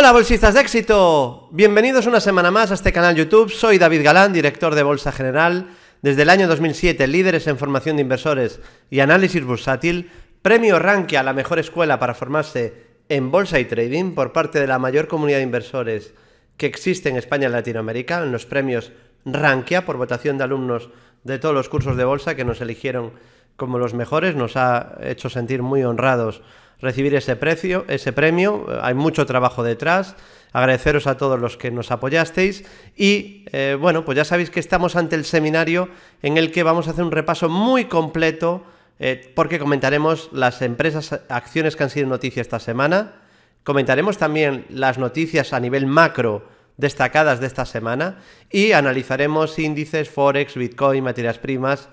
Hola bolsistas de éxito, bienvenidos una semana más a este canal YouTube, soy David Galán, director de Bolsa General, desde el año 2007 líderes en formación de inversores y análisis bursátil, premio Rankia, la mejor escuela para formarse en bolsa y trading por parte de la mayor comunidad de inversores que existe en España y Latinoamérica, en los premios Rankia por votación de alumnos de todos los cursos de bolsa que nos eligieron como los mejores, nos ha hecho sentir muy honrados recibir ese precio, ese premio. Hay mucho trabajo detrás. Agradeceros a todos los que nos apoyasteis. Y eh, bueno, pues ya sabéis que estamos ante el seminario en el que vamos a hacer un repaso muy completo eh, porque comentaremos las empresas, acciones que han sido noticia esta semana. Comentaremos también las noticias a nivel macro destacadas de esta semana y analizaremos índices, forex, bitcoin, materias primas.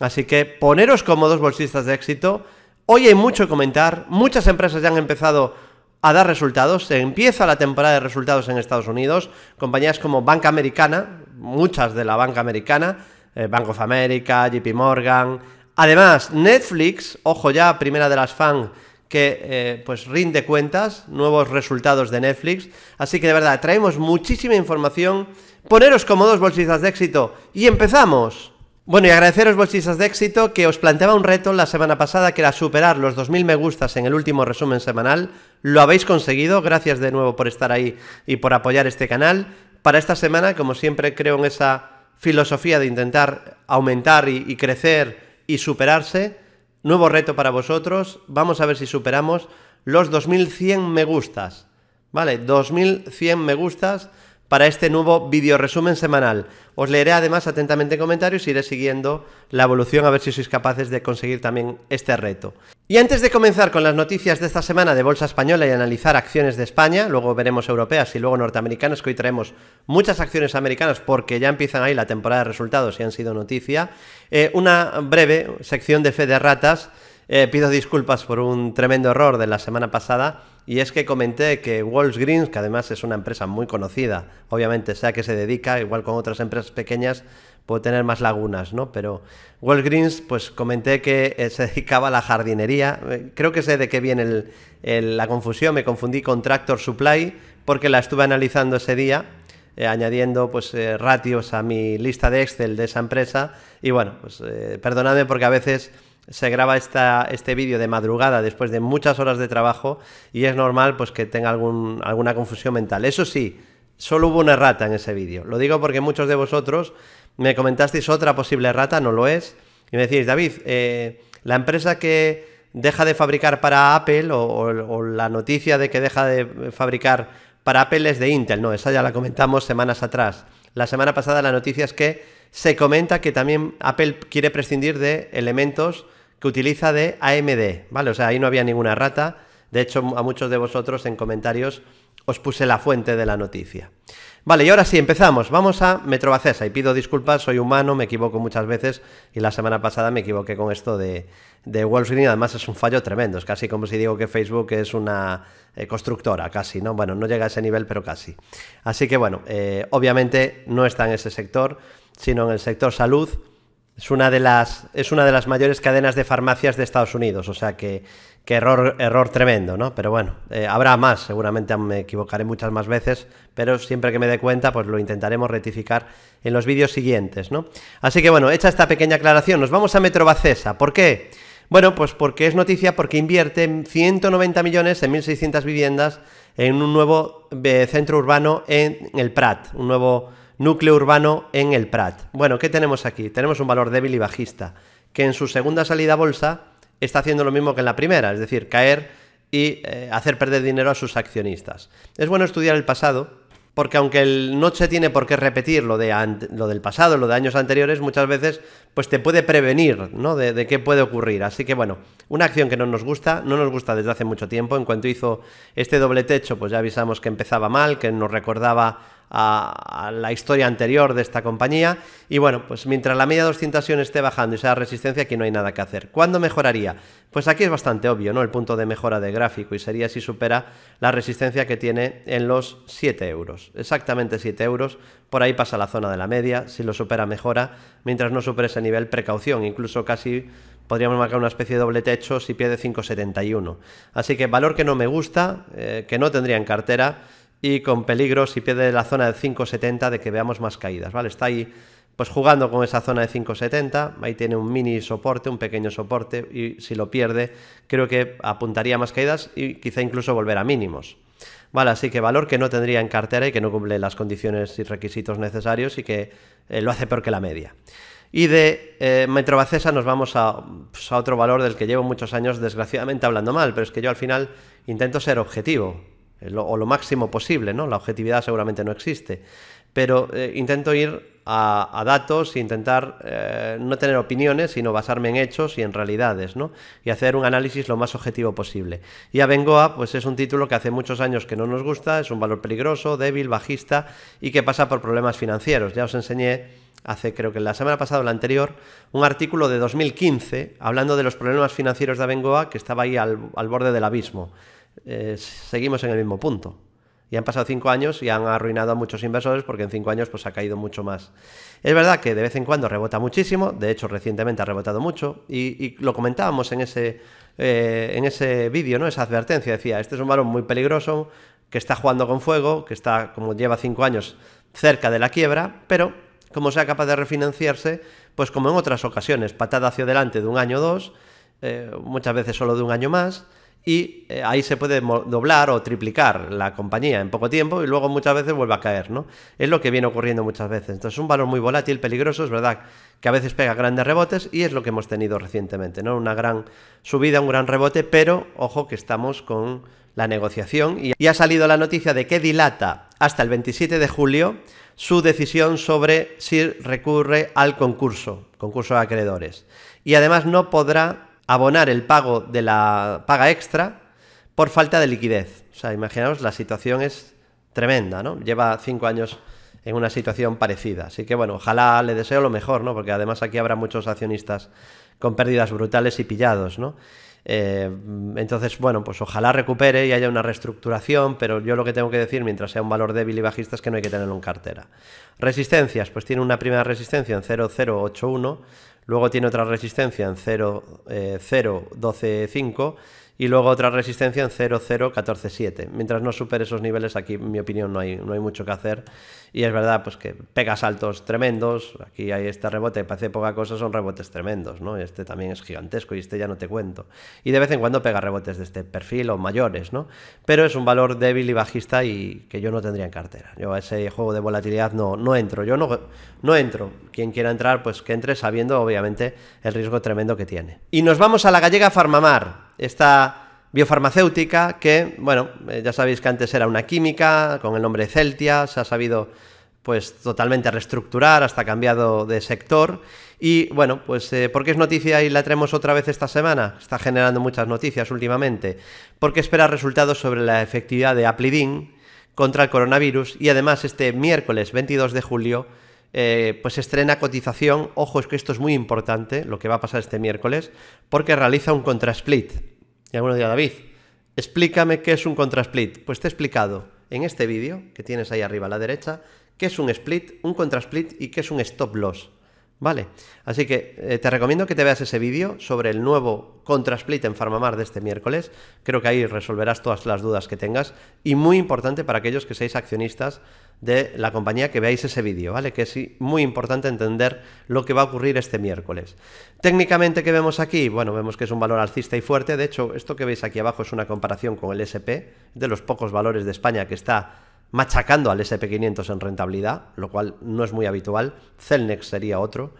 Así que poneros cómodos, bolsistas de éxito, Hoy hay mucho que comentar, muchas empresas ya han empezado a dar resultados, se empieza la temporada de resultados en Estados Unidos, compañías como Banca Americana, muchas de la banca americana, eh, Bank of America, JP Morgan, además Netflix, ojo ya, primera de las fans que eh, pues rinde cuentas, nuevos resultados de Netflix, así que de verdad traemos muchísima información, poneros dos bolsitas de éxito y empezamos. Bueno, y agradeceros bolsistas de éxito que os planteaba un reto la semana pasada que era superar los 2.000 me gustas en el último resumen semanal. Lo habéis conseguido, gracias de nuevo por estar ahí y por apoyar este canal. Para esta semana, como siempre, creo en esa filosofía de intentar aumentar y, crecer y superarse. Nuevo reto para vosotros. Vamos a ver si superamos los 2.100 me gustas. ¿Vale? 2.100 me gustas para este nuevo vídeo resumen semanal. Os leeré además atentamente comentarios y iré siguiendo la evolución a ver si sois capaces de conseguir también este reto. Y antes de comenzar con las noticias de esta semana de Bolsa Española y analizar acciones de España, luego veremos europeas y luego norteamericanas, que hoy traemos muchas acciones americanas porque ya empiezan ahí la temporada de resultados y han sido noticia, eh, una breve sección de fe de ratas eh, pido disculpas por un tremendo error de la semana pasada y es que comenté que Greens, que además es una empresa muy conocida, obviamente sea que se dedica, igual con otras empresas pequeñas, puede tener más lagunas, ¿no? Pero Greens, pues comenté que eh, se dedicaba a la jardinería. Eh, creo que sé de qué viene la confusión, me confundí con Tractor Supply porque la estuve analizando ese día añadiendo pues ratios a mi lista de Excel de esa empresa y bueno, pues perdonadme porque a veces se graba esta, este vídeo de madrugada después de muchas horas de trabajo y es normal pues que tenga algún, alguna confusión mental. Eso sí, solo hubo una rata en ese vídeo. Lo digo porque muchos de vosotros me comentasteis otra posible rata no lo es, y me decís, David, eh, la empresa que deja de fabricar para Apple o, o la noticia de que deja de fabricar para Apple es de Intel, no, esa ya la comentamos semanas atrás. La semana pasada la noticia es que se comenta que también Apple quiere prescindir de elementos que utiliza de AMD, ¿vale? O sea, ahí no había ninguna rata. De hecho, a muchos de vosotros en comentarios os puse la fuente de la noticia. Vale, y ahora sí, empezamos. Vamos a Metrobacesa y pido disculpas, soy humano, me equivoco muchas veces y la semana pasada me equivoqué con esto de, de Street, además es un fallo tremendo, es casi como si digo que Facebook es una eh, constructora, casi, ¿no? Bueno, no llega a ese nivel, pero casi. Así que bueno, eh, obviamente no está en ese sector, sino en el sector salud es una, de las, es una de las mayores cadenas de farmacias de Estados Unidos, o sea que, que error, error tremendo, ¿no? Pero bueno, eh, habrá más, seguramente me equivocaré muchas más veces, pero siempre que me dé cuenta, pues lo intentaremos rectificar en los vídeos siguientes, ¿no? Así que bueno, hecha esta pequeña aclaración, nos vamos a Metrobacesa. ¿Por qué? Bueno, pues porque es noticia, porque invierte 190 millones en 1.600 viviendas en un nuevo eh, centro urbano en el Prat, un nuevo núcleo urbano en el Prat. Bueno, ¿qué tenemos aquí? Tenemos un valor débil y bajista, que en su segunda salida a bolsa está haciendo lo mismo que en la primera, es decir, caer y eh, hacer perder dinero a sus accionistas. Es bueno estudiar el pasado, porque aunque el, no se tiene por qué repetir lo, de lo del pasado, lo de años anteriores, muchas veces pues te puede prevenir ¿no? de, de, qué puede ocurrir. Así que bueno, una acción que no nos gusta, no nos gusta desde hace mucho tiempo. En cuanto hizo este doble techo, pues ya avisamos que empezaba mal, que nos recordaba a, la historia anterior de esta compañía. Y bueno, pues mientras la media 200 ostentación esté bajando y sea resistencia, aquí no hay nada que hacer. ¿Cuándo mejoraría? Pues aquí es bastante obvio, ¿no? El punto de mejora de gráfico y sería si supera la resistencia que tiene en los 7 euros. Exactamente 7 euros. Por ahí pasa la zona de la media. Si lo supera, mejora. Mientras no supere ese nivel, precaución. Incluso casi podríamos marcar una especie de doble techo si pierde 5,71. Así que valor que no me gusta, eh, que no tendría en cartera y con peligro si pierde la zona de 5.70 de que veamos más caídas, ¿vale? Está ahí pues jugando con esa zona de 5.70, ahí tiene un mini soporte, un pequeño soporte y si lo pierde creo que apuntaría a más caídas y quizá incluso volver a mínimos. Vale, así que valor que no tendría en cartera y que no cumple las condiciones y requisitos necesarios y que eh, lo hace peor que la media. Y de eh, Metrobacesa nos vamos a, pues, a otro valor del que llevo muchos años desgraciadamente hablando mal, pero es que yo al final intento ser objetivo o lo máximo posible, ¿no? La objetividad seguramente no existe. Pero eh, intento ir a, datos e intentar eh, no tener opiniones, sino basarme en hechos y en realidades, Y hacer un análisis lo más objetivo posible. Y Abengoa, pues es un título que hace muchos años que no nos gusta, es un valor peligroso, débil, bajista y que pasa por problemas financieros. Ya os enseñé hace creo que la semana pasada o la anterior, un artículo de 2015 hablando de los problemas financieros de Abengoa que estaba ahí al borde del abismo. Eh, seguimos en el mismo punto. Y han pasado cinco años y han arruinado a muchos inversores porque en cinco años pues, ha caído mucho más. Es verdad que de vez en cuando rebota muchísimo, de hecho recientemente ha rebotado mucho y, lo comentábamos en ese, eh, en ese vídeo, ¿no? esa advertencia, decía, este es un varón muy peligroso, que está jugando con fuego, que está, como lleva cinco años, cerca de la quiebra, pero como sea capaz de refinanciarse, pues como en otras ocasiones, patada hacia adelante de un año o dos, eh, muchas veces solo de un año más, y eh, ahí se puede doblar o triplicar la compañía en poco tiempo y luego muchas veces vuelve a caer, ¿no? Es lo que viene ocurriendo muchas veces. Entonces es un valor muy volátil, peligroso, es verdad que a veces pega grandes rebotes y es lo que hemos tenido recientemente, ¿no? Una gran subida, un gran rebote, pero ojo que estamos con la negociación y, y ha salido la noticia de que dilata hasta el 27 de julio su decisión sobre si recurre al concurso, concurso de acreedores. Y además no podrá abonar el pago de la paga extra por falta de liquidez. O sea, imaginaos, la situación es tremenda, ¿no? Lleva cinco años en una situación parecida. Así que bueno, ojalá le deseo lo mejor, ¿no? Porque además aquí habrá muchos accionistas con pérdidas brutales y pillados, ¿no? Eh, entonces, bueno, pues ojalá recupere y haya una reestructuración, pero yo lo que tengo que decir, mientras sea un valor débil y bajista, es que no hay que tenerlo en cartera. Resistencias, pues tiene una primera resistencia en 0081, Luego tiene otra resistencia en 0, 0 12, 5 y luego otra resistencia en 0,0147. Mientras no supere esos niveles, aquí en mi opinión no hay, no hay mucho que hacer. Y es verdad, pues que pega saltos tremendos. Aquí hay este rebote, parece poca cosa, son rebotes tremendos, ¿no? Este también es gigantesco y este ya no te cuento. Y de vez en cuando pega rebotes de este perfil o mayores, ¿no? Pero es un valor débil y bajista y que yo no tendría en cartera. Yo a ese juego de volatilidad no, no entro. Yo no, no entro. Quien quiera entrar, pues que entre sabiendo, obviamente, el riesgo tremendo que tiene. Y nos vamos a la gallega Farmamar esta biofarmacéutica que, bueno, eh, ya sabéis que antes era una química con el nombre Celtia, se ha sabido pues totalmente reestructurar, hasta cambiado de sector. Y bueno, pues porque eh, ¿por qué es noticia y la traemos otra vez esta semana? Está generando muchas noticias últimamente. Porque espera resultados sobre la efectividad de Aplidin contra el coronavirus y además este miércoles 22 de julio eh, pues estrena cotización. Ojo, es que esto es muy importante, lo que va a pasar este miércoles, porque realiza un contrasplit. Y buenos días, David. Explícame qué es un contrasplit. Pues te he explicado en este vídeo que tienes ahí arriba a la derecha qué es un split, un contrasplit y qué es un stop loss. Vale, así que eh, te recomiendo que te veas ese vídeo sobre el nuevo contrasplit en Farmamar de este miércoles. Creo que ahí resolverás todas las dudas que tengas. Y muy importante para aquellos que seáis accionistas de la compañía que veáis ese vídeo, ¿vale? Que es muy importante entender lo que va a ocurrir este miércoles. Técnicamente, que vemos aquí? Bueno, vemos que es un valor alcista y fuerte. De hecho, esto que veis aquí abajo es una comparación con el SP, de los pocos valores de España que está machacando al SP500 en rentabilidad, lo cual no es muy habitual. Celnex sería otro.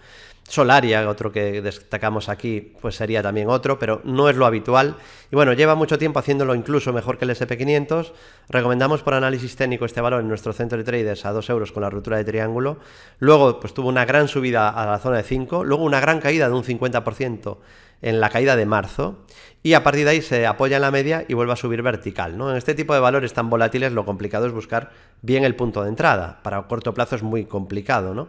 Solaria, otro que destacamos aquí, pues sería también otro, pero no es lo habitual. Y bueno, lleva mucho tiempo haciéndolo incluso mejor que el SP500. Recomendamos por análisis técnico este valor en nuestro centro de traders a 2 euros con la ruptura de triángulo. Luego, pues tuvo una gran subida a la zona de 5, luego una gran caída de un 50% en la caída de marzo y a partir de ahí se apoya en la media y vuelve a subir vertical. ¿no? En este tipo de valores tan volátiles lo complicado es buscar bien el punto de entrada. Para corto plazo es muy complicado, ¿no?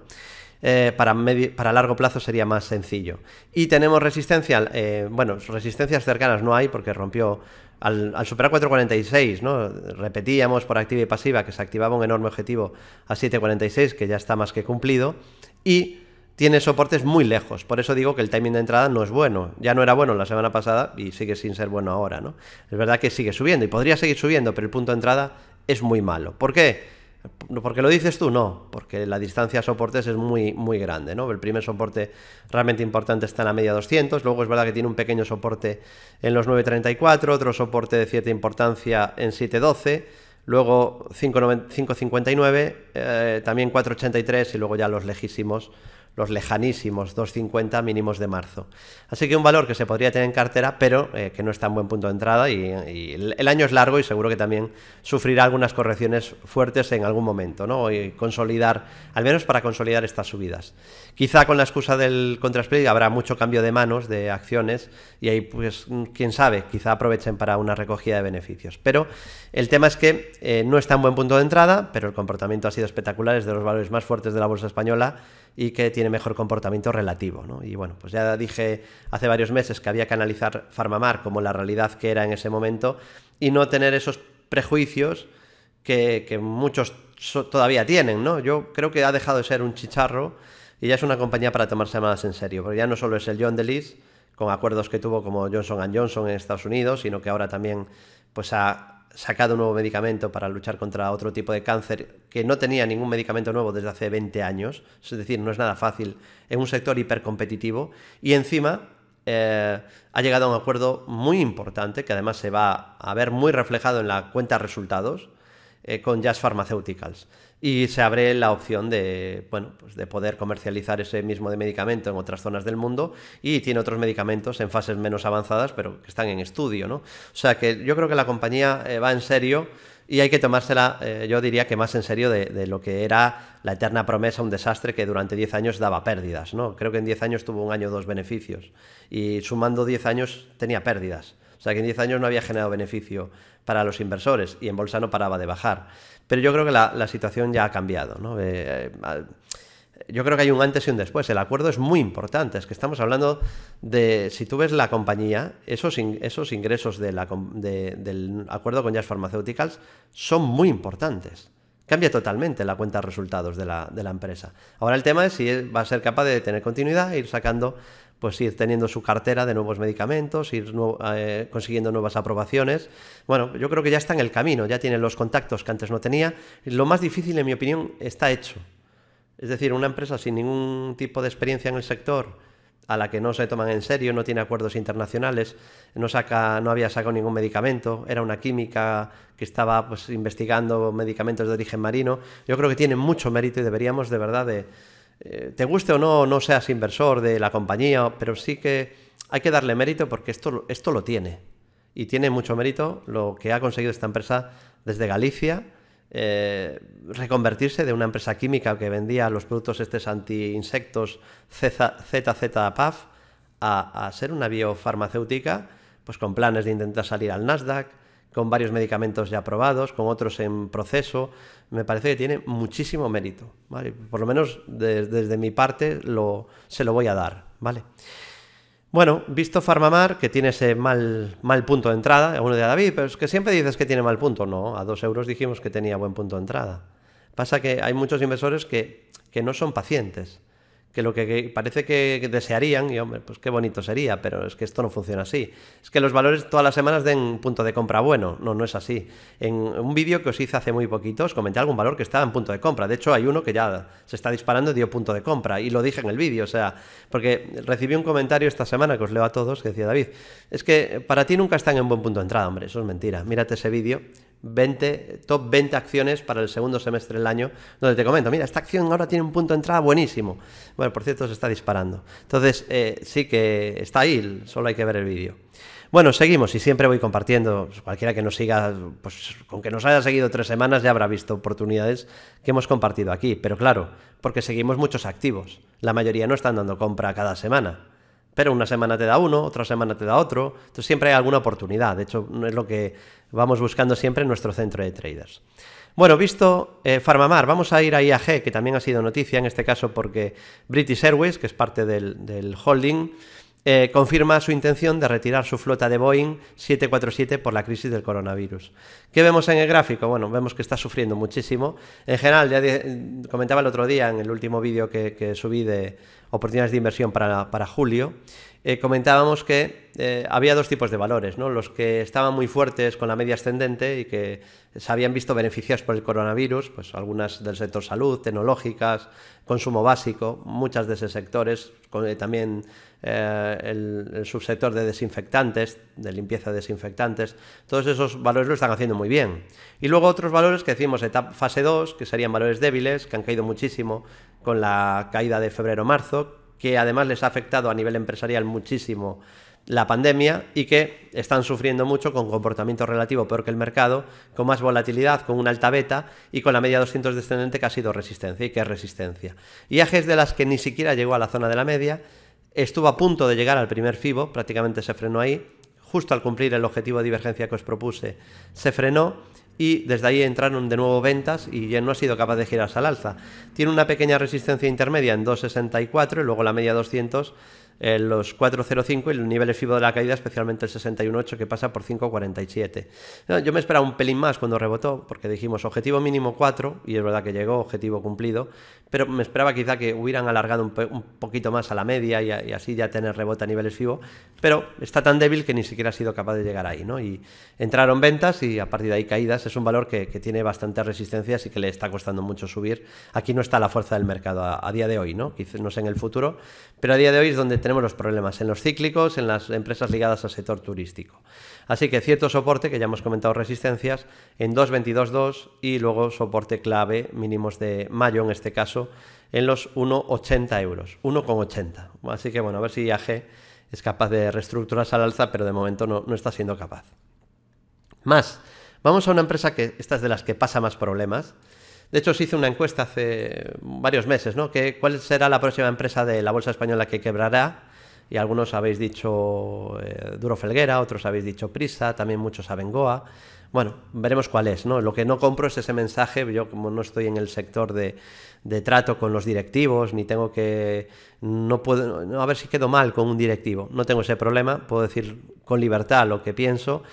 Eh, para, para, largo plazo sería más sencillo. Y tenemos resistencia, eh, bueno, resistencias cercanas no hay porque rompió al, al, superar 4.46, ¿no? Repetíamos por activa y pasiva que se activaba un enorme objetivo a 7.46 que ya está más que cumplido y tiene soportes muy lejos. Por eso digo que el timing de entrada no es bueno. Ya no era bueno la semana pasada y sigue sin ser bueno ahora, ¿no? Es verdad que sigue subiendo y podría seguir subiendo, pero el punto de entrada es muy malo. ¿Por qué? Porque lo dices tú, no, porque la distancia a soportes es muy, muy grande, El primer soporte realmente importante está en la media 200, luego es verdad que tiene un pequeño soporte en los 9.34, otro soporte de cierta importancia en 7.12, luego 5.59, eh, también 4.83 y luego ya los lejísimos los lejanísimos 2,50 mínimos de marzo. Así que un valor que se podría tener en cartera, pero eh, que no está en buen punto de entrada y, el año es largo y seguro que también sufrirá algunas correcciones fuertes en algún momento, ¿no? Y consolidar, al menos para consolidar estas subidas. Quizá con la excusa del contrasplit habrá mucho cambio de manos, de acciones, y ahí, pues, quién sabe, quizá aprovechen para una recogida de beneficios. Pero el tema es que eh, no está en buen punto de entrada, pero el comportamiento ha sido espectacular, es de los valores más fuertes de la bolsa española y que tiene mejor comportamiento relativo. ¿no? Y bueno, pues ya dije hace varios meses que había que analizar Farmamar como la realidad que era en ese momento y no tener esos prejuicios que, muchos todavía tienen. ¿no? Yo creo que ha dejado de ser un chicharro y ya es una compañía para tomarse más en serio, porque ya no solo es el John Delis con acuerdos que tuvo como Johnson Johnson en Estados Unidos, sino que ahora también pues ha sacado un nuevo medicamento para luchar contra otro tipo de cáncer que no tenía ningún medicamento nuevo desde hace 20 años, es decir, no es nada fácil, en un sector hipercompetitivo y encima eh, ha llegado a un acuerdo muy importante que además se va a ver muy reflejado en la cuenta de resultados eh, con Jazz Pharmaceuticals y se abre la opción de, pues poder comercializar ese mismo medicamento en otras zonas del mundo y tiene otros medicamentos en fases menos avanzadas, pero que están en estudio, ¿no? O sea que yo creo que la compañía eh, va en serio y hay que tomársela, eh, yo diría que más en serio de, lo que era la eterna promesa, un desastre que durante 10 años daba pérdidas, ¿no? Creo que en 10 años tuvo un año o dos beneficios y sumando 10 años tenía pérdidas. O sea que en 10 años no había generado beneficio para los inversores y en bolsa no paraba de bajar. Pero yo creo que la, situación ya ha cambiado, eh, eh, yo creo que hay un antes y un después. El acuerdo es muy importante. Es que estamos hablando de, si tú ves la compañía, esos, esos ingresos del acuerdo con Jazz Pharmaceuticals son muy importantes. Cambia totalmente la cuenta de resultados de la, de la empresa. Ahora el tema es si va a ser capaz de tener continuidad e ir sacando pues ir teniendo su cartera de nuevos medicamentos, ir eh, consiguiendo nuevas aprobaciones. Bueno, yo creo que ya está en el camino, ya tiene los contactos que antes no tenía. Lo más difícil, en mi opinión, está hecho. Es decir, una empresa sin ningún tipo de experiencia en el sector, a la que no se toman en serio, no tiene acuerdos internacionales, no, había sacado ningún medicamento, era una química que estaba pues, investigando medicamentos de origen marino. Yo creo que tiene mucho mérito y deberíamos de verdad de eh, te guste o no, no seas inversor de la compañía, pero sí que hay que darle mérito porque esto, esto lo tiene. Y tiene mucho mérito lo que ha conseguido esta empresa desde Galicia, eh, reconvertirse de una empresa química que vendía los productos estos anti-insectos ZZPAF a, a ser una biofarmacéutica, pues con planes de intentar salir al Nasdaq, con varios medicamentos ya aprobados, con otros en proceso, me parece que tiene muchísimo mérito, Por lo menos desde mi parte se lo voy a dar, ¿vale? Bueno, visto Farmamar, que tiene ese mal, mal punto de entrada, uno de David, pero es que siempre dices que tiene mal punto, no, a dos euros dijimos que tenía buen punto de entrada. Pasa que hay muchos inversores que, que no son pacientes que lo que, parece que, desearían, y hombre, pues qué bonito sería, pero es que esto no funciona así. Es que los valores todas las semanas den punto de compra bueno, no, no es así. En un vídeo que os hice hace muy poquito os comenté algún valor que estaba en punto de compra, de hecho hay uno que ya se está disparando y dio punto de compra, y lo dije en el vídeo, o sea, porque recibí un comentario esta semana que os leo a todos que decía David, es que para ti nunca están en buen punto de entrada, hombre, eso es mentira, mírate ese vídeo, 20, top 20 acciones para el segundo semestre del año, donde te comento, mira, esta acción ahora tiene un punto de entrada buenísimo. Bueno, por cierto, se está disparando. Entonces, eh, sí que está ahí, solo hay que ver el vídeo. Bueno, seguimos y siempre voy compartiendo. Pues, cualquiera que nos siga, pues con que nos haya seguido tres semanas ya habrá visto oportunidades que hemos compartido aquí. Pero claro, porque seguimos muchos activos. La mayoría no están dando compra cada semana. Pero una semana te da uno, otra semana te da otro. Entonces siempre hay alguna oportunidad. De hecho, es lo que vamos buscando siempre nuestro centro de traders. Bueno, visto eh, Farmamar, vamos a ir a IAG, que también ha sido noticia, en este caso porque British Airways, que es parte del holding, eh, confirma su intención de retirar su flota de Boeing 747 por la crisis del coronavirus. ¿Qué vemos en el gráfico? Bueno, vemos que está sufriendo muchísimo. En general, ya comentaba el otro día en el último vídeo que, subí de oportunidades de inversión para, para julio, eh, comentábamos que eh, había dos tipos de valores, ¿no? los que estaban muy fuertes con la media ascendente y que se habían visto beneficiados por el coronavirus, pues algunas del sector salud, tecnológicas, consumo básico, muchas de esos sectores, también eh, el, subsector de desinfectantes, de limpieza de desinfectantes, todos esos valores lo están haciendo muy bien. Y luego otros valores que decimos etapa fase 2, que serían valores débiles, que han caído muchísimo con la caída de febrero-marzo, que además les ha afectado a nivel empresarial muchísimo la pandemia y que están sufriendo mucho con comportamiento relativo peor que el mercado, con más volatilidad, con una alta beta y con la media 200 descendente que ha sido resistencia y que es resistencia. Y ejes de las que ni siquiera llegó a la zona de la media Estuvo a punto de llegar al primer FIBO, prácticamente se frenó ahí. Justo al cumplir el objetivo de divergencia que os propuse, se frenó y desde ahí entraron de nuevo ventas y ya no ha sido capaz de girarse al alza. Tiene una pequeña resistencia intermedia en 2.64 y luego la media 200 eh, los 4.05 y los niveles FIBO de la caída, especialmente el 61.8 que pasa por 5.47. yo me esperaba un pelín más cuando rebotó, porque dijimos objetivo mínimo 4, y es verdad que llegó, objetivo cumplido, pero me esperaba quizá que hubieran alargado un, poquito más a la media y, así ya tener rebote a niveles FIBO, pero está tan débil que ni siquiera ha sido capaz de llegar ahí, ¿no? Y entraron ventas y a partir de ahí caídas, es un valor que, tiene bastantes resistencias y que le está costando mucho subir. Aquí no está la fuerza del mercado a, día de hoy, ¿no? Quizás no sé en el futuro, pero a día de hoy es donde tenemos tenemos los problemas en los cíclicos, en las empresas ligadas al sector turístico. Así que cierto soporte, que ya hemos comentado resistencias, en 2.22.2 y luego soporte clave, mínimos de mayo en este caso, en los 1,80 euros, 1,80. Así que bueno, a ver si IAG es capaz de reestructurarse al alza, pero de momento no, no está siendo capaz. Más, vamos a una empresa que esta es de las que pasa más problemas. De hecho, se hizo una encuesta hace varios meses, ¿no? ¿Cuál será la próxima empresa de la Bolsa Española que quebrará? Y algunos habéis dicho eh, Duro Felguera, otros habéis dicho Prisa, también muchos saben Goa. Bueno, veremos cuál es, ¿no? Lo que no compro es ese mensaje, yo como no estoy en el sector de, trato con los directivos, ni tengo que... No puedo... No, a ver si quedo mal con un directivo. No tengo ese problema, puedo decir con libertad lo que pienso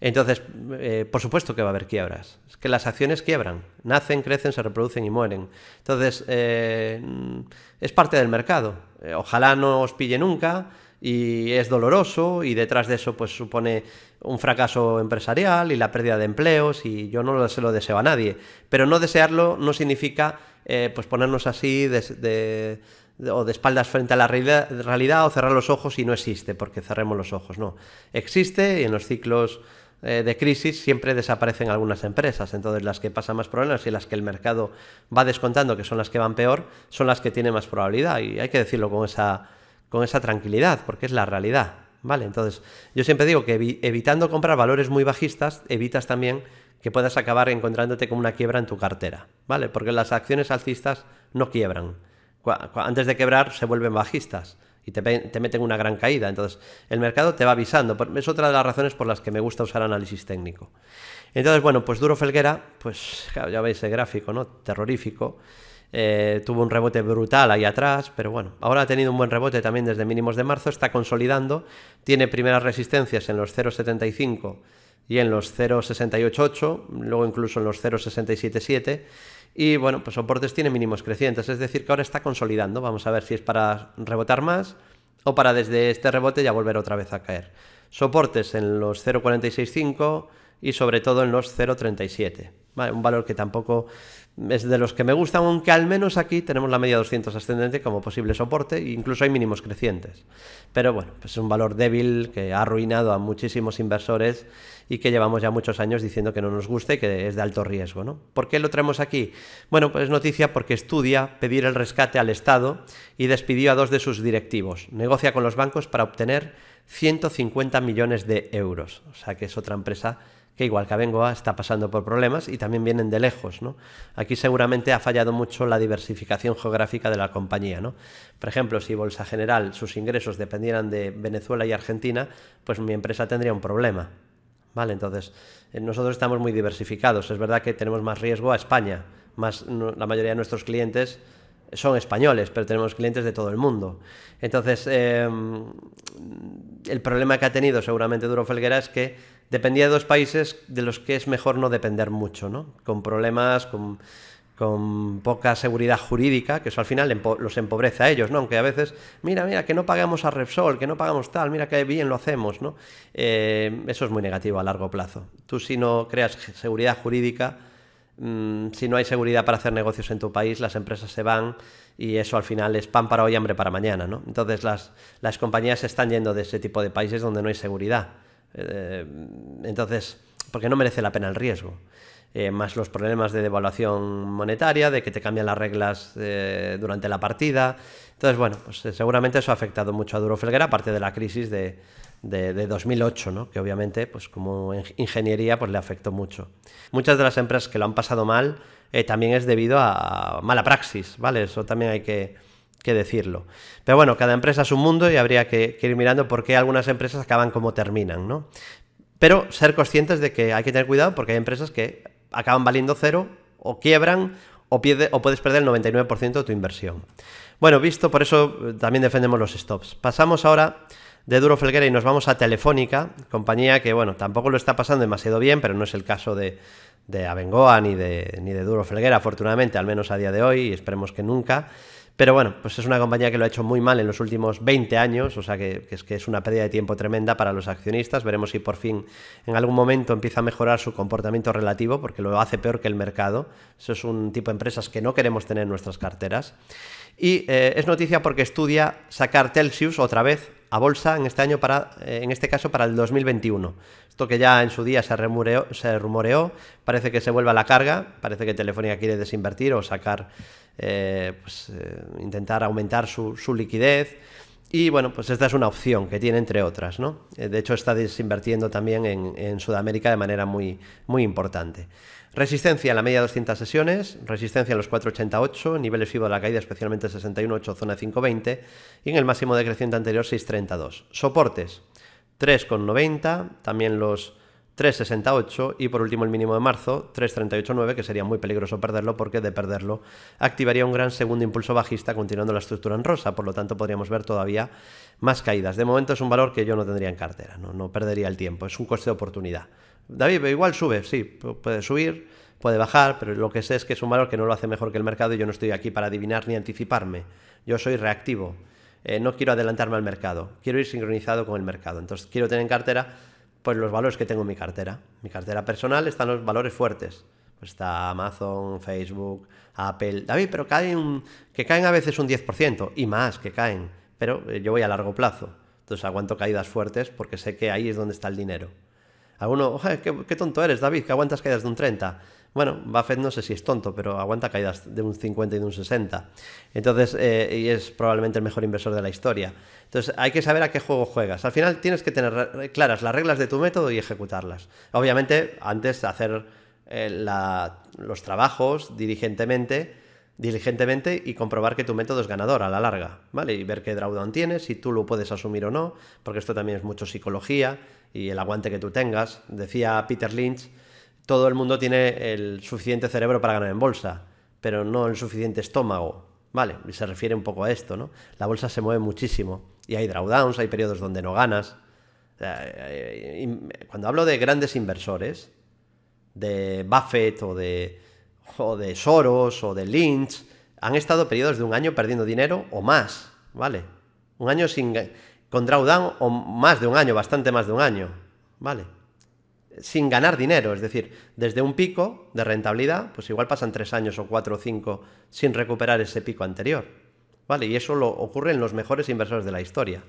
entonces, eh, por supuesto que va a haber quiebras. Es que las acciones quiebran, nacen, crecen, se reproducen y mueren. Entonces, eh, es parte del mercado. Eh, ojalá no os pille nunca y es doloroso y detrás de eso pues supone un fracaso empresarial y la pérdida de empleos y yo no se lo deseo a nadie. Pero no desearlo no significa pues ponernos así de, de o de espaldas frente a la realidad, realidad, o cerrar los ojos y no existe, porque cerremos los ojos, no. Existe y en los ciclos eh, de crisis siempre desaparecen algunas empresas. Entonces las que pasan más problemas y las que el mercado va descontando, que son las que van peor, son las que tienen más probabilidad. Y hay que decirlo con esa, con esa tranquilidad, porque es la realidad. ¿Vale? Entonces, yo siempre digo que evitando comprar valores muy bajistas, evitas también que puedas acabar encontrándote con una quiebra en tu cartera, ¿vale? Porque las acciones alcistas no quiebran. Antes de quebrar se vuelven bajistas y te, meten una gran caída. Entonces, el mercado te va avisando. Es otra de las razones por las que me gusta usar análisis técnico. Entonces, bueno, pues Duro Felguera, pues ya veis el gráfico, ¿no? Terrorífico. Eh, tuvo un rebote brutal ahí atrás, pero bueno, ahora ha tenido un buen rebote también desde mínimos de marzo, está consolidando, tiene primeras resistencias en los 0,75 y en los 0,688, luego incluso en los 0,677. Y bueno, pues soportes tiene mínimos crecientes, es decir, que ahora está consolidando. Vamos a ver si es para rebotar más o para desde este rebote ya volver otra vez a caer. Soportes en los 0.465 y sobre todo en los 0.37. un valor que tampoco es de los que me gustan, aunque al menos aquí tenemos la media 200 ascendente como posible soporte, e incluso hay mínimos crecientes. Pero bueno, pues es un valor débil que ha arruinado a muchísimos inversores y que llevamos ya muchos años diciendo que no nos gusta y que es de alto riesgo. ¿no? ¿Por qué lo traemos aquí? Bueno, pues noticia porque estudia pedir el rescate al Estado y despidió a dos de sus directivos. Negocia con los bancos para obtener 150 millones de euros. O sea que es otra empresa que igual que Bengoa está pasando por problemas y también vienen de lejos. Aquí seguramente ha fallado mucho la diversificación geográfica de la compañía. Por ejemplo, si Bolsa General sus ingresos dependieran de Venezuela y Argentina, pues mi empresa tendría un problema. ¿Vale? Entonces, eh, nosotros estamos muy diversificados. Es verdad que tenemos más riesgo a España. Más, la mayoría de nuestros clientes son españoles, pero tenemos clientes de todo el mundo. Entonces, em, el problema que ha tenido seguramente Duro Felguera es que dependía de dos países de los que es mejor no depender mucho, ¿no? Con problemas, con, poca seguridad jurídica, que eso al final los empobrece a ellos, ¿no? Aunque a veces, mira, mira, que no pagamos a Repsol, que no pagamos tal, mira que bien lo hacemos, ¿no? Eh, eso es muy negativo a largo plazo. Tú si no creas seguridad jurídica, mm, si no hay seguridad para hacer negocios en tu país, las empresas se van y eso al final es pan para hoy, hambre para mañana, ¿no? Entonces las, las compañías se están yendo de ese tipo de países donde no hay seguridad. Eh, entonces, porque no merece la pena el riesgo. Eh, más los problemas de devaluación monetaria, de que te cambian las reglas eh, durante la partida. Entonces, bueno, pues seguramente eso ha afectado mucho a Duro Felguera, aparte de la crisis de, 2008, que obviamente, pues como ingeniería, pues le afectó mucho. Muchas de las empresas que lo han pasado mal también es debido a mala praxis, ¿vale? Eso también hay que, que decirlo. Pero bueno, cada empresa es un mundo y habría que, ir mirando por qué algunas empresas acaban como terminan, ¿no? Pero ser conscientes de que hay que tener cuidado porque hay empresas que acaban valiendo cero o quiebran o, pierde, o puedes perder el 99% de tu inversión. Bueno, visto, por eso eh, también defendemos los stops. Pasamos ahora de Duro Felguera y nos vamos a Telefónica, compañía que, bueno, tampoco lo está pasando demasiado bien, pero no es el caso de, de Abengoa ni de, ni de Duro Felguera, afortunadamente, al menos a día de hoy, y esperemos que nunca. Pero bueno, pues es una compañía que lo ha hecho muy mal en los últimos 20 años, o sea que, es, una pérdida de tiempo tremenda para los accionistas. Veremos si por fin en algún momento empieza a mejorar su comportamiento relativo, porque lo hace peor que el mercado. Eso es un tipo de empresas que no queremos tener en nuestras carteras. Y eh, es noticia porque estudia sacar celsius otra vez a bolsa en este año para, eh, en este caso para el 2021. Esto que ya en su día se, rumoreó, parece que se vuelve a la carga, parece que Telefónica quiere desinvertir o sacar, eh, pues, eh, intentar aumentar su, liquidez. Y bueno, pues esta es una opción que tiene entre otras, De hecho está desinvertiendo también en, Sudamérica de manera muy, muy importante. Resistencia a la media 200 sesiones, resistencia a los 488, niveles FIBO de la caída especialmente 61.8, zona 520 y en el máximo decreciente anterior 6.32. Soportes 3.90, también los 3.68 y por último el mínimo de marzo 3.38.9 que sería muy peligroso perderlo porque de perderlo activaría un gran segundo impulso bajista continuando la estructura en rosa, por lo tanto podríamos ver todavía más caídas. De momento es un valor que yo no tendría en cartera, no perdería el tiempo, es un coste de oportunidad. David, pero igual sube, sí, puede subir, puede bajar, pero lo que sé es que es un valor que no lo hace mejor que el mercado y yo no estoy aquí para adivinar ni anticiparme. Yo soy reactivo. Eh, no quiero adelantarme al mercado, quiero ir sincronizado con el mercado. Entonces quiero tener en cartera pues los valores que tengo en mi cartera. Mi cartera personal están los valores fuertes. Pues está Amazon, Facebook, Apple. David, pero caen, que caen a veces un 10% y más que caen. Pero eh, yo voy a largo plazo. Entonces aguanto caídas fuertes porque sé que ahí es donde está el dinero. Alguno, qué, qué tonto eres, David, que aguantas caídas de un 30. Bueno, Buffett no sé si es tonto, pero aguanta caídas de un 50 y de un 60. Entonces, eh, y es probablemente el mejor inversor de la historia. Entonces, hay que saber a qué juego juegas. Al final tienes que tener claras las reglas de tu método y ejecutarlas. Obviamente, antes de hacer eh, los trabajos dirigentemente diligentemente y comprobar que tu método es ganador a la larga, ¿vale? Y ver qué drawdown tienes, si tú lo puedes asumir o no, porque esto también es mucho psicología y el aguante que tú tengas. Decía Peter Lynch, todo el mundo tiene el suficiente cerebro para ganar en bolsa, pero no el suficiente estómago, ¿vale? Y se refiere un poco a esto, ¿no? La bolsa se mueve muchísimo y hay drawdowns, hay periodos donde no ganas. Eh, eh, cuando hablo de grandes inversores, de Buffett o de o de Soros o de Lynch han estado periodos de un año perdiendo dinero o más, ¿vale? Un año sin con drawdown o más de un año, bastante más de un año, ¿vale? Sin ganar dinero, es decir, desde un pico de rentabilidad, pues igual pasan tres años o cuatro o cinco sin recuperar ese pico anterior, ¿vale? Y eso lo ocurre en los mejores inversores de la historia.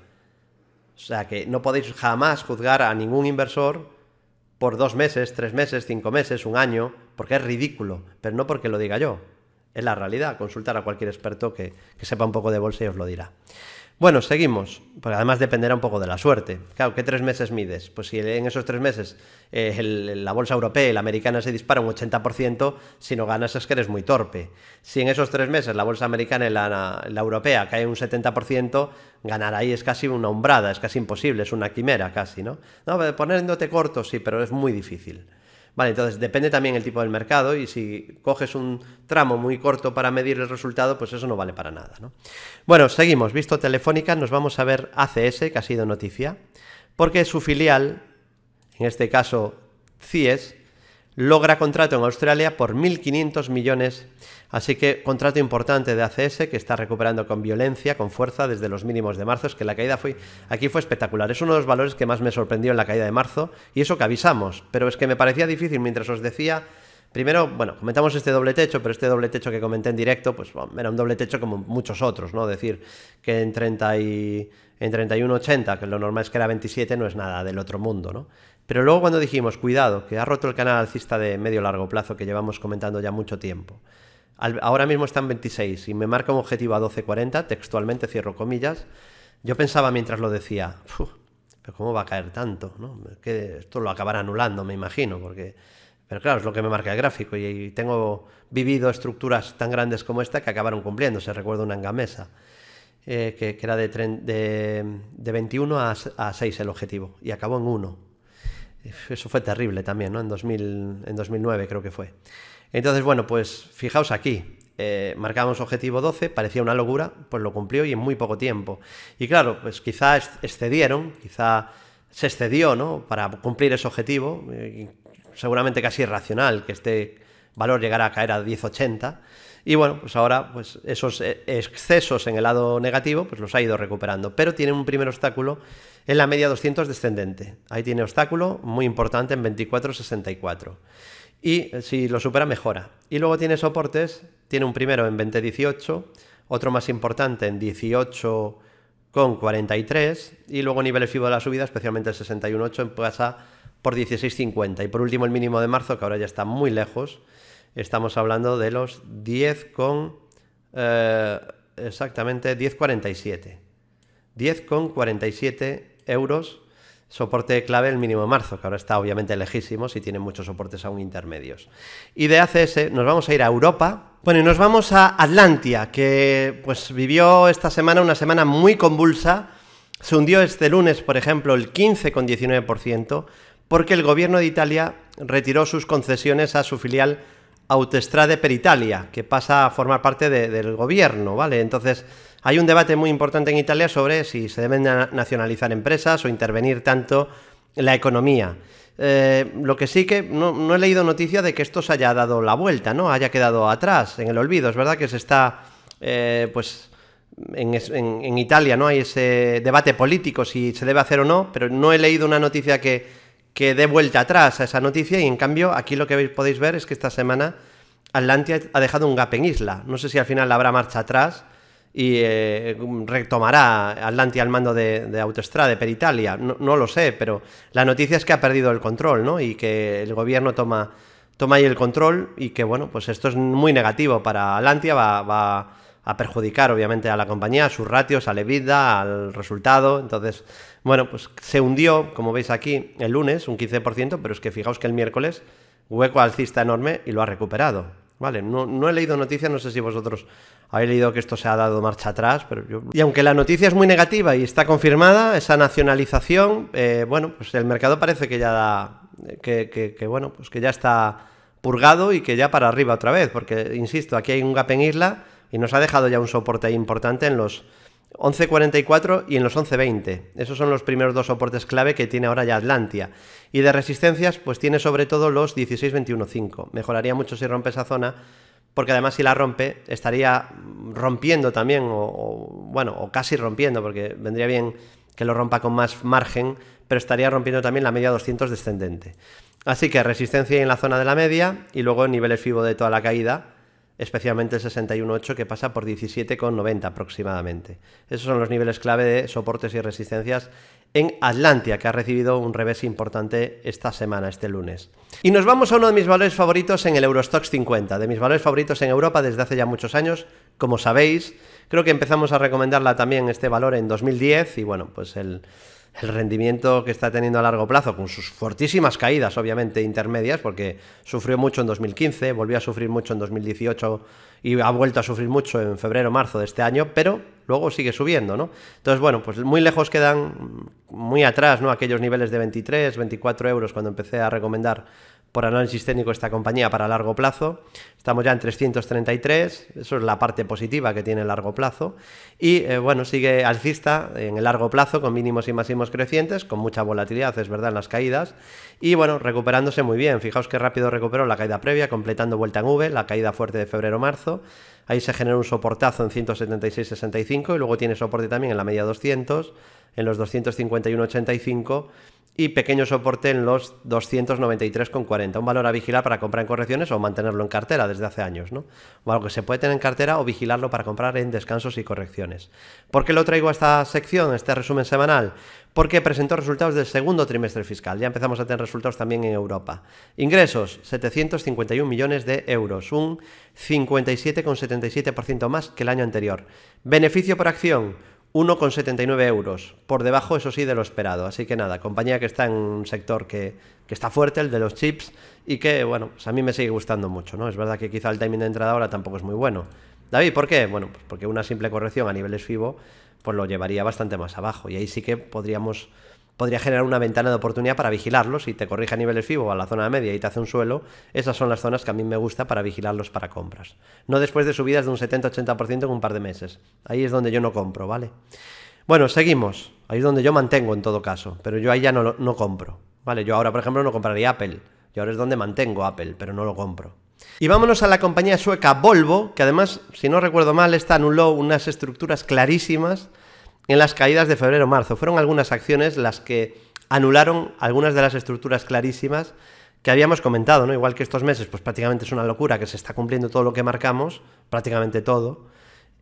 O sea que no podéis jamás juzgar a ningún inversor por dos meses, tres meses, cinco meses, un año, porque es ridículo, pero no porque lo diga yo. Es la realidad. Consultar a cualquier experto que, sepa un poco de bolsa y os lo dirá. Bueno, seguimos, porque además dependerá un poco de la suerte. Claro, ¿qué tres meses mides? Pues si en esos tres meses eh, la bolsa europea y la americana se dispara un 80%, si no ganas es que eres muy torpe. Si en esos tres meses la bolsa americana y la, europea cae un 70%, ganar ahí es casi una umbrada, es casi imposible, es una quimera casi, ¿no? No, poniéndote corto sí, pero es muy difícil. Vale, entonces depende también el tipo del mercado y si coges un tramo muy corto para medir el resultado, pues eso no vale para nada. Bueno, seguimos. Visto Telefónica, nos vamos a ver ACS, que ha sido noticia, porque su filial, en este caso CIES, logra contrato en Australia por 1.500 millones de Así que contrato importante de ACS que está recuperando con violencia, con fuerza desde los mínimos de marzo. Es que la caída fue, aquí fue espectacular. Es uno de los valores que más me sorprendió en la caída de marzo y eso que avisamos. Pero es que me parecía difícil mientras os decía Primero, bueno, comentamos este doble techo, pero este doble techo que comenté en directo, pues era un doble techo como muchos otros, ¿no? Decir que en, y, en 31.80, que lo normal es que era 27, no es nada del otro mundo, ¿no? Pero luego cuando dijimos, cuidado, que ha roto el canal alcista de medio largo plazo que llevamos comentando ya mucho tiempo ahora mismo están 26 y me marca un objetivo a 12.40, textualmente cierro comillas. Yo pensaba mientras lo decía, pero ¿cómo va a caer tanto? ¿no? Que esto lo acabará anulando, me imagino, porque... Pero claro, es lo que me marca el gráfico y, tengo vivido estructuras tan grandes como esta que acabaron cumpliendo, se recuerda una engamesa. Eh, que, que, era de, 21 a, 6 el objetivo, y acabó en 1. Eso fue terrible también, en 2009 creo que fue. Entonces, bueno, pues fijaos aquí. Eh, marcamos objetivo 12, parecía una locura, pues lo cumplió y en muy poco tiempo. Y claro, pues quizá excedieron, quizá se excedió, ¿no? Para cumplir ese objetivo, eh, seguramente casi irracional que este valor llegara a caer a 10,80. Y bueno, pues ahora pues esos eh, excesos en el lado negativo pues los ha ido recuperando, pero tiene un primer obstáculo en la media 200 descendente. Ahí tiene obstáculo muy importante en 24,64 y eh, si lo supera mejora. Y luego tiene soportes, tiene un primero en 2018, otro más importante en 18,43 y luego niveles FIBO de la subida, especialmente el 61,8 pasa por 16,50 y por último el mínimo de marzo que ahora ya está muy lejos, estamos hablando de los 10 con eh, exactamente 10,47. 10,47 euros soporte clave el mínimo de marzo, que ahora está obviamente lejísimo si tiene muchos soportes aún intermedios. Y de ACS nos vamos a ir a Europa. Bueno, y nos vamos a Atlantia, que pues vivió esta semana una semana muy convulsa. Se hundió este lunes, por ejemplo, el 15,19%, porque el gobierno de Italia retiró sus concesiones a su filial Autostrade per Italia, que pasa a formar parte del gobierno, ¿vale? Entonces, hay un debate muy importante en Italia sobre si se deben nacionalizar empresas o intervenir tanto la economía. Eh, lo que sí que no, he leído noticia de que esto se haya dado la vuelta, ¿no? Haya quedado atrás, en el olvido. Es verdad que se está, eh, pues, en, Italia, ¿no? Hay ese debate político si se debe hacer o no, pero no he leído una noticia que, que dé vuelta atrás a esa noticia y en cambio aquí lo que podéis ver es que esta semana Atlantia ha dejado un gap en isla. No sé si al final habrá marcha atrás y eh, retomará Atlantia al mando de, de Peritalia? No, lo sé, pero la noticia es que ha perdido el control, ¿no? Y que el gobierno toma, toma ahí el control y que, bueno, pues esto es muy negativo para Atlantia, va, a perjudicar obviamente a la compañía, a sus ratios, a la al resultado. Entonces, bueno, pues se hundió, como veis aquí, el lunes un 15%, pero es que fijaos que el miércoles hueco alcista enorme y lo ha recuperado. Vale, no, he leído noticias, no sé si vosotros habéis leído que esto se ha dado marcha atrás, pero yo... Y aunque la noticia es muy negativa y está confirmada, esa nacionalización, eh, bueno, pues el mercado parece que ya da, que, que, bueno, pues que ya está purgado y que ya para arriba otra vez, porque, insisto, aquí hay un gap en isla y nos ha dejado ya un soporte importante en los 11.44 y en los 11.20. Esos son los primeros dos soportes clave que tiene ahora ya Atlantia. Y de resistencias, pues tiene sobre todo los 16.21.5. Mejoraría mucho si rompe esa zona, porque además si la rompe, estaría rompiendo también, o, bueno, o casi rompiendo, porque vendría bien que lo rompa con más margen, pero estaría rompiendo también la media 200 descendente. Así que resistencia en la zona de la media y luego niveles FIBO de toda la caída, especialmente el 61.8 que pasa por 17,90 aproximadamente. Esos son los niveles clave de soportes y resistencias en Atlantia, que ha recibido un revés importante esta semana, este lunes. Y nos vamos a uno de mis valores favoritos en el Eurostox 50, de mis valores favoritos en Europa desde hace ya muchos años, como sabéis. Creo que empezamos a recomendarla también este valor en 2010 y bueno, pues el el rendimiento que está teniendo a largo plazo, con sus fortísimas caídas, obviamente, intermedias, porque sufrió mucho en 2015, volvió a sufrir mucho en 2018 y ha vuelto a sufrir mucho en febrero, marzo de este año, pero luego sigue subiendo, ¿no? Entonces, bueno, pues muy lejos quedan, muy atrás, ¿no? Aquellos niveles de 23, 24 euros cuando empecé a recomendar por análisis técnico esta compañía para largo plazo. Estamos ya en 333, eso es la parte positiva que tiene el largo plazo. Y eh, bueno, sigue alcista en el largo plazo con mínimos y máximos crecientes, con mucha volatilidad, es verdad, en las caídas. Y bueno, recuperándose muy bien. Fijaos qué rápido recuperó la caída previa, completando vuelta en V, la caída fuerte de febrero-marzo. Ahí se generó un soportazo en 176.65 y luego tiene soporte también en la media 200, en los 251.85 y pequeño soporte en los 293,40. Un valor a vigilar para comprar en correcciones o mantenerlo en cartera desde hace años, ¿no? O algo que se puede tener en cartera o vigilarlo para comprar en descansos y correcciones. ¿Por qué lo traigo a esta sección, este resumen semanal? Porque presentó resultados del segundo trimestre fiscal. Ya empezamos a tener resultados también en Europa. Ingresos, 751 millones de euros, un 57,77% más que el año anterior. Beneficio por acción, 1,79 euros, por debajo, eso sí, de lo esperado. Así que nada, compañía que está en un sector que, que, está fuerte, el de los chips, y que, bueno, pues a mí me sigue gustando mucho, ¿no? Es verdad que quizá el timing de entrada ahora tampoco es muy bueno. David, ¿por qué? Bueno, pues porque una simple corrección a niveles FIBO, pues lo llevaría bastante más abajo, y ahí sí que podríamos podría generar una ventana de oportunidad para vigilarlos. Si te corrige a niveles FIBO a la zona media y te hace un suelo, esas son las zonas que a mí me gusta para vigilarlos para compras. No después de subidas de un 70-80% en un par de meses. Ahí es donde yo no compro, ¿vale? Bueno, seguimos. Ahí es donde yo mantengo en todo caso, pero yo ahí ya no, no compro. Vale, yo ahora, por ejemplo, no compraría Apple. Yo ahora es donde mantengo Apple, pero no lo compro. Y vámonos a la compañía sueca Volvo, que además, si no recuerdo mal, está anuló unas estructuras clarísimas en las caídas de febrero-marzo. Fueron algunas acciones las que anularon algunas de las estructuras clarísimas que habíamos comentado, ¿no? Igual que estos meses, pues prácticamente es una locura que se está cumpliendo todo lo que marcamos, prácticamente todo.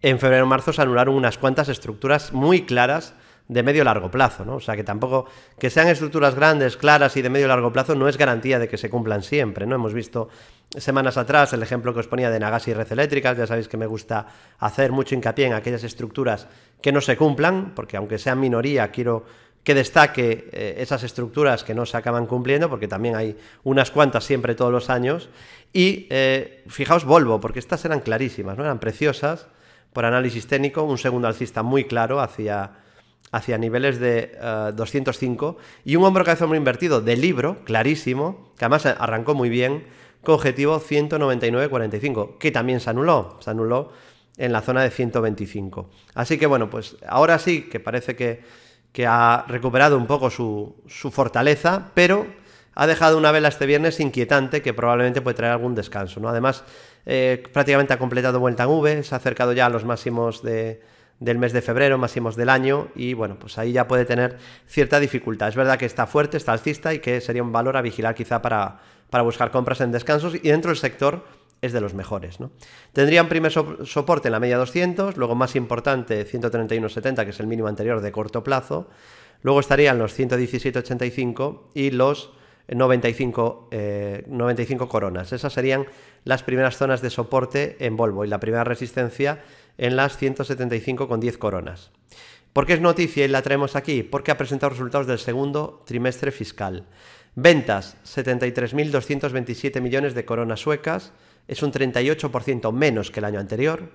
En febrero-marzo se anularon unas cuantas estructuras muy claras de medio largo plazo, ¿no? O sea, que tampoco que sean estructuras grandes, claras y de medio largo plazo no es garantía de que se cumplan siempre, ¿no? Hemos visto semanas atrás el ejemplo que os ponía de Nagas y red eléctricas, ya sabéis que me gusta hacer mucho hincapié en aquellas estructuras que no se cumplan, porque aunque sean minoría, quiero que destaque eh, esas estructuras que no se acaban cumpliendo, porque también hay unas cuantas siempre todos los años. Y eh, fijaos Volvo, porque estas eran clarísimas, ¿no? Eran preciosas por análisis técnico, un segundo alcista muy claro hacia hacia niveles de 205 eh, y un hombro cabeza muy invertido de libro, clarísimo, que además arrancó muy bien, con objetivo 199.45, que también se anuló, se anuló en la zona de 125. Así que bueno, pues ahora sí que parece que, que ha recuperado un poco su, fortaleza, pero ha dejado una vela este viernes inquietante que probablemente puede traer algún descanso. ¿no? Además, eh, prácticamente ha completado vuelta en V, se ha acercado ya a los máximos de, del mes de febrero, máximos del año, y bueno, pues ahí ya puede tener cierta dificultad. Es verdad que está fuerte, está alcista y que sería un valor a vigilar quizá para, para buscar compras en descansos y dentro del sector es de los mejores. ¿no? primer soporte en la media 200, luego más importante 131.70, que es el mínimo anterior de corto plazo, luego estarían los 117.85 y los 95, 95 eh, coronas. Esas serían las primeras zonas de soporte en Volvo y la primera resistencia en las 175,10 coronas. ¿Por qué es noticia y la traemos aquí? Porque ha presentado resultados del segundo trimestre fiscal. Ventas, 73.227 millones de coronas suecas, es un 38% menos que el año anterior.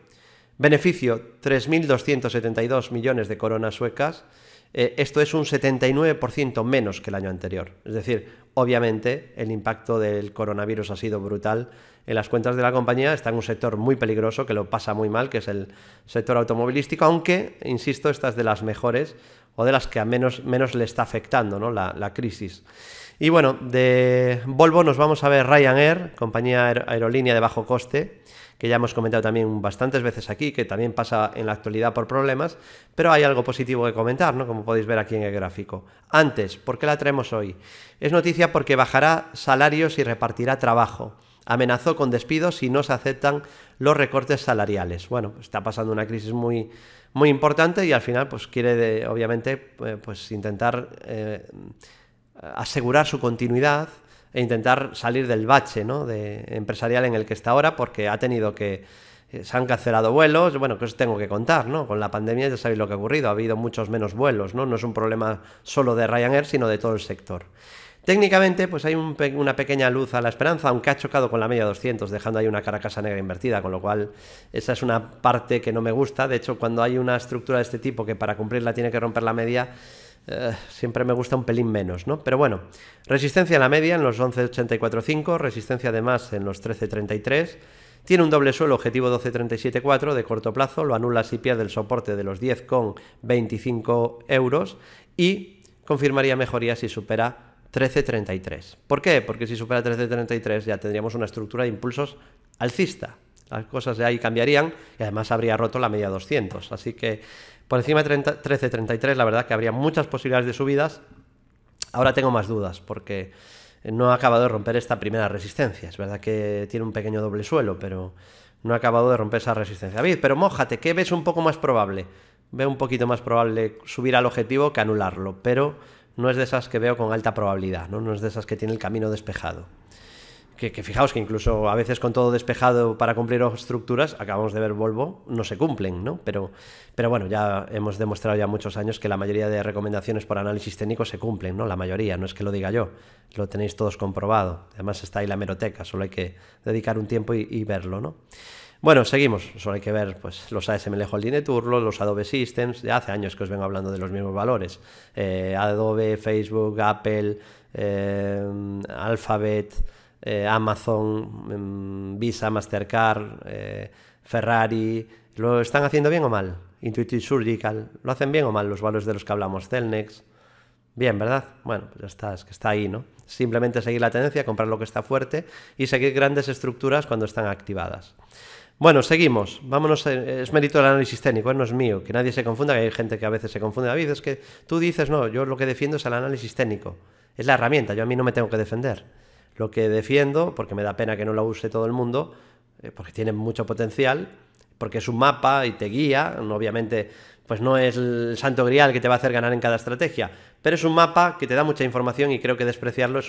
Beneficio, 3.272 millones de coronas suecas, eh, esto es un 79% menos que el año anterior. Es decir, obviamente el impacto del coronavirus ha sido brutal en las cuentas de la compañía. Está en un sector muy peligroso que lo pasa muy mal, que es el sector automovilístico, aunque, insisto, esta es de las mejores o de las que a menos, le está afectando la, crisis. Y bueno, de Volvo nos vamos a ver Ryanair, compañía aerolínea de bajo coste que ya hemos comentado también bastantes veces aquí, que también pasa en la actualidad por problemas, pero hay algo positivo que comentar, ¿no? Como podéis ver aquí en el gráfico. Antes, ¿por qué la traemos hoy? Es noticia porque bajará salarios y repartirá trabajo amenazó con despidos si no se aceptan los recortes salariales. Bueno, está pasando una crisis muy, muy importante y al final pues quiere obviamente eh, pues intentar eh, asegurar su continuidad e intentar salir del bache de empresarial en el que está ahora porque ha tenido que eh, se han cancelado vuelos, bueno, que os tengo que contar, ¿no? Con la pandemia ya sabéis lo que ha ocurrido, ha habido muchos menos vuelos, ¿no? No es un problema solo de Ryanair, sino de todo el sector. Técnicamente, pues hay una pequeña luz a la esperanza, aunque ha chocado con la media 200, dejando ahí una caracasa negra invertida, con lo cual esa es una parte que no me gusta. De hecho, cuando hay una estructura de este tipo que para cumplirla tiene que romper la media, eh, siempre me gusta un pelín menos, ¿no? Pero bueno, resistencia a la media en los 11.84.5, resistencia de más en los 13.33. Tiene un doble suelo objetivo 12.37.4 de corto plazo, lo anula si pierde el soporte de los 10,25 euros y confirmaría mejoría si supera 13.33. ¿Por qué? Porque si supera 13.33 ya tendríamos una estructura de impulsos alcista. Las cosas de ahí cambiarían y además habría roto la media 200. Así que por encima de 13.33, la verdad que habría muchas posibilidades de subidas. Ahora tengo más dudas porque no ha acabado de romper esta primera resistencia. Es verdad que tiene un pequeño doble suelo, pero no ha acabado de romper esa resistencia. David, pero mojate, ¿qué ves un poco más probable? Veo un poquito más probable subir al objetivo que anularlo, pero no es de esas que veo con alta probabilidad, ¿no? no es de esas que tiene el camino despejado. Que, fijaos que incluso a veces con todo despejado para cumplir estructuras, acabamos de ver Volvo, no se cumplen, ¿no? Pero, pero bueno, ya hemos demostrado ya muchos años que la mayoría de recomendaciones por análisis técnico se cumplen, ¿no? La mayoría, no es que lo diga yo, lo tenéis todos comprobado. Además está ahí la meroteca, solo hay que dedicar un tiempo y, verlo, ¿no? Bueno, seguimos. Solo hay que ver pues, los ASML Holding Turlo, los Adobe Systems. Ya hace años que os vengo hablando de los mismos valores. Eh, Adobe, Facebook, Apple, eh, Alphabet, eh, Amazon, mm, Visa, Mastercard, eh, Ferrari, ¿lo están haciendo bien o mal? Intuitive Surgical, ¿lo hacen bien o mal los valores de los que hablamos? Celnex. Bien, ¿verdad? Bueno, pues ya está, es que está ahí, ¿no? Simplemente seguir la tendencia, comprar lo que está fuerte y seguir grandes estructuras cuando están activadas. Bueno, seguimos. Vámonos. Eh, es mérito del análisis técnico, no es mío. Que nadie se confunda, que hay gente que a veces se confunde. David, es que tú dices, no, yo lo que defiendo es el análisis técnico. Es la herramienta, yo a mí no me tengo que defender lo que defiendo, porque me da pena que no lo use todo el mundo, eh, porque tiene mucho potencial, porque es un mapa y te guía, obviamente pues no es el santo grial que te va a hacer ganar en cada estrategia, pero es un mapa que te da mucha información y creo que despreciarlo es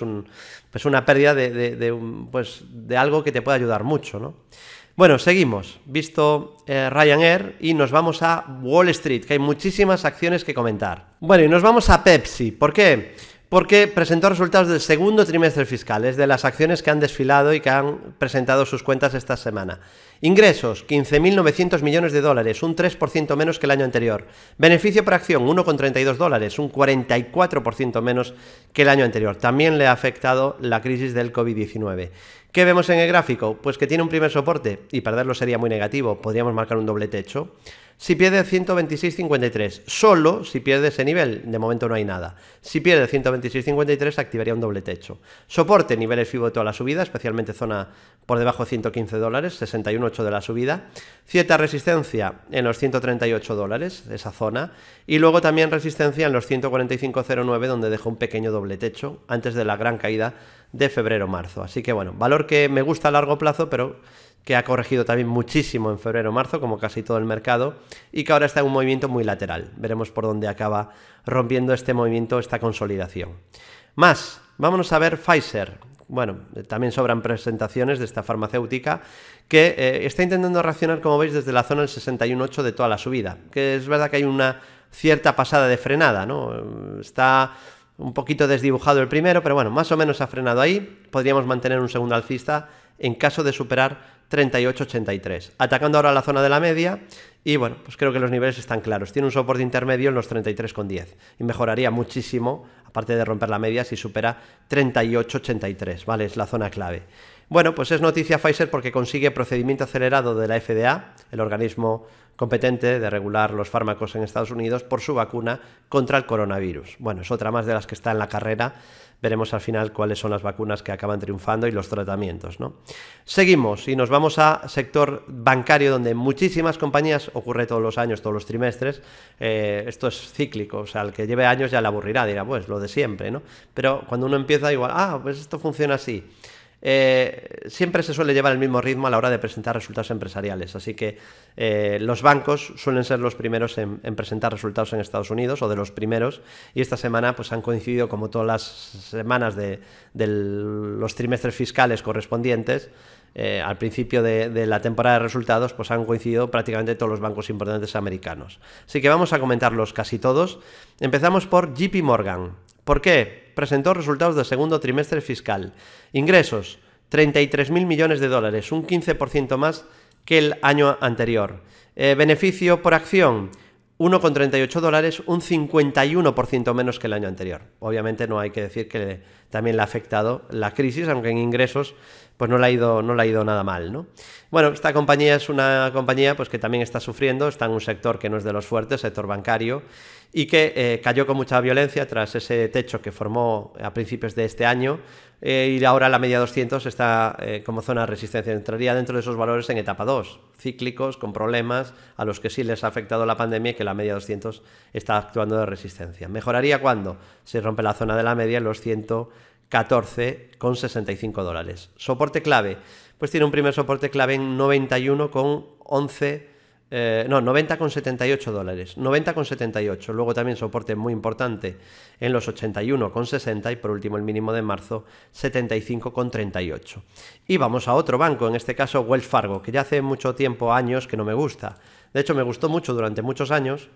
pues una pérdida de, pues de algo que te puede ayudar mucho. ¿no? Bueno, seguimos, visto eh, Ryanair y nos vamos a Wall Street, que hay muchísimas acciones que comentar. Bueno, y nos vamos a Pepsi, ¿por qué? porque presentó resultados del segundo trimestre fiscal, de las acciones que han desfilado y que han presentado sus cuentas esta semana. Ingresos, 15.900 millones de dólares, un 3% menos que el año anterior. Beneficio por acción, 1,32 dólares, un 44% menos que el año anterior. También le ha afectado la crisis del COVID-19. ¿Qué vemos en el gráfico? Pues que tiene un primer soporte, y perderlo sería muy negativo, podríamos marcar un doble techo. Si pierde 126.53, solo si pierde ese nivel, de momento no hay nada. Si pierde 126.53, activaría un doble techo. Soporte, niveles FIBO de toda la subida, especialmente zona por debajo de 115 dólares, 61.8 de la subida. Cierta resistencia en los 138 dólares, esa zona. Y luego también resistencia en los 145.09, donde dejó un pequeño doble techo antes de la gran caída de febrero-marzo. Así que bueno, valor que me gusta a largo plazo, pero que ha corregido también muchísimo en febrero-marzo, como casi todo el mercado, y que ahora está en un movimiento muy lateral. Veremos por dónde acaba rompiendo este movimiento, esta consolidación. Más, vámonos a ver Pfizer. Bueno, también sobran presentaciones de esta farmacéutica que eh, está intentando reaccionar, como veis, desde la zona del 61.8 de toda la subida. Que es verdad que hay una cierta pasada de frenada, ¿no? Está un poquito desdibujado el primero, pero bueno, más o menos ha frenado ahí. Podríamos mantener un segundo alcista en caso de superar 38,83. Atacando ahora la zona de la media y bueno, pues creo que los niveles están claros. Tiene un soporte intermedio en los 33,10 y mejoraría muchísimo, aparte de romper la media, si supera 38,83, ¿vale? Es la zona clave. Bueno, pues es noticia Pfizer porque consigue procedimiento acelerado de la FDA, el organismo competente de regular los fármacos en Estados Unidos, por su vacuna contra el coronavirus. Bueno, es otra más de las que está en la carrera veremos al final cuáles son las vacunas que acaban triunfando y los tratamientos. ¿no? Seguimos y nos vamos a sector bancario donde muchísimas compañías, ocurre todos los años, todos los trimestres, eh, esto es cíclico, o sea, el que lleve años ya le aburrirá, dirá, pues lo de siempre, ¿no? Pero cuando uno empieza igual, ah, pues esto funciona así. Eh, siempre se suele llevar el mismo ritmo a la hora de presentar resultados empresariales. Así que eh, los bancos suelen ser los primeros en, presentar resultados en Estados Unidos o de los primeros. Y esta semana pues, han coincidido, como todas las semanas de, los trimestres fiscales correspondientes, eh, al principio de, la temporada de resultados, pues han coincidido prácticamente todos los bancos importantes americanos. Así que vamos a comentarlos casi todos. Empezamos por JP Morgan. ¿Por qué? presentó resultados del segundo trimestre fiscal. Ingresos, 33.000 millones de dólares, un 15% más que el año anterior. Eh, beneficio por acción, 1,38 dólares, un 51% menos que el año anterior. Obviamente no hay que decir que también le ha afectado la crisis, aunque en ingresos pues no le ha ido, no le ha ido nada mal. ¿no? Bueno, esta compañía es una compañía pues, que también está sufriendo, está en un sector que no es de los fuertes, sector bancario, y que eh, cayó con mucha violencia tras ese techo que formó a principios de este año eh, y ahora la media 200 está eh, como zona de resistencia. Entraría dentro de esos valores en etapa 2, cíclicos, con problemas, a los que sí les ha afectado la pandemia y que la media 200 está actuando de resistencia. ¿Mejoraría cuando se rompe la zona de la media en los 114,65 dólares? Soporte clave. Pues tiene un primer soporte clave en 91,11 eh, no, 90,78 dólares. 90,78. Luego también soporte muy importante en los 81,60 y por último el mínimo de marzo 75,38. Y vamos a otro banco, en este caso Wells Fargo, que ya hace mucho tiempo, años, que no me gusta. De hecho, me gustó mucho durante muchos años,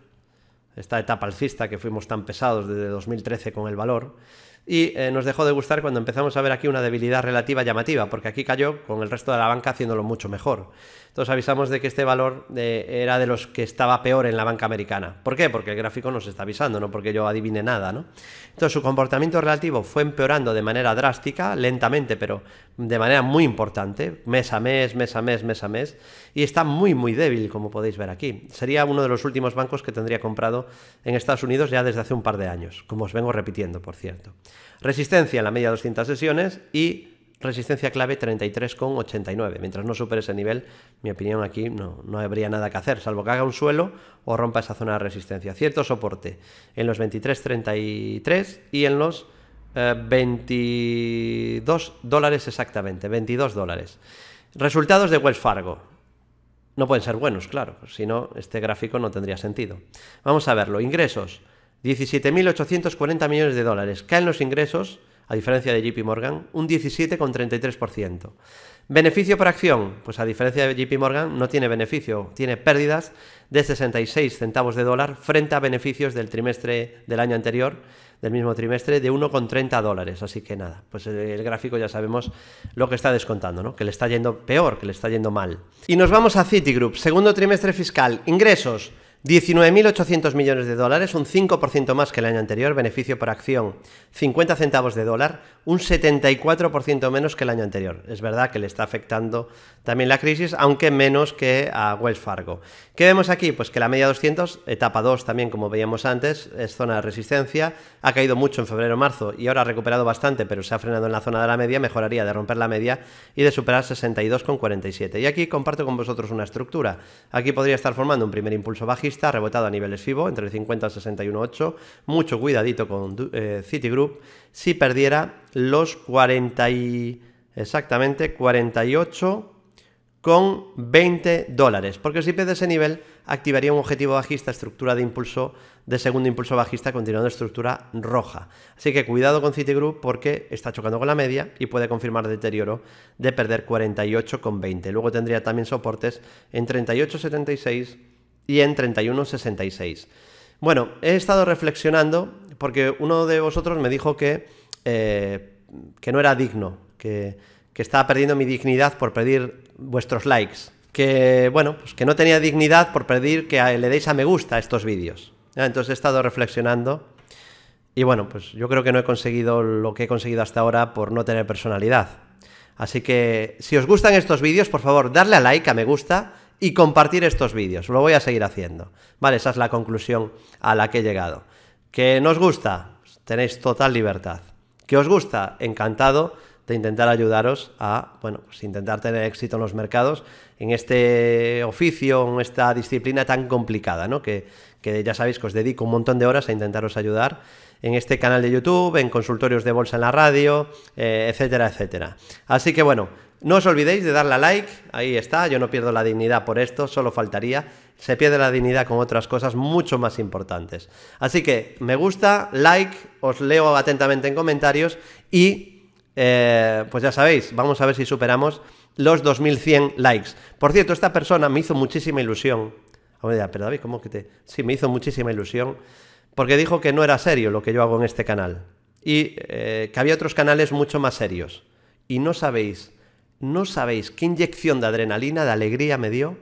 esta etapa alcista que fuimos tan pesados desde 2013 con el valor y eh, nos dejó de gustar cuando empezamos a ver aquí una debilidad relativa llamativa, porque aquí cayó con el resto de la banca haciéndolo mucho mejor. Entonces avisamos de que este valor eh, era de los que estaba peor en la banca americana. ¿Por qué? Porque el gráfico nos está avisando, no porque yo adivine nada, ¿no? Entonces su comportamiento relativo fue empeorando de manera drástica, lentamente, pero de manera muy importante, mes a mes, mes a mes, mes a mes, y está muy, muy débil, como podéis ver aquí. Sería uno de los últimos bancos que tendría comprado en Estados Unidos ya desde hace un par de años, como os vengo repitiendo, por cierto. Resistencia en la media 200 sesiones y resistencia clave 33,89. Mientras no supere ese nivel, mi opinión aquí no, habría nada que hacer, salvo que haga un suelo o rompa esa zona de resistencia. Cierto soporte en los 23,33 y en los 22 eh, dólares exactamente, 22 dólares. Resultados de Wells Fargo. No pueden ser buenos, claro, si no, este gráfico no tendría sentido. Vamos a verlo. Ingresos. 17.840 millones de dólares. Caen los ingresos, a diferencia de JP Morgan, un 17,33%. Beneficio por acción, pues a diferencia de JP Morgan no tiene beneficio, tiene pérdidas de 66 centavos de dólar frente a beneficios del trimestre del año anterior, del mismo trimestre, de 1,30 dólares. Así que nada, pues eh, el gráfico ya sabemos lo que está descontando, ¿no? que le está yendo peor, que le está yendo mal. Y nos vamos a Citigroup, segundo trimestre fiscal, ingresos 19.800 millones de dólares, un 5% más que el año anterior, beneficio por acción 50 centavos de dólar, un 74% menos que el año anterior. Es verdad que le está afectando también la crisis, aunque menos que a Wells Fargo. ¿Qué vemos aquí? Pues que la media 200, etapa 2 también como veíamos antes, es zona de resistencia, ha caído mucho en febrero-marzo y ahora ha recuperado bastante, pero se ha frenado en la zona de la media, mejoraría de romper la media y de superar 62,47. Y aquí comparto con vosotros una estructura. Aquí podría estar formando un primer impulso bajista, rebotado a niveles FIBO, entre el 50 y el 61,8. Mucho cuidadito con eh, Citigroup. Si perdiera los 40 y, exactamente 48 con 20 dólares, porque si pierde ese nivel activaría un objetivo bajista, estructura de impulso, de segundo impulso bajista, continuando estructura roja. Así que cuidado con Citigroup porque está chocando con la media y puede confirmar deterioro de perder 48 con 20. Luego tendría también soportes en 38,76 y en 3166. Bueno, he estado reflexionando porque uno de vosotros me dijo que, eh, que no era digno, que, estaba perdiendo mi dignidad por pedir vuestros likes, que bueno, pues que no tenía dignidad por pedir que le deis a me gusta a estos vídeos. Entonces he estado reflexionando y bueno, pues yo creo que no he conseguido lo que he conseguido hasta ahora por no tener personalidad. Así que si os gustan estos vídeos, por favor, darle a like, a me gusta, y compartir estos vídeos. Lo voy a seguir haciendo. Vale, esa es la conclusión a la que he llegado. ¿Que nos gusta? Tenéis total libertad. ¿Que os gusta? Encantado de intentar ayudaros a, bueno, pues intentar tener éxito en los mercados, en este oficio, en esta disciplina tan complicada, ¿no? Que, ya sabéis que os dedico un montón de horas a intentaros ayudar en este canal de YouTube, en consultorios de bolsa en la radio, eh, etcétera, etcétera. Así que bueno, no os olvidéis de darle a like, ahí está, yo no pierdo la dignidad por esto, solo faltaría. Se pierde la dignidad con otras cosas mucho más importantes. Así que me gusta, like, os leo atentamente en comentarios y eh, pues ya sabéis, vamos a ver si superamos los 2100 likes. Por cierto, esta persona me hizo muchísima ilusión. Ah, pero David, ¿cómo que te...? Sí, me hizo muchísima ilusión porque dijo que no era serio lo que yo hago en este canal y eh, que había otros canales mucho más serios. Y no sabéis no sabéis qué inyección de adrenalina, de alegría me dio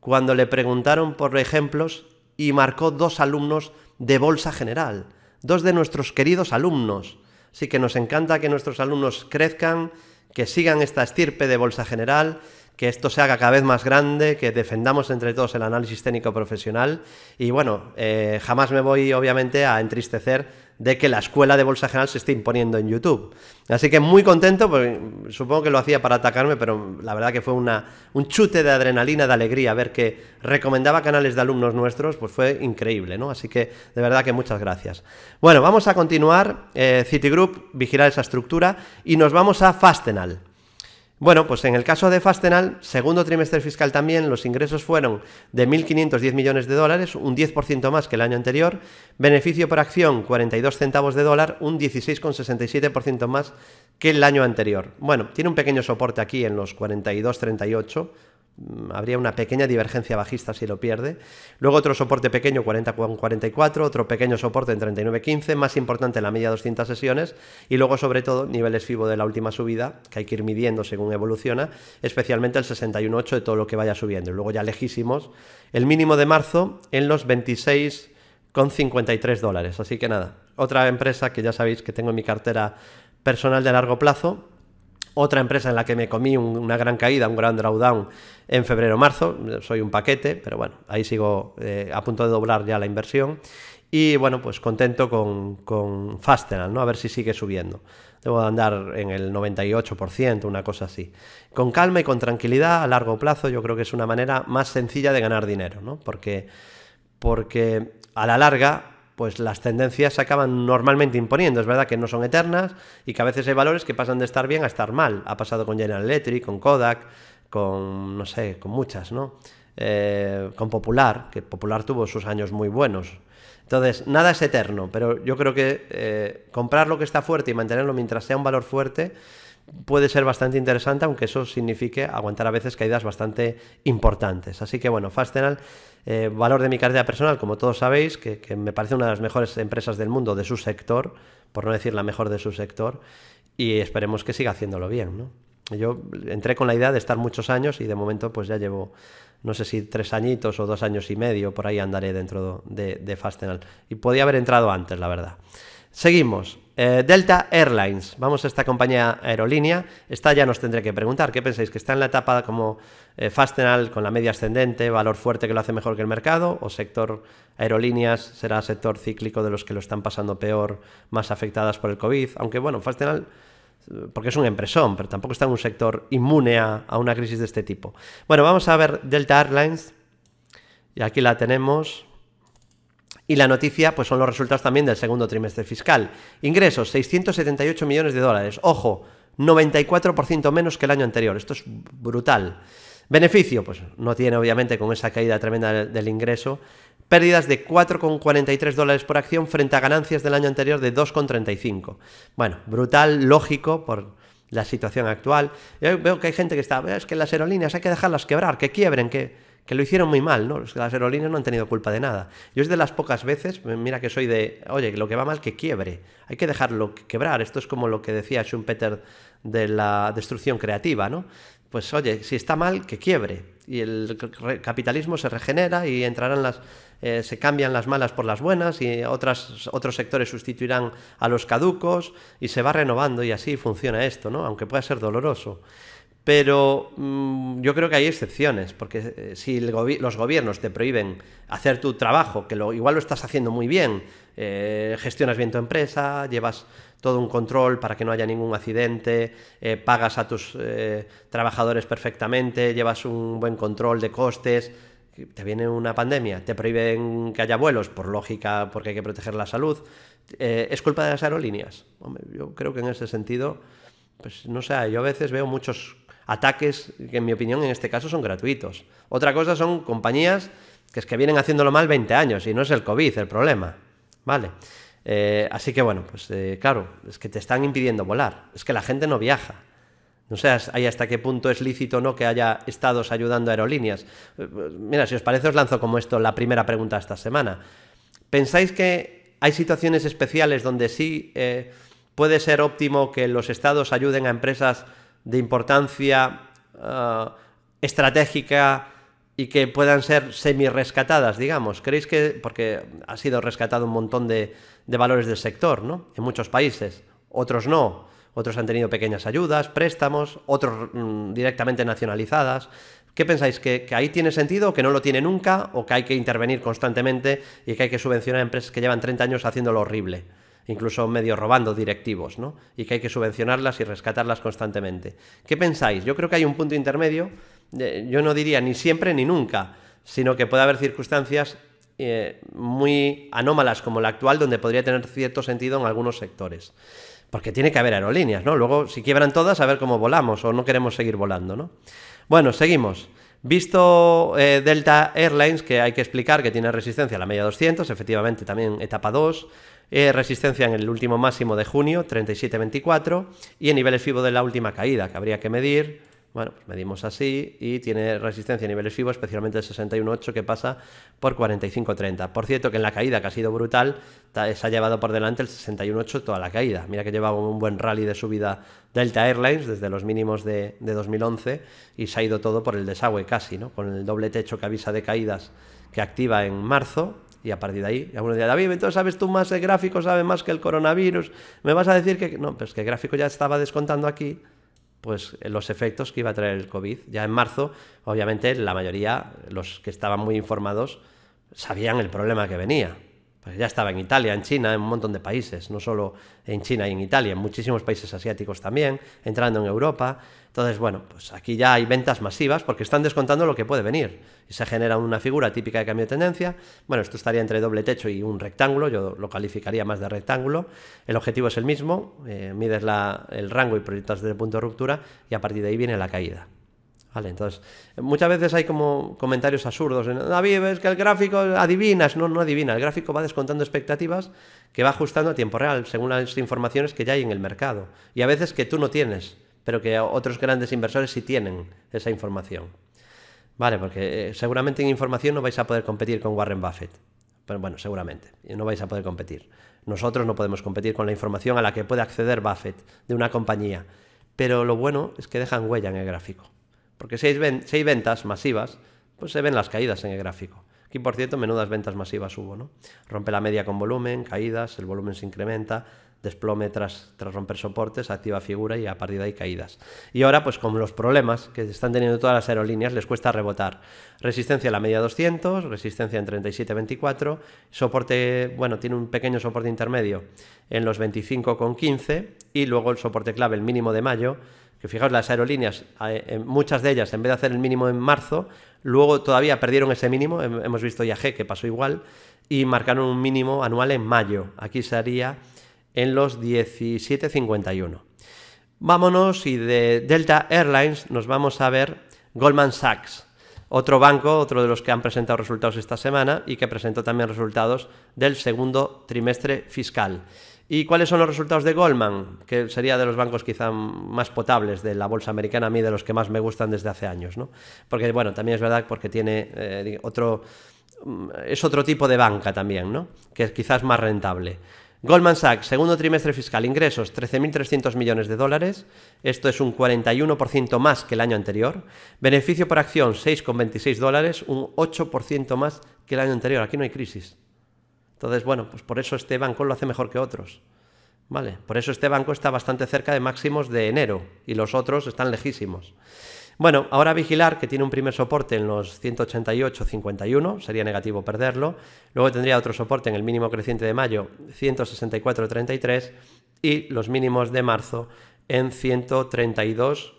cuando le preguntaron por ejemplos y marcó dos alumnos de Bolsa General, dos de nuestros queridos alumnos. Así que nos encanta que nuestros alumnos crezcan, que sigan esta estirpe de Bolsa General, que esto se haga cada vez más grande, que defendamos entre todos el análisis técnico profesional. Y bueno, eh, jamás me voy obviamente a entristecer de que la escuela de bolsa general se esté imponiendo en YouTube. Así que muy contento, pues, supongo que lo hacía para atacarme, pero la verdad que fue una, un chute de adrenalina, de alegría, ver que recomendaba canales de alumnos nuestros, pues fue increíble, ¿no? Así que de verdad que muchas gracias. Bueno, vamos a continuar. Eh, Citigroup vigilar esa estructura y nos vamos a Fastenal. Bueno, pues en el caso de Fastenal, segundo trimestre fiscal también, los ingresos fueron de 1.510 millones de dólares, un 10% más que el año anterior, beneficio por acción 42 centavos de dólar, un 16,67% más que el año anterior. Bueno, tiene un pequeño soporte aquí en los 42,38 habría una pequeña divergencia bajista si lo pierde. Luego otro soporte pequeño 44 otro pequeño soporte en 39,15, más importante en la media 200 sesiones y luego sobre todo niveles FIBO de la última subida, que hay que ir midiendo según evoluciona, especialmente el 61,8 de todo lo que vaya subiendo. Y luego ya lejísimos, el mínimo de marzo en los 26 53 dólares. Así que nada, otra empresa que ya sabéis que tengo en mi cartera personal de largo plazo, otra empresa en la que me comí una gran caída, un gran drawdown en febrero-marzo, soy un paquete, pero bueno, ahí sigo eh, a punto de doblar ya la inversión. Y bueno, pues contento con, con Fastenal, ¿no? A ver si sigue subiendo. Debo andar en el 98%, una cosa así. Con calma y con tranquilidad, a largo plazo, yo creo que es una manera más sencilla de ganar dinero, ¿no? Porque, porque a la larga, pues las tendencias se acaban normalmente imponiendo. Es verdad que no son eternas y que a veces hay valores que pasan de estar bien a estar mal. Ha pasado con General Electric, con Kodak, con, no sé, con muchas, ¿no? Eh, con Popular, que Popular tuvo sus años muy buenos. Entonces, nada es eterno, pero yo creo que eh, comprar lo que está fuerte y mantenerlo mientras sea un valor fuerte puede ser bastante interesante, aunque eso signifique aguantar a veces caídas bastante importantes. Así que bueno, Fastenal, eh, valor de mi cartera personal, como todos sabéis, que me parece una de las mejores empresas del mundo de su sector, por no decir la mejor de su sector, y esperemos que siga haciéndolo bien, ¿no? Yo entré con la idea de estar muchos años y de momento pues ya llevo, no sé si tres añitos o dos años y medio, por ahí andaré dentro de, Fastenal. Y podía haber entrado antes, la verdad. Seguimos. Eh, Delta Airlines, vamos a esta compañía aerolínea. Esta ya nos tendré que preguntar, ¿qué pensáis? ¿Que está en la etapa como eh, Fastenal con la media ascendente, valor fuerte que lo hace mejor que el mercado? ¿O sector aerolíneas será sector cíclico de los que lo están pasando peor, más afectadas por el COVID? Aunque bueno, Fastenal porque es un empresón, pero tampoco está en un sector inmune a, una crisis de este tipo. Bueno, vamos a ver Delta Airlines, y aquí la tenemos. Y la noticia, pues son los resultados también del segundo trimestre fiscal. Ingresos, 678 millones de dólares. Ojo, 94% menos que el año anterior. Esto es brutal. Beneficio, pues no tiene obviamente con esa caída tremenda del ingreso. Pérdidas de 4,43 dólares por acción frente a ganancias del año anterior de 2,35. Bueno, brutal, lógico, por, la situación actual. Yo veo que hay gente que está, es que las aerolíneas hay que dejarlas quebrar, que quiebren, que, que lo hicieron muy mal, ¿no? Las aerolíneas no han tenido culpa de nada. Yo es de las pocas veces, mira que soy de, oye, lo que va mal que quiebre, hay que dejarlo quebrar. Esto es como lo que decía Schumpeter de la destrucción creativa, ¿no? pues oye, si está mal, que quiebre. Y el capitalismo se regenera y entrarán las, eh, se cambian las malas por las buenas y otras, otros sectores sustituirán a los caducos y se va renovando y así funciona esto, ¿no? Aunque pueda ser doloroso. Pero mm, yo creo que hay excepciones, porque eh, si los gobiernos te prohíben hacer tu trabajo, que lo, igual lo estás haciendo muy bien, eh, gestionas bien tu empresa, llevas todo un control para que no haya ningún accidente, eh, pagas a tus eh, trabajadores perfectamente, llevas un buen control de costes. Te viene una pandemia, te prohíben que haya vuelos, por lógica, porque hay que proteger la salud. Eh, ¿Es culpa de las aerolíneas? yo creo que en ese sentido, pues no sé, yo a veces veo muchos ataques que en mi opinión en este caso son gratuitos. Otra cosa son compañías que es que vienen haciéndolo mal 20 años y no es el COVID el problema. ¿Vale? Eh, así que bueno, pues eh, claro, es que te están impidiendo volar, es que la gente no viaja. No sé hasta qué punto es lícito o no que haya estados ayudando a aerolíneas. Eh, pues, mira, si os parece os lanzo como esto la primera pregunta esta semana. ¿Pensáis que hay situaciones especiales donde sí puede ser óptimo que los estados ayuden a empresas de importancia ah, estratégica y que puedan ser semi-rescatadas, digamos? ¿Creéis que, porque ha sido rescatado un montón de, de valores del sector, ¿no? En muchos países, otros no. Otros han tenido pequeñas ayudas, préstamos, otros mm, directamente nacionalizadas. ¿Qué pensáis? ¿Que, ahí tiene sentido que no lo tiene nunca? ¿O que hay que intervenir constantemente y que hay que subvencionar a empresas que llevan 30 años haciéndolo horrible? Incluso medio robando directivos, ¿no? Y que hay que subvencionarlas y rescatarlas constantemente. ¿Qué pensáis? Yo creo que hay un punto intermedio, eh, yo no diría ni siempre ni nunca, sino que puede haber circunstancias eh, muy anómalas como la actual, donde podría tener cierto sentido en algunos sectores. Porque tiene que haber aerolíneas, ¿no? Luego, si quiebran todas, a ver cómo volamos o no queremos seguir volando, ¿no? Bueno, seguimos. Visto eh, Delta Airlines, que hay que explicar que tiene resistencia a la media 200, efectivamente también etapa 2, eh, resistencia en el último máximo de junio, 37.24, y en niveles FIBO de la última caída, que habría que medir, bueno, pues medimos así y tiene resistencia a niveles FIBO, especialmente el 61.8 que pasa por 45.30. Por cierto que en la caída, que ha sido brutal, se ha llevado por delante el 61.8 toda la caída. Mira que llevaba un buen rally de subida Delta Airlines desde los mínimos de, 2011 y se ha ido todo por el desagüe casi, ¿no? Con el doble techo que avisa de caídas que activa en marzo, y a partir de ahí, algunos dirán, David, entonces sabes tú más de gráfico, sabes más que el coronavirus, me vas a decir que... No, pues que el gráfico ya estaba descontando aquí pues eh, los efectos que iba a traer el COVID. Ya en marzo, obviamente, la mayoría, los que estaban muy informados, sabían el problema que venía. Pues ya estaba en Italia, en China, en un montón de países, no solo en China y en Italia, en muchísimos países asiáticos también, entrando en Europa. Entonces, bueno, pues aquí ya hay ventas masivas porque están descontando lo que puede venir. Y se genera una figura típica de cambio de tendencia. Bueno, esto estaría entre doble techo y un rectángulo, yo lo calificaría más de rectángulo. El objetivo es el mismo, eh, mides el rango y proyectas desde el punto de ruptura y a partir de ahí viene la caída entonces, muchas veces hay como comentarios absurdos. David, es que el gráfico adivinas. No, no adivina. El gráfico va descontando expectativas que va ajustando a tiempo real, según las informaciones que ya hay en el mercado. Y a veces que tú no tienes, pero que otros grandes inversores sí tienen esa información. Vale, porque eh, seguramente en información no vais a poder competir con Warren Buffett. Pero bueno, seguramente. No vais a poder competir. Nosotros no podemos competir con la información a la que puede acceder Buffett de una compañía. Pero lo bueno es que dejan huella en el gráfico. Porque si hay, ventas masivas, pues se ven las caídas en el gráfico. Aquí, por cierto, menudas ventas masivas hubo, ¿no? Rompe la media con volumen, caídas, el volumen se incrementa, desplome tras, romper soportes, activa figura y a partir de ahí caídas. Y ahora, pues con los problemas que están teniendo todas las aerolíneas, les cuesta rebotar. Resistencia a la media 200, resistencia en 37.24, soporte, bueno, tiene un pequeño soporte intermedio en los 25.15 y luego el soporte clave, el mínimo de mayo, que fijaos, las aerolíneas, eh, muchas de ellas, en vez de hacer el mínimo en marzo, luego todavía perdieron ese mínimo. Hemos visto IAG que pasó igual y marcaron un mínimo anual en mayo. Aquí sería en los 17.51. Vámonos y de Delta Airlines nos vamos a ver Goldman Sachs, otro banco, otro de los que han presentado resultados esta semana y que presentó también resultados del segundo trimestre fiscal. ¿Y cuáles son los resultados de Goldman? Que sería de los bancos quizá más potables de la bolsa americana, a mí de los que más me gustan desde hace años, ¿no? Porque, bueno, también es verdad porque tiene eh, otro... Mm, es otro tipo de banca también, ¿no? Que quizás más rentable. Goldman Sachs, segundo trimestre fiscal, ingresos 13.300 millones de dólares, esto es un 41% más que el año anterior, beneficio por acción 6,26 dólares, un 8% más que el año anterior, aquí no hay crisis, entonces, bueno, pues por eso este banco lo hace mejor que otros. ¿Vale? Por eso este banco está bastante cerca de máximos de enero y los otros están lejísimos. Bueno, ahora vigilar que tiene un primer soporte en los 188.51, sería negativo perderlo. Luego tendría otro soporte en el mínimo creciente de mayo, 164.33 y los mínimos de marzo en 132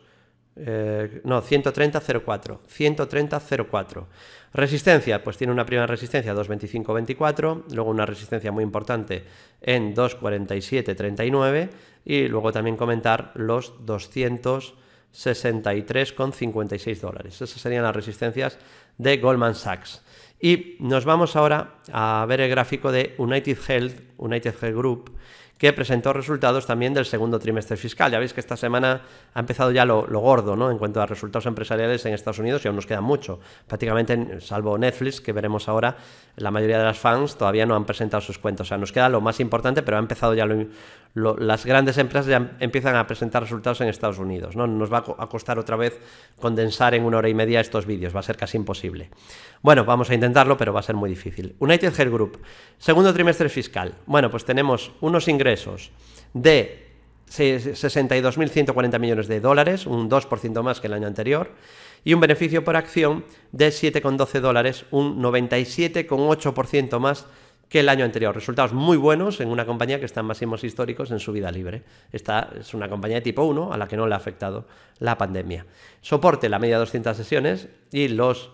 eh, no, 130.04. 130.04. Resistencia, pues tiene una primera resistencia 2.25.24, luego una resistencia muy importante en 2.47.39 y luego también comentar los 263,56 dólares. Esas serían las resistencias de Goldman Sachs. Y nos vamos ahora a ver el gráfico de United Health, United Health Group, que presentó resultados también del segundo trimestre fiscal. Ya veis que esta semana ha empezado ya lo, gordo, ¿no? En cuanto a resultados empresariales en Estados Unidos y aún nos queda mucho. Prácticamente, salvo Netflix, que veremos ahora, la mayoría de las fans todavía no han presentado sus cuentas. O sea, nos queda lo más importante, pero ha empezado ya lo, las grandes empresas ya empiezan a presentar resultados en Estados Unidos. ¿no? Nos va a costar otra vez condensar en una hora y media estos vídeos, va a ser casi imposible. Bueno, vamos a intentarlo, pero va a ser muy difícil. United Health Group, segundo trimestre fiscal. Bueno, pues tenemos unos ingresos de 62.140 millones de dólares, un 2% más que el año anterior, y un beneficio por acción de 7,12 dólares, un 97,8% más que el año anterior. Resultados muy buenos en una compañía que está en máximos históricos en su vida libre. Esta es una compañía de tipo 1 a la que no le ha afectado la pandemia. Soporte la media 200 sesiones y los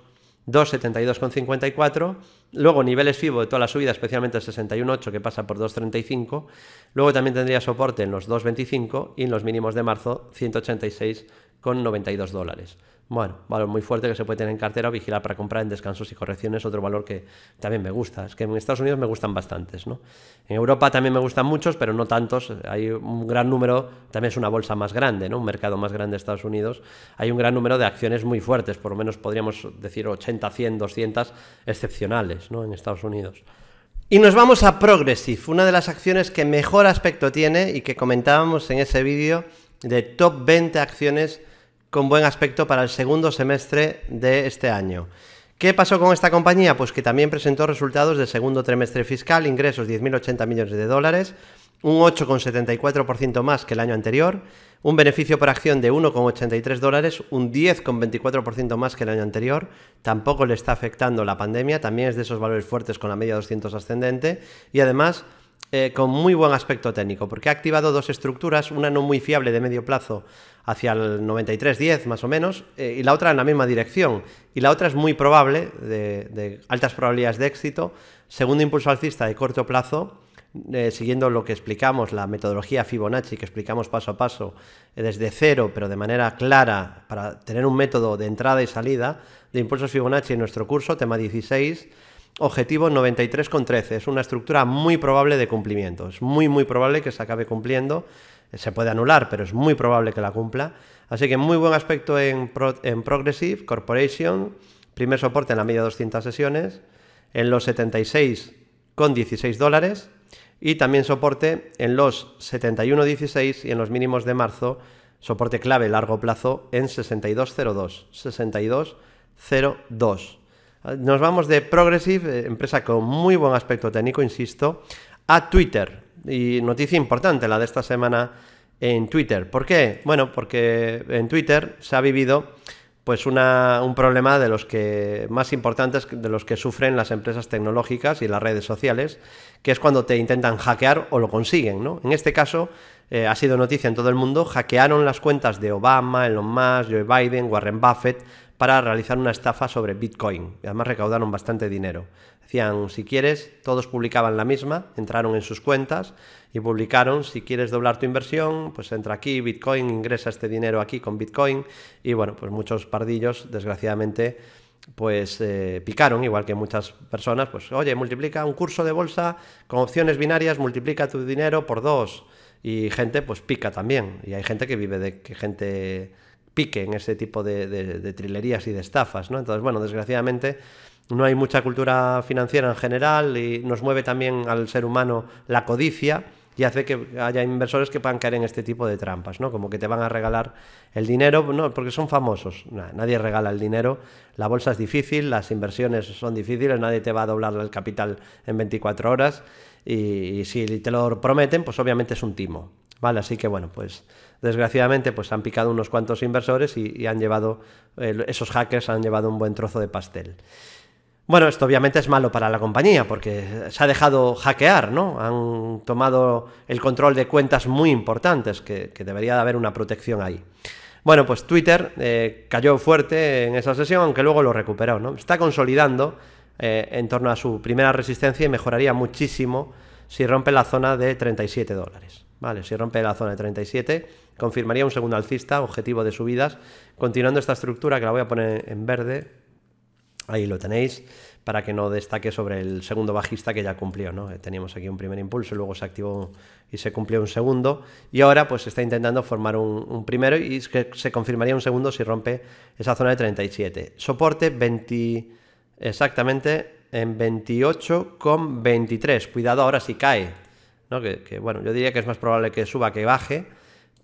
2,72,54. Luego niveles FIBO de toda la subida, especialmente el 61,8 que pasa por 2,35. Luego también tendría soporte en los 2,25 y en los mínimos de marzo 186,92 dólares. Bueno, valor muy fuerte que se puede tener en cartera o vigilar para comprar en descansos y correcciones, otro valor que también me gusta. Es que en Estados Unidos me gustan bastantes, ¿no? En Europa también me gustan muchos, pero no tantos. Hay un gran número, también es una bolsa más grande, ¿no? Un mercado más grande de Estados Unidos. Hay un gran número de acciones muy fuertes, por lo menos podríamos decir 80, 100, 200 excepcionales, ¿no? En Estados Unidos. Y nos vamos a Progressive, una de las acciones que mejor aspecto tiene y que comentábamos en ese vídeo de top 20 acciones con buen aspecto para el segundo semestre de este año. ¿Qué pasó con esta compañía? Pues que también presentó resultados del segundo trimestre fiscal, ingresos 10.080 millones de dólares, un 8,74% más que el año anterior, un beneficio por acción de 1,83 dólares, un 10,24% más que el año anterior, tampoco le está afectando la pandemia, también es de esos valores fuertes con la media 200 ascendente y además eh, con muy buen aspecto técnico, porque ha activado dos estructuras, una no muy fiable de medio plazo hacia el 93-10 más o menos, eh, y la otra en la misma dirección. Y la otra es muy probable, de, altas probabilidades de éxito, segundo impulso alcista de corto plazo, eh, siguiendo lo que explicamos, la metodología Fibonacci, que explicamos paso a paso, eh, desde cero, pero de manera clara, para tener un método de entrada y salida de impulsos Fibonacci en nuestro curso, tema 16, objetivo 93,13. Es una estructura muy probable de cumplimiento, es muy, muy probable que se acabe cumpliendo se puede anular, pero es muy probable que la cumpla. Así que muy buen aspecto en, Progressive Corporation, primer soporte en la media 200 sesiones, en los con 76 16 dólares y también soporte en los 71,16 y en los mínimos de marzo, soporte clave largo plazo en 62,02. 62,02. Nos vamos de Progressive, eh, empresa con muy buen aspecto técnico, insisto, a Twitter. Y noticia importante, la de esta semana en Twitter. ¿Por qué? Bueno, porque en Twitter se ha vivido pues una, un problema de los que más importantes de los que sufren las empresas tecnológicas y las redes sociales, que es cuando te intentan hackear o lo consiguen, ¿no? En este caso eh, ha sido noticia en todo el mundo, hackearon las cuentas de Obama, Elon Musk, Joe Biden, Warren Buffett para realizar una estafa sobre Bitcoin. Además recaudaron bastante dinero. Decían, si quieres, todos publicaban la misma, entraron en sus cuentas y publicaron, si quieres doblar tu inversión, pues entra aquí, Bitcoin, ingresa este dinero aquí con Bitcoin. Y bueno, pues muchos pardillos, desgraciadamente, pues eh, picaron, igual que muchas personas, pues oye, multiplica un curso de bolsa con opciones binarias, multiplica tu dinero por dos. Y gente, pues pica también. Y hay gente que vive de que gente pique en ese tipo de, trilerías y de estafas, ¿no? Entonces, bueno, desgraciadamente no hay mucha cultura financiera en general y nos mueve también al ser humano la codicia y hace que haya inversores que puedan caer en este tipo de trampas, ¿no? Como que te van a regalar el dinero, no, porque son famosos, nadie regala el dinero, la bolsa es difícil, las inversiones son difíciles, nadie te va a doblar el capital en 24 horas y, si te lo prometen, pues obviamente es un timo, ¿vale? Así que bueno, pues desgraciadamente pues han picado unos cuantos inversores y, han llevado, esos hackers han llevado un buen trozo de pastel. Bueno, esto obviamente es malo para la compañía porque se ha dejado hackear, ¿no? Han tomado el control de cuentas muy importantes, que, debería de haber una protección ahí. Bueno, pues Twitter eh, cayó fuerte en esa sesión, aunque luego lo recuperó, ¿no? Está consolidando eh, en torno a su primera resistencia y mejoraría muchísimo si rompe la zona de 37 dólares. Vale, si rompe la zona de 37, confirmaría un segundo alcista, objetivo de subidas, continuando esta estructura que la voy a poner en verde, Ahí lo tenéis para que no destaque sobre el segundo bajista que ya cumplió, ¿no? Eh, teníamos aquí un primer impulso, y luego se activó y se cumplió un segundo, y ahora pues está intentando formar un, primero y es que se confirmaría un segundo si rompe esa zona de 37. Soporte exactamente en 28,23. Cuidado ahora si cae, ¿no? bueno, yo diría que es más probable que suba que baje,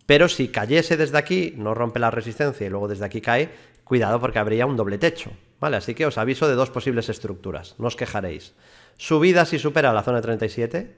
pero si cayese desde aquí, no rompe la resistencia y luego desde aquí cae, cuidado porque habría un doble techo así que os aviso de dos posibles estructuras, no os quejaréis. Subida si supera la zona 37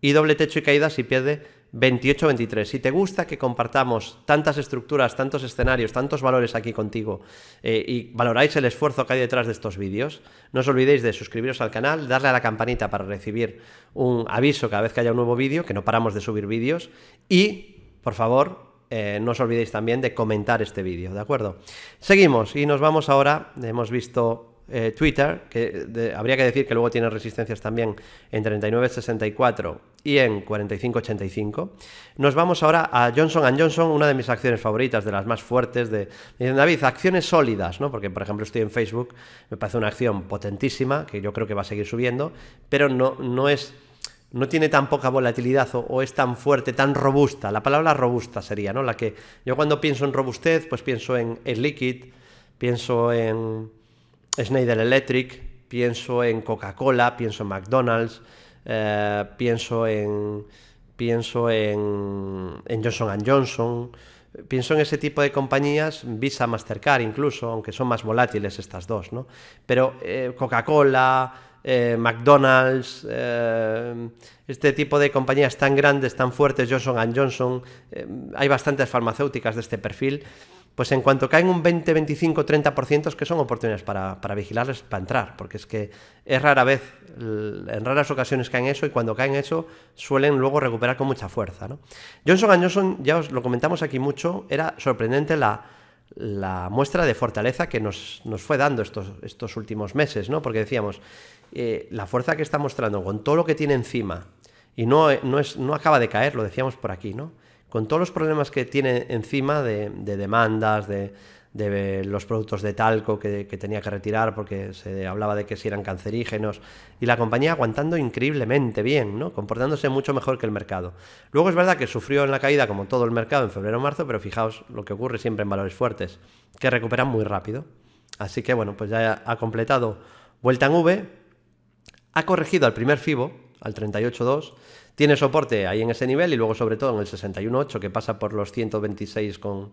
y doble techo y caída si pierde 28-23. Si te gusta que compartamos tantas estructuras, tantos escenarios, tantos valores aquí contigo eh, y valoráis el esfuerzo que hay detrás de estos vídeos, no os olvidéis de suscribiros al canal, darle a la campanita para recibir un aviso cada vez que haya un nuevo vídeo, que no paramos de subir vídeos y, por favor, eh, no os olvidéis también de comentar este vídeo, ¿de acuerdo? Seguimos y nos vamos ahora, hemos visto eh, Twitter, que habría que decir que luego tiene resistencias también en 39.64 y en 45.85. Nos vamos ahora a Johnson Johnson, una de mis acciones favoritas, de las más fuertes. De, David, acciones sólidas, ¿no? Porque, por ejemplo, estoy en Facebook, me parece una acción potentísima, que yo creo que va a seguir subiendo, pero no, no es no tiene tan poca volatilidad o, es tan fuerte, tan robusta. La palabra robusta sería, ¿no? La que yo cuando pienso en robustez, pues pienso en Liquid, pienso en Schneider Electric, pienso en Coca-Cola, pienso en McDonald's, eh, pienso en pienso en, Johnson Johnson, pienso en ese tipo de compañías, Visa, Mastercard incluso, aunque son más volátiles estas dos, ¿no? Pero eh, Coca-Cola, eh, McDonald's, eh, este tipo de compañías tan grandes, tan fuertes, Johnson Johnson, eh, hay bastantes farmacéuticas de este perfil, pues en cuanto caen un 20, 25, 30% es que son oportunidades para, para, vigilarles, para entrar, porque es que es rara vez, en raras ocasiones caen eso y cuando caen eso suelen luego recuperar con mucha fuerza. ¿no? Johnson Johnson, ya os lo comentamos aquí mucho, era sorprendente la, muestra de fortaleza que nos, nos fue dando estos, estos últimos meses, ¿no? porque decíamos, eh, la fuerza que está mostrando, con todo lo que tiene encima, y eh, no, es, no acaba de caer, lo decíamos por aquí, ¿no? Con todos los problemas que tiene encima de, demandas, de, los productos de talco que, tenía que retirar porque se hablaba de que si eran cancerígenos y la compañía aguantando increíblemente bien, ¿no? comportándose mucho mejor que el mercado. Luego es verdad que sufrió en la caída como todo el mercado en febrero o marzo, pero fijaos lo que ocurre siempre en valores fuertes, que recuperan muy rápido. Así que bueno, pues ya ha completado vuelta en V, ha corregido al primer FIBO, al 38.2. Tiene soporte ahí en ese nivel y luego sobre todo en el 61.8 que pasa por los 126 con,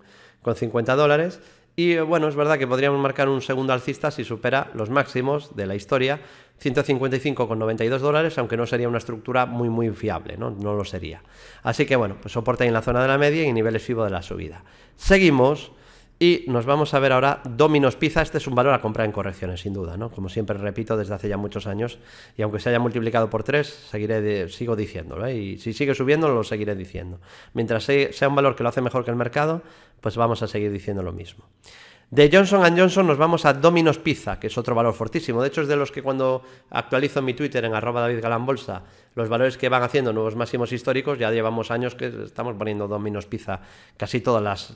50 dólares. Y eh, bueno, es verdad que podríamos marcar un segundo alcista si supera los máximos de la historia, 155,92 dólares, aunque no sería una estructura muy muy fiable, ¿no? No lo sería. Así que bueno, pues soporte ahí en la zona de la media y niveles FIBO de la subida. Seguimos y nos vamos a ver ahora Domino's Pizza. Este es un valor a comprar en correcciones, sin duda, ¿no? Como siempre repito desde hace ya muchos años. Y aunque se haya multiplicado por tres seguiré sigo diciéndolo. ¿eh? Y si sigue subiendo, lo seguiré diciendo. Mientras sea un valor que lo hace mejor que el mercado, pues vamos a seguir diciendo lo mismo. De Johnson Johnson nos vamos a Domino's Pizza, que es otro valor fortísimo. De hecho, es de los que cuando actualizo mi Twitter en arroba David Galán Bolsa, los valores que van haciendo nuevos máximos históricos, ya llevamos años que estamos poniendo Domino's Pizza casi, todos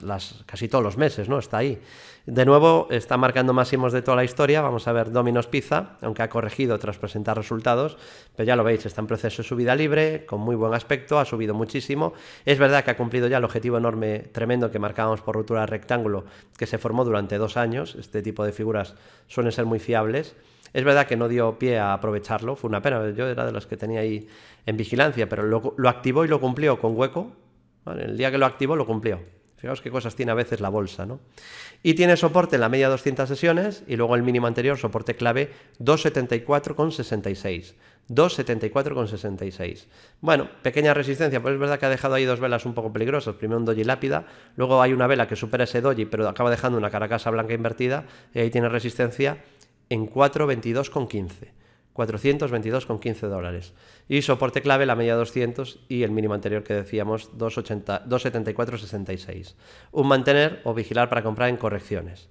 los meses, ¿no? Está ahí. De nuevo, está marcando máximos de toda la historia. Vamos a ver Domino's Pizza, aunque ha corregido tras presentar resultados, pero ya lo veis, está en proceso de subida libre, con muy buen aspecto, ha subido muchísimo. Es verdad que ha cumplido ya el objetivo enorme, tremendo que marcábamos por ruptura de rectángulo, que se formó durante dos años. Este tipo de figuras suelen ser muy fiables. Es verdad que no dio pie a aprovecharlo, fue una pena, yo era de los que tenía ahí en vigilancia, pero lo, activó y lo cumplió con hueco. El día que lo activó, lo cumplió. Fijaos qué cosas tiene a veces la bolsa, ¿no? Y tiene soporte en la media 200 sesiones y luego el mínimo anterior, soporte clave 274,66. 274,66. Bueno, pequeña resistencia, pero pues es verdad que ha dejado ahí dos velas un poco peligrosas. Primero un doji lápida, luego hay una vela que supera ese doji, pero acaba dejando una caracasa blanca invertida y ahí tiene resistencia en 422,15. 422,15 dólares. Y soporte clave, la media 200 y el mínimo anterior que decíamos 274,66. Un mantener o vigilar para comprar en correcciones.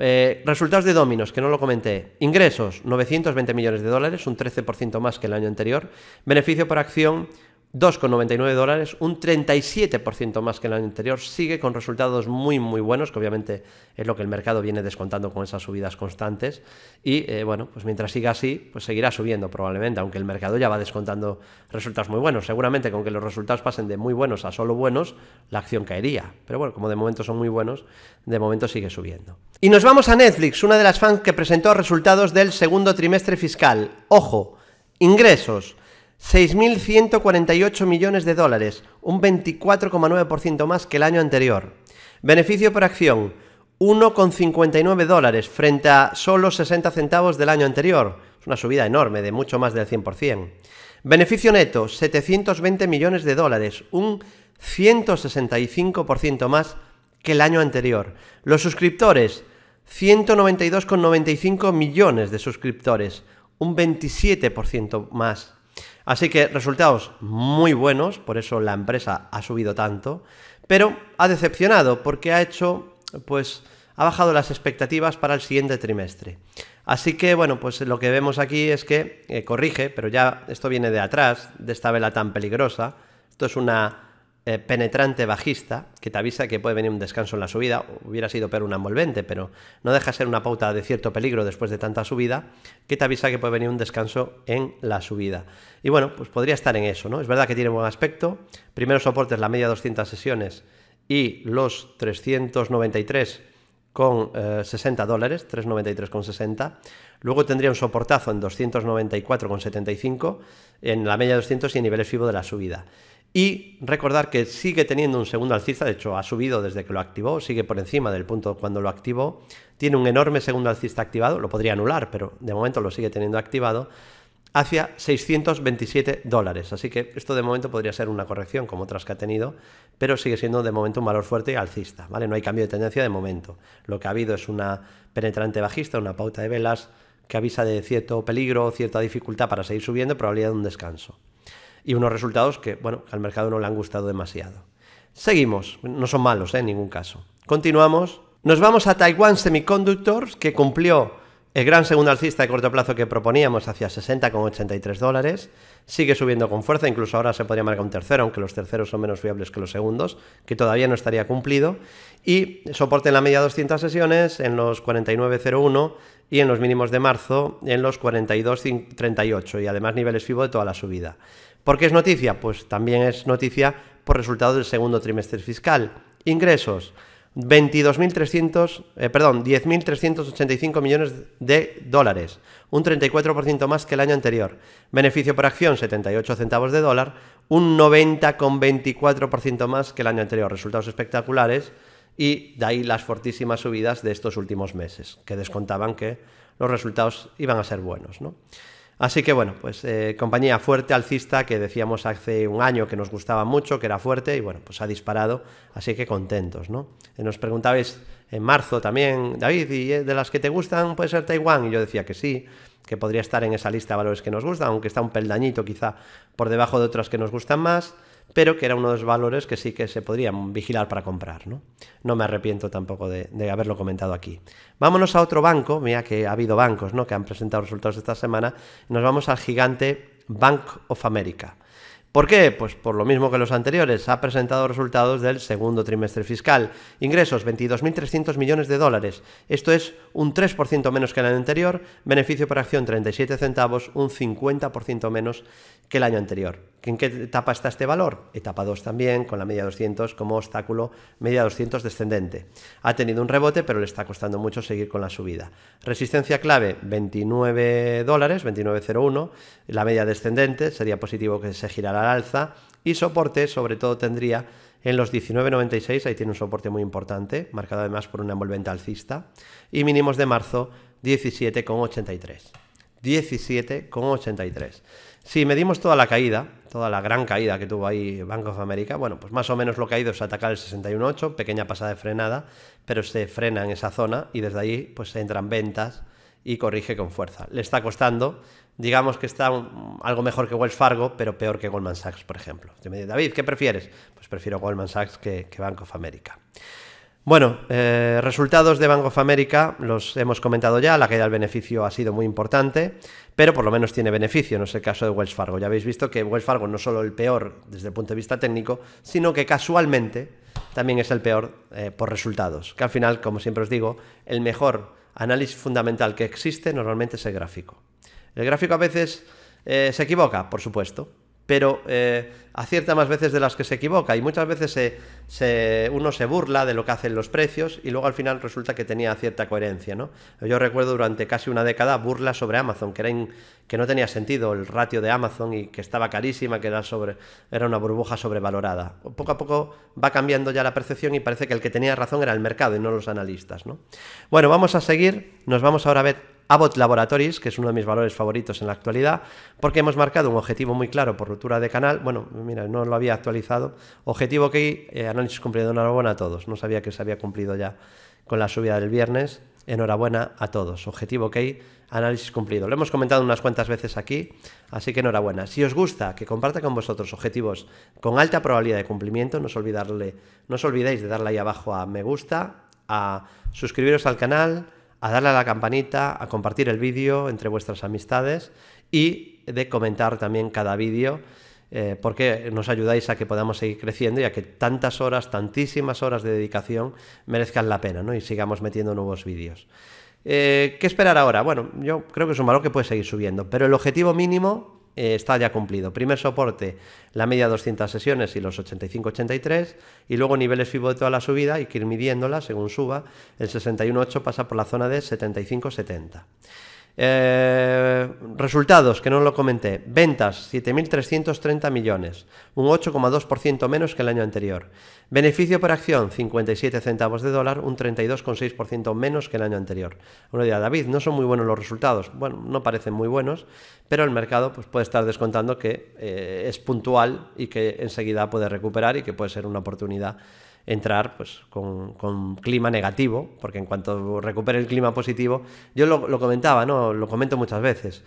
Eh, resultados de Dominos, que no lo comenté. Ingresos, 920 millones de dólares, un 13% más que el año anterior. Beneficio por acción, 2,99 dólares, un 37% más que el año anterior, sigue con resultados muy muy buenos, que obviamente es lo que el mercado viene descontando con esas subidas constantes. Y eh, bueno, pues mientras siga así, pues seguirá subiendo probablemente, aunque el mercado ya va descontando resultados muy buenos. Seguramente con que los resultados pasen de muy buenos a solo buenos, la acción caería. Pero bueno, como de momento son muy buenos, de momento sigue subiendo. Y nos vamos a Netflix, una de las fans que presentó resultados del segundo trimestre fiscal. Ojo, ingresos. 6.148 millones de dólares, un 24,9% más que el año anterior. Beneficio por acción, 1,59 dólares frente a solo 60 centavos del año anterior. Es una subida enorme de mucho más del 100%. Beneficio neto, 720 millones de dólares, un 165% más que el año anterior. Los suscriptores, 192,95 millones de suscriptores, un 27% más Así que resultados muy buenos, por eso la empresa ha subido tanto, pero ha decepcionado porque ha hecho, pues, ha bajado las expectativas para el siguiente trimestre. Así que, bueno, pues lo que vemos aquí es que eh, corrige, pero ya esto viene de atrás, de esta vela tan peligrosa. Esto es una eh, penetrante bajista que te avisa que puede venir un descanso en la subida. Hubiera sido pero un envolvente, pero no deja ser una pauta de cierto peligro después de tanta subida que te avisa que puede venir un descanso en la subida. Y bueno, pues podría estar en eso, ¿no? Es verdad que tiene buen aspecto. primero soportes, la media 200 sesiones y los 393 con 60 eh, dólares, 60 Luego tendría un soportazo en con 75 en la media 200 y en niveles FIBO de la subida. Y recordar que sigue teniendo un segundo alcista, de hecho ha subido desde que lo activó, sigue por encima del punto cuando lo activó, tiene un enorme segundo alcista activado, lo podría anular, pero de momento lo sigue teniendo activado, hacia 627 dólares. Así que esto de momento podría ser una corrección como otras que ha tenido, pero sigue siendo de momento un valor fuerte y alcista, ¿vale? No hay cambio de tendencia de momento. Lo que ha habido es una penetrante bajista, una pauta de velas que avisa de cierto peligro, cierta dificultad para seguir subiendo, probabilidad de un descanso y unos resultados que, bueno, al mercado no le han gustado demasiado. Seguimos, no son malos ¿eh? en ningún caso. Continuamos. Nos vamos a Taiwan Semiconductors, que cumplió el gran segundo alcista de corto plazo que proponíamos hacia 60,83 dólares. Sigue subiendo con fuerza, incluso ahora se podría marcar un tercero, aunque los terceros son menos fiables que los segundos, que todavía no estaría cumplido. Y soporte en la media 200 sesiones, en los 49,01 y en los mínimos de marzo, en los 42,38 y además niveles FIBO de toda la subida. ¿Por qué es noticia? Pues también es noticia por resultados del segundo trimestre fiscal. Ingresos. 22.300, eh, perdón, 10.385 millones de dólares, un 34% más que el año anterior. Beneficio por acción, 78 centavos de dólar, un 90,24% más que el año anterior. Resultados espectaculares y de ahí las fortísimas subidas de estos últimos meses, que descontaban que los resultados iban a ser buenos. ¿no? Así que bueno, pues eh, compañía fuerte alcista que decíamos hace un año que nos gustaba mucho, que era fuerte y bueno, pues ha disparado, así que contentos, ¿no? Eh, nos preguntabais en marzo también, David, ¿y eh, de las que te gustan puede ser Taiwán? Y yo decía que sí, que podría estar en esa lista de valores que nos gustan, aunque está un peldañito quizá por debajo de otras que nos gustan más pero que era uno de los valores que sí que se podrían vigilar para comprar. No, me arrepiento tampoco de, haberlo comentado aquí. Vámonos a otro banco, mira que ha habido bancos ¿no? que han presentado resultados esta semana, nos vamos al gigante Bank of America. ¿Por qué? Pues por lo mismo que los anteriores, ha presentado resultados del segundo trimestre fiscal. Ingresos 22.300 millones de dólares, esto es un 3% menos que el año anterior, beneficio por acción 37 centavos, un 50% menos que el año anterior. ¿En qué etapa está este valor? Etapa 2 también, con la media 200 como obstáculo, media 200 descendente. Ha tenido un rebote, pero le está costando mucho seguir con la subida. Resistencia clave, 29 dólares, 29.01. La media descendente, sería positivo que se girara al alza. Y soporte, sobre todo, tendría en los 19.96, ahí tiene un soporte muy importante, marcado además por una envolvente alcista. Y mínimos de marzo, 17,83. 17,83. Si medimos toda la caída, toda la gran caída que tuvo ahí Bank of America. Bueno, pues más o menos lo caído es atacar el 61.8, pequeña pasada de frenada, pero se frena en esa zona y desde ahí pues entran ventas y corrige con fuerza. Le está costando, digamos que está algo mejor que Wells Fargo, pero peor que Goldman Sachs, por ejemplo. David, ¿qué prefieres? Pues prefiero Goldman Sachs que, que Bank of America. Bueno, eh, resultados de Bank of America los hemos comentado ya, la caída del beneficio ha sido muy importante, pero por lo menos tiene beneficio, no es el caso de Wells Fargo. Ya habéis visto que Wells Fargo no solo el peor desde el punto de vista técnico, sino que casualmente también es el peor eh, por resultados, que al final, como siempre os digo, el mejor análisis fundamental que existe normalmente es el gráfico. El gráfico a veces eh, se equivoca, por supuesto, pero eh, acierta más veces de las que se equivoca y muchas veces se, uno se burla de lo que hacen los precios y luego al final resulta que tenía cierta coherencia. ¿no? Yo recuerdo durante casi una década burlas sobre Amazon, que, que no tenía sentido el ratio de Amazon y que estaba carísima, que era, sobre, era una burbuja sobrevalorada. Poco a poco va cambiando ya la percepción y parece que el que tenía razón era el mercado y no los analistas. ¿no? Bueno, vamos a seguir, nos vamos ahora a ver Abot Laboratories, que es uno de mis valores favoritos en la actualidad, porque hemos marcado un objetivo muy claro por ruptura de canal. Bueno, mira, no lo había actualizado. Objetivo que eh, análisis cumplido, enhorabuena a todos. No sabía que se había cumplido ya con la subida del viernes. Enhorabuena a todos. Objetivo OK, análisis cumplido. Lo hemos comentado unas cuantas veces aquí, así que enhorabuena. Si os gusta que comparta con vosotros objetivos con alta probabilidad de cumplimiento, no no os olvidéis de darle ahí abajo a me gusta, a suscribiros al canal, a darle a la campanita, a compartir el vídeo entre vuestras amistades y de comentar también cada vídeo. Eh, porque nos ayudáis a que podamos seguir creciendo y a que tantas horas, tantísimas horas de dedicación merezcan la pena ¿no? y sigamos metiendo nuevos vídeos. Eh, ¿Qué esperar ahora? Bueno, yo creo que es un valor que puede seguir subiendo, pero el objetivo mínimo eh, está ya cumplido. Primer soporte, la media 200 sesiones y los 85-83, y luego niveles FIBO de toda la subida y que ir midiéndola según suba. El 61.8 pasa por la zona de 75-70. Eh, resultados, que no lo comenté. Ventas, 7.330 millones, un 8,2% menos que el año anterior. Beneficio por acción, 57 centavos de dólar, un 32,6% menos que el año anterior. Uno dirá, David, no son muy buenos los resultados. Bueno, no parecen muy buenos, pero el mercado pues, puede estar descontando que eh, es puntual y que enseguida puede recuperar y que puede ser una oportunidad entrar pues, con, clima negativo, porque en cuanto recupere el clima positivo, yo lo, comentaba, ¿no? lo comento muchas veces.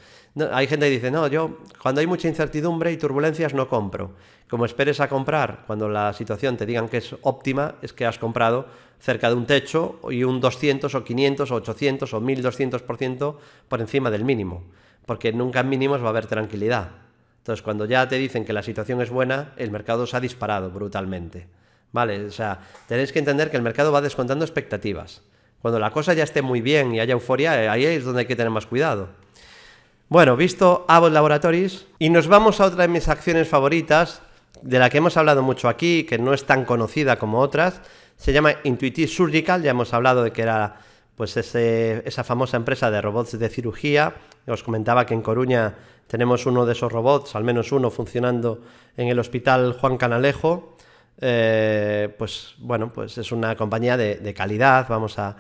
hay gente que dice, no, yo cuando hay mucha incertidumbre y turbulencias no compro. Como esperes a comprar, cuando la situación te digan que es óptima, es que has comprado cerca de un techo y un 200 o 500 o 800 o 1200% por encima del mínimo, porque nunca en mínimos va a haber tranquilidad. Entonces, cuando ya te dicen que la situación es buena, el mercado se ha disparado brutalmente. Vale, o sea, tenéis que entender que el mercado va descontando expectativas. Cuando la cosa ya esté muy bien y haya euforia, eh, ahí es donde hay que tener más cuidado. Bueno, visto Abbott Laboratories, y nos vamos a otra de mis acciones favoritas, de la que hemos hablado mucho aquí, que no es tan conocida como otras, se llama Intuitive Surgical, ya hemos hablado de que era pues ese, esa famosa empresa de robots de cirugía. Os comentaba que en Coruña tenemos uno de esos robots, al menos uno funcionando en el Hospital Juan Canalejo. Eh, pues bueno, pues es una compañía de, calidad, vamos a,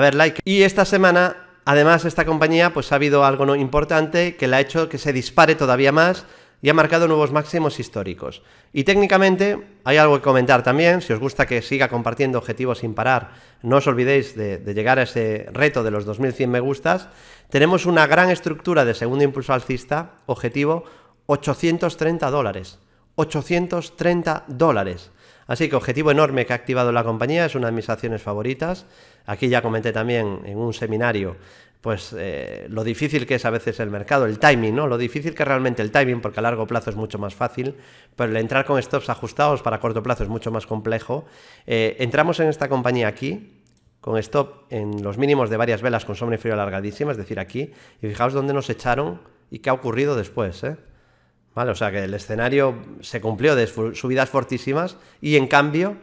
ver like Y, esta semana, además, esta compañía pues ha habido algo importante que la ha hecho que se dispare todavía más y ha marcado nuevos máximos históricos. Y técnicamente hay algo que comentar también, si os gusta que siga compartiendo objetivos sin parar, no os olvidéis de, de, llegar a ese reto de los 2100 me gustas, tenemos una gran estructura de segundo impulso alcista, objetivo 830 dólares. 830 dólares. Así que objetivo enorme que ha activado la compañía, es una de mis acciones favoritas. Aquí ya comenté también en un seminario pues eh, lo difícil que es a veces el mercado, el timing, ¿no? Lo difícil que realmente el timing, porque a largo plazo es mucho más fácil, pero el entrar con stops ajustados para corto plazo es mucho más complejo. Eh, entramos en esta compañía aquí, con stop en los mínimos de varias velas con sombra frío alargadísima, es decir, aquí, y fijaos dónde nos echaron y qué ha ocurrido después, ¿eh? O sea que el escenario se cumplió de subidas fortísimas y en cambio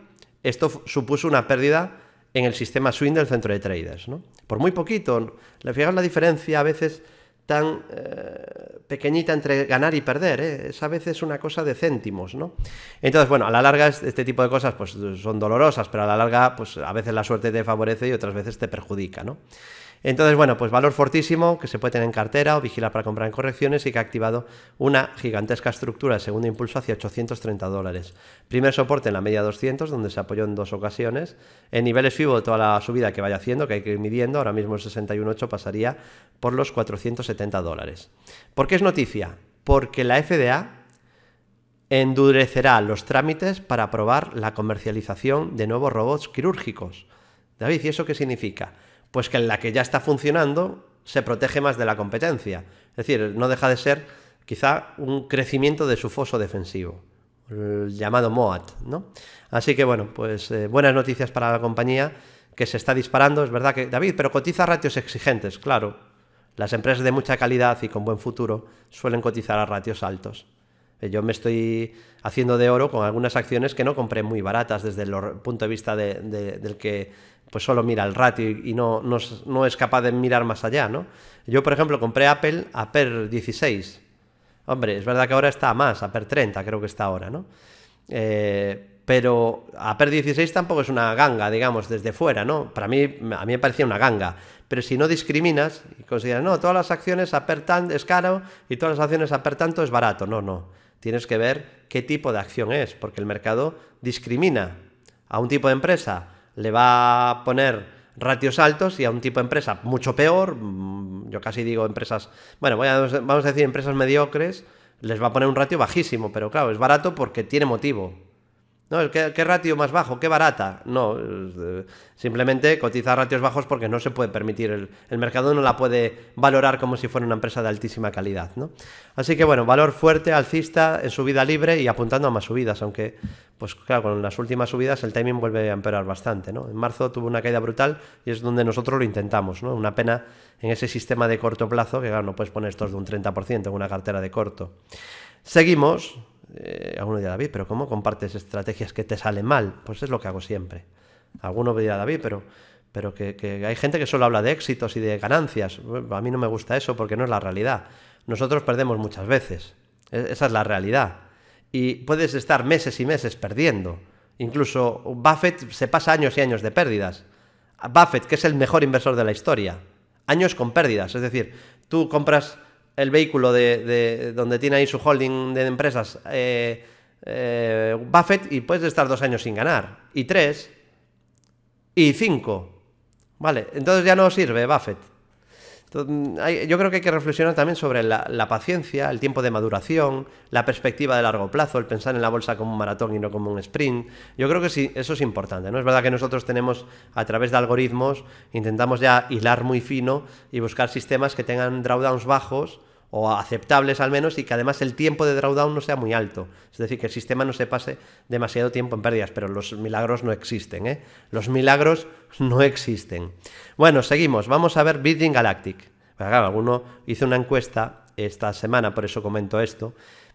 esto supuso una pérdida en el sistema swing del centro de traders. ¿no? Por muy poquito, ¿le fijaos la diferencia a veces tan eh, pequeñita entre ganar y perder, ¿eh? es a veces una cosa de céntimos, ¿no? Entonces, bueno, a la larga este tipo de cosas pues, son dolorosas, pero a la larga pues, a veces la suerte te favorece y otras veces te perjudica, ¿no? Entonces, bueno, pues valor fortísimo que se puede tener en cartera o vigilar para comprar en correcciones y que ha activado una gigantesca estructura de segundo impulso hacia 830 dólares. Primer soporte en la media 200, donde se apoyó en dos ocasiones. En niveles FIBO toda la subida que vaya haciendo, que hay que ir midiendo, ahora mismo el 61.8 pasaría por los 470 dólares. ¿Por qué es noticia? Porque la FDA endurecerá los trámites para aprobar la comercialización de nuevos robots quirúrgicos. David, ¿y eso qué significa? pues que en la que ya está funcionando se protege más de la competencia. Es decir, no deja de ser quizá un crecimiento de su foso defensivo, llamado MOAT, ¿no? Así que bueno, pues eh, buenas noticias para la compañía que se está disparando, es verdad que David, pero cotiza ratios exigentes, claro. Las empresas de mucha calidad y con buen futuro suelen cotizar a ratios altos. Eh, yo me estoy haciendo de oro con algunas acciones que no compré muy baratas desde el punto de vista del que pues solo mira el ratio y no, no, es capaz de mirar más allá, ¿no? Yo, por ejemplo, compré Apple a PER 16. Hombre, es verdad que ahora está más, a PER 30 creo que está ahora, ¿no? Eh, pero a PER 16 tampoco es una ganga, digamos, desde fuera, ¿no? Para mí, a mí me parecía una ganga. Pero si no discriminas y consideras, no, todas las acciones a PER tanto es caro y todas las acciones a PER tanto es barato. No, no. Tienes que ver qué tipo de acción es, porque el mercado discrimina a un tipo de empresa le va a poner ratios altos y a un tipo de empresa mucho peor, mm, yo casi digo empresas, bueno, vamos a decir empresas mediocres, les va a poner un ratio bajísimo, pero claro, es barato porque tiene motivo. No, ¿qué, ¿qué, ratio más bajo? ¿Qué barata? No, eh, simplemente cotiza ratios bajos porque no se puede permitir, el, mercado no la puede valorar como si fuera una empresa de altísima calidad. ¿no? Así que bueno, valor fuerte, alcista, en subida libre y apuntando a más subidas, aunque pues claro, con las últimas subidas el timing vuelve a empeorar bastante. ¿no? En marzo tuvo una caída brutal y es donde nosotros lo intentamos. ¿no? Una pena en ese sistema de corto plazo que claro, no puedes poner estos de un 30% en una cartera de corto. Seguimos, eh, alguno dirá, David, pero ¿cómo compartes estrategias que te salen mal? Pues es lo que hago siempre. Alguno dirá David, pero, pero que, hay gente que solo habla de éxitos y de ganancias. A mí no me gusta eso porque no es la realidad. Nosotros perdemos muchas veces. E, esa es la realidad. Y puedes estar meses y meses perdiendo. Incluso Buffett se pasa años y años de pérdidas. Buffett, que es el mejor inversor de la historia. Años con pérdidas. Es decir, tú compras el vehículo de, donde tiene ahí su holding de empresas eh, eh, Buffett y puedes estar dos años sin ganar. Y tres. Y cinco. Vale, entonces ya no sirve Buffett yo creo que hay que reflexionar también sobre la, la, paciencia, el tiempo de maduración, la perspectiva de largo plazo, el pensar en la bolsa como un maratón y no como un sprint. Yo creo que sí, eso es importante. ¿no? Es verdad que nosotros tenemos, a través de algoritmos, intentamos ya hilar muy fino y buscar sistemas que tengan drawdowns bajos o aceptables al menos, y que además el tiempo de drawdown no sea muy alto. Es decir, que el sistema no se pase demasiado tiempo en pérdidas, pero los milagros no existen, ¿eh? Los milagros no existen. Bueno, seguimos. Vamos a ver Building Galactic. alguno hizo una encuesta esta semana, por eso comento esto,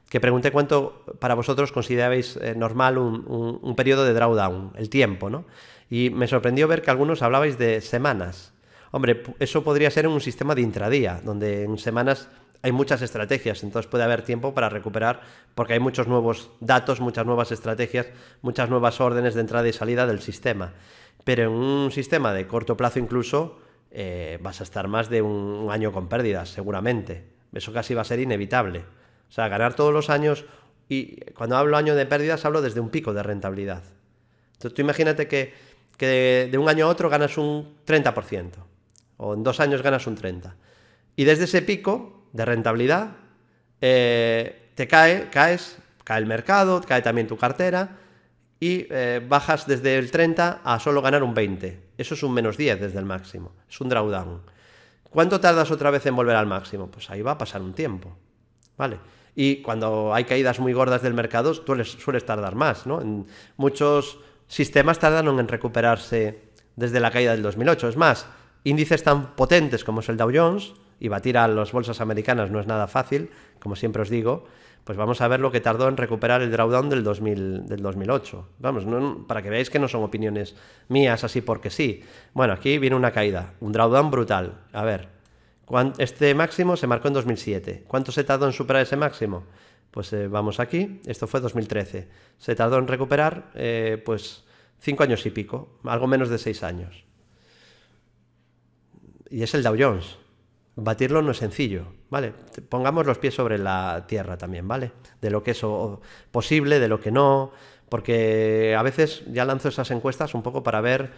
que pregunté cuánto para vosotros considerabais eh, normal un, periodo de drawdown, el tiempo, ¿no? Y me sorprendió ver que algunos hablabais de semanas. Hombre, eso podría ser en un sistema de intradía, donde en semanas hay muchas estrategias, entonces puede haber tiempo para recuperar porque hay muchos nuevos datos, muchas nuevas estrategias, muchas nuevas órdenes de entrada y salida del sistema. Pero en un sistema de corto plazo incluso eh, vas a estar más de un año con pérdidas, seguramente. Eso casi va a ser inevitable. O sea, ganar todos los años y cuando hablo año de pérdidas hablo desde un pico de rentabilidad. Entonces tú imagínate que, de, de un año a otro ganas un 30% o en dos años ganas un 30%. Y desde ese pico de rentabilidad, eh, te cae, caes, cae el mercado, cae también tu cartera y eh, bajas desde el 30 a solo ganar un 20. Eso es un menos 10 desde el máximo, es un drawdown. ¿Cuánto tardas otra vez en volver al máximo? Pues ahí va a pasar un tiempo, ¿vale? Y cuando hay caídas muy gordas del mercado, tú sueles tardar más, ¿no? muchos sistemas tardaron en recuperarse desde la caída del 2008. Es más, índices tan potentes como es el Dow Jones, y batir a las bolsas americanas no es nada fácil, como siempre os digo, pues vamos a ver lo que tardó en recuperar el drawdown del, del 2008. Vamos, para que veáis que no son opiniones mías así porque sí. Bueno, aquí viene una caída, un drawdown brutal. A ver, este máximo se marcó en 2007. ¿Cuánto se tardó en superar ese máximo? Pues eh, vamos aquí, esto fue 2013. Se tardó en recuperar, eh, pues, cinco años y pico, algo menos de seis años. Y es el Dow Jones batirlo no es sencillo, ¿vale? Pongamos los pies sobre la tierra también, ¿vale? De lo que es posible, de lo que no, porque a veces ya lanzo esas encuestas un poco para ver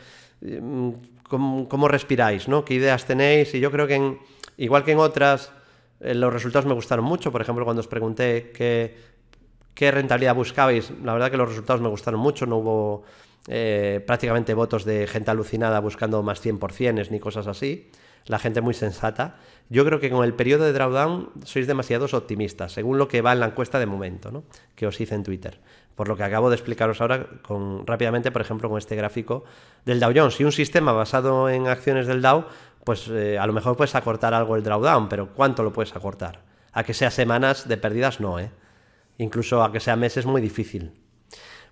mm, cómo, respiráis, ¿no? ¿Qué ideas tenéis? Y yo creo que, igual que en otras, eh, los resultados me gustaron mucho, por ejemplo, cuando os pregunté qué, rentabilidad buscabais, la verdad que los resultados me gustaron mucho, no hubo... Eh, prácticamente votos de gente alucinada buscando más 100% ni cosas así la gente muy sensata. Yo creo que con el periodo de drawdown sois demasiados optimistas, según lo que va en la encuesta de momento, ¿no? que os hice en Twitter. Por lo que acabo de explicaros ahora con, rápidamente, por ejemplo, con este gráfico del Dow Jones. Si un sistema basado en acciones del Dow, pues eh, a lo mejor puedes acortar algo el drawdown, pero ¿cuánto lo puedes acortar? A que sea semanas de pérdidas, no, ¿eh? Incluso a que sea meses, muy difícil.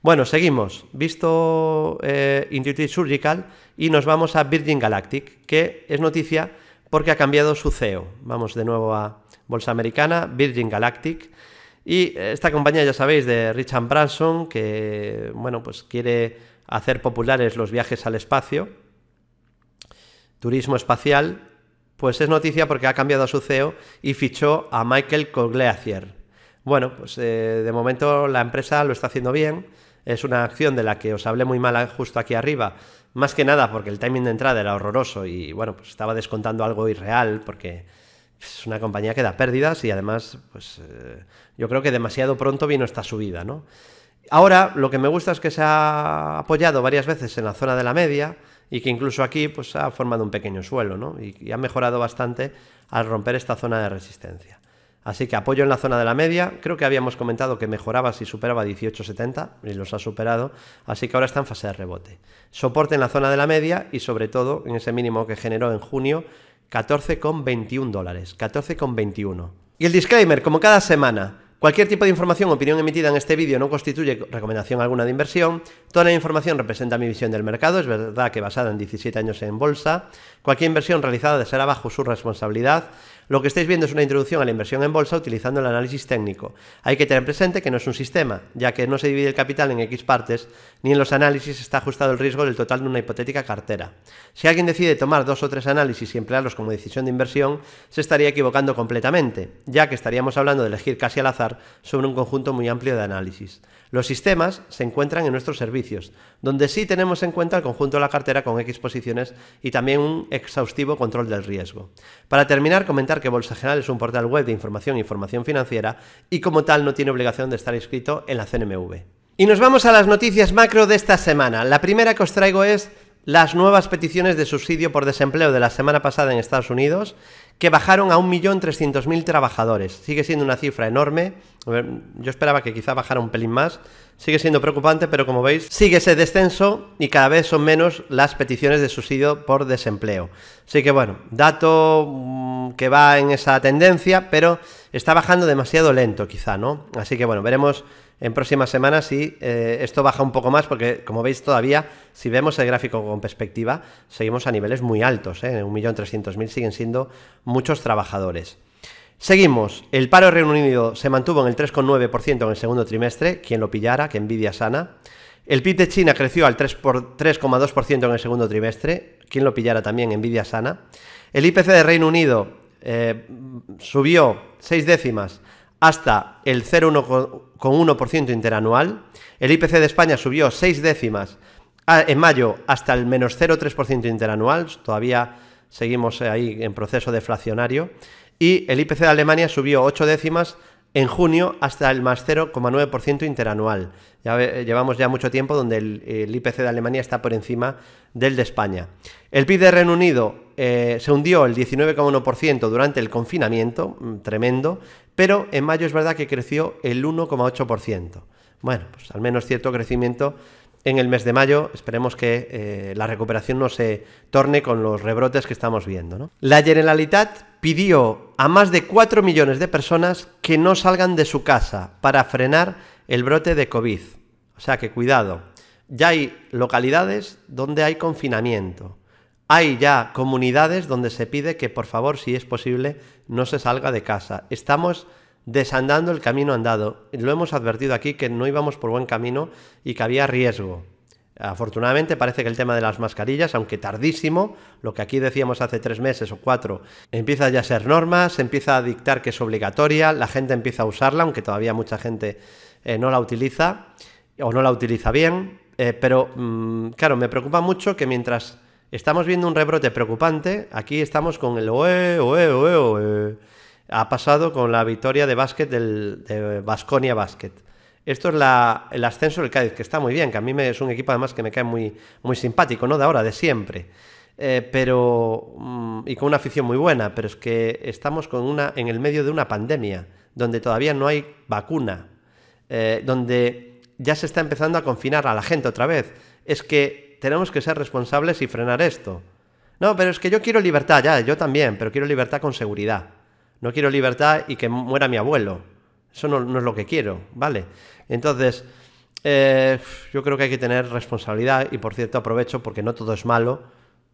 Bueno, seguimos. Visto eh, Intuitive Surgical y nos vamos a Virgin Galactic, que es noticia porque ha cambiado su CEO. Vamos de nuevo a Bolsa Americana, Virgin Galactic. Y esta compañía, ya sabéis, de Richard Branson, que bueno, pues quiere hacer populares los viajes al espacio, turismo espacial, pues es noticia porque ha cambiado su CEO y fichó a Michael Cogleacier. Bueno, pues eh, de momento la empresa lo está haciendo bien es una acción de la que os hablé muy mal justo aquí arriba, más que nada porque el timing de entrada era horroroso y bueno, pues estaba descontando algo irreal porque es una compañía que da pérdidas y además pues eh, yo creo que demasiado pronto vino esta subida, Ahora lo que me gusta es que se ha apoyado varias veces en la zona de la media y que incluso aquí pues ha formado un pequeño suelo, ¿no? y ha mejorado bastante al romper esta zona de resistencia. Así que apoyo en la zona de la media. Creo que habíamos comentado que mejoraba si superaba 18.70 y los ha superado. Así que ahora está en fase de rebote. Soporte en la zona de la media y sobre todo en ese mínimo que generó en junio, 14,21 dólares. 14,21. Y el disclaimer, como cada semana. Cualquier tipo de información o opinión emitida en este vídeo no constituye recomendación alguna de inversión. Toda la información representa mi visión del mercado, es verdad que basada en 17 años en bolsa. Cualquier inversión realizada será bajo su responsabilidad. Lo que estáis viendo es una introducción a la inversión en bolsa utilizando el análisis técnico. Hay que tener presente que no es un sistema, ya que no se divide el capital en X partes, ni en los análisis está ajustado el riesgo del total de una hipotética cartera. Si alguien decide tomar dos o tres análisis y emplearlos como decisión de inversión, se estaría equivocando completamente, ya que estaríamos hablando de elegir casi al azar sobre un conjunto muy amplio de análisis. Los sistemas se encuentran en nuestros servicios, donde sí tenemos en cuenta el conjunto de la cartera con X posiciones y también un exhaustivo control del riesgo. Para terminar, comentar que Bolsa General es un portal web de información y información financiera y como tal no tiene obligación de estar inscrito en la CNMV. Y nos vamos a las noticias macro de esta semana. La primera que os traigo es las nuevas peticiones de subsidio por desempleo de la semana pasada en Estados Unidos que bajaron a 1.300.000 trabajadores. Sigue siendo una cifra enorme. Yo esperaba que quizá bajara un pelín más, Sigue siendo preocupante, pero como veis, sigue ese descenso y cada vez son menos las peticiones de subsidio por desempleo. Así que bueno, dato mm, que va en esa tendencia, pero está bajando demasiado lento quizá, ¿no? Así que bueno, veremos en próximas semanas si eh, esto baja un poco más, porque como veis todavía, si vemos el gráfico con perspectiva, seguimos a niveles muy altos, ¿eh? 1.300.000 siguen siendo muchos trabajadores. Seguimos. El paro en Reino Unido se mantuvo en el 3,9% en el segundo trimestre. Quien lo pillara, que envidia sana. El PIB de China creció al 3,2% en el segundo trimestre. Quien lo pillara también, envidia sana. El IPC de Reino Unido eh, subió seis décimas hasta el 0,1% interanual. El IPC de España subió seis décimas ah, en mayo hasta el menos 0,3% interanual. Todavía seguimos eh, ahí en proceso deflacionario y el IPC de Alemania subió 8 décimas en junio hasta el más 0,9% interanual. Ya llevamos ya mucho tiempo donde el, IPC de Alemania está por encima del de España. El PIB de Reino Unido eh, se hundió el 19,1% durante el confinamiento, mm, tremendo, pero en mayo es verdad que creció el 1,8%. Bueno, pues al menos cierto crecimiento en el mes de mayo. Esperemos que eh, la recuperación no se torne con los rebrotes que estamos viendo. La Generalitat pidió a más de 4 millones de personas que no salgan de su casa para frenar el brote de COVID. O sea que cuidado, ya hay localidades donde hay confinamiento. Hay ya comunidades donde se pide que por favor, si es posible, no se salga de casa. Estamos desandando el camino andado. Lo hemos advertido aquí que no íbamos por buen camino y que había riesgo. Afortunadamente parece que el tema de las mascarillas, aunque tardísimo, lo que aquí decíamos hace tres meses o cuatro, empieza ya a ser norma, se empieza a dictar que es obligatoria, la gente empieza a usarla, aunque todavía mucha gente eh, no la utiliza o no la utiliza bien. Eh, pero mm, claro, me preocupa mucho que mientras estamos viendo un rebrote preocupante, aquí estamos con el oe, oe, oe, oe ha pasado con la victoria de básquet del, de Basconia Basket. Esto es el ascenso del Cádiz, que está muy bien, que a mí me, es un equipo además que me cae muy, muy simpático, ¿no? De ahora, de siempre. Eh, pero. Mm, y con una afición muy buena, pero es que estamos con una, en el medio de una pandemia, donde todavía no hay vacuna, eh, donde ya se está empezando a confinar a la gente otra vez. Es que tenemos que ser responsables y frenar esto. No, pero es que yo quiero libertad, ya, yo también, pero quiero libertad con seguridad. No quiero libertad y que muera mi abuelo. Eso no, es lo que quiero, ¿vale? Entonces, eh, yo creo que hay que tener responsabilidad y por cierto aprovecho porque no todo es malo.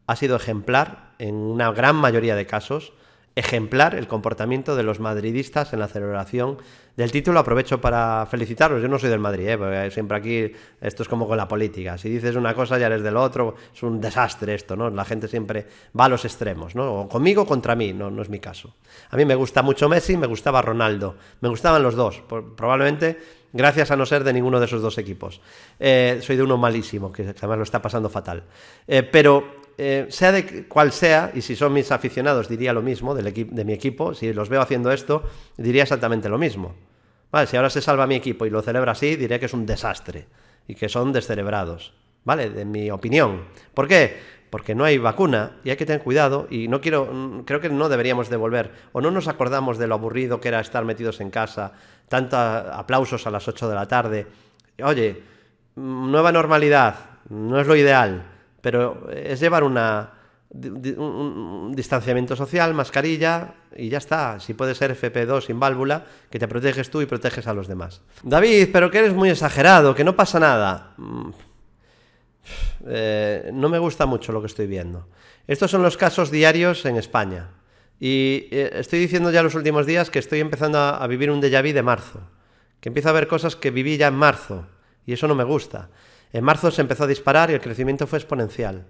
Ha sido ejemplar en una gran mayoría de casos ejemplar el comportamiento de los madridistas en la celebración del título. Aprovecho para felicitarlos. Yo no soy del Madrid, ¿eh? porque siempre aquí esto es como con la política. Si dices una cosa ya eres del otro. Es un desastre esto, ¿no? La gente siempre va a los extremos, ¿no? O conmigo o contra mí, no, no es mi caso. A mí me gusta mucho Messi, me gustaba Ronaldo. Me gustaban los dos. Probablemente gracias a no ser de ninguno de esos dos equipos. Eh, soy de uno malísimo, que además lo está pasando fatal. Eh, pero eh, sea de cual sea, y si son mis aficionados diría lo mismo del de mi equipo, si los veo haciendo esto, diría exactamente lo mismo. si ahora se salva mi equipo y lo celebra así, diré que es un desastre y que son descelebrados, ¿Vale? De mi opinión. ¿Por qué? Porque no hay vacuna y hay que tener cuidado y no quiero, mm, creo que no deberíamos devolver o no nos acordamos de lo aburrido que era estar metidos en casa, tantos aplausos a las 8 de la tarde. Oye, mm, nueva normalidad, no es lo ideal, pero es llevar una, un distanciamiento social, mascarilla y ya está. Si puede ser FP2 sin válvula, que te proteges tú y proteges a los demás. David, pero que eres muy exagerado, que no pasa nada. Mm. Eh, no me gusta mucho lo que estoy viendo. Estos son los casos diarios en España. Y eh, estoy diciendo ya los últimos días que estoy empezando a, a vivir un déjà vu de marzo. Que empiezo a ver cosas que viví ya en marzo. Y eso no me gusta. En marzo se empezó a disparar y el crecimiento fue exponencial.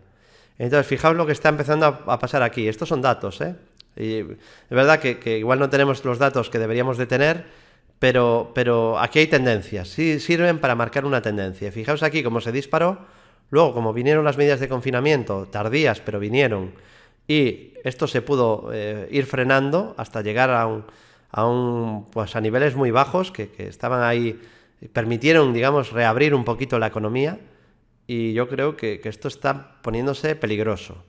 Entonces, fijaos lo que está empezando a, pasar aquí. Estos son datos, ¿eh? Y es verdad que, igual no tenemos los datos que deberíamos de tener, pero, pero aquí hay tendencias. Sí sirven para marcar una tendencia. Fijaos aquí cómo se disparó. Luego, como vinieron las medidas de confinamiento, tardías, pero vinieron, y esto se pudo eh, ir frenando hasta llegar a un, a pues a niveles muy bajos que, que estaban ahí permitieron, digamos, reabrir un poquito la economía y yo creo que, esto está poniéndose peligroso,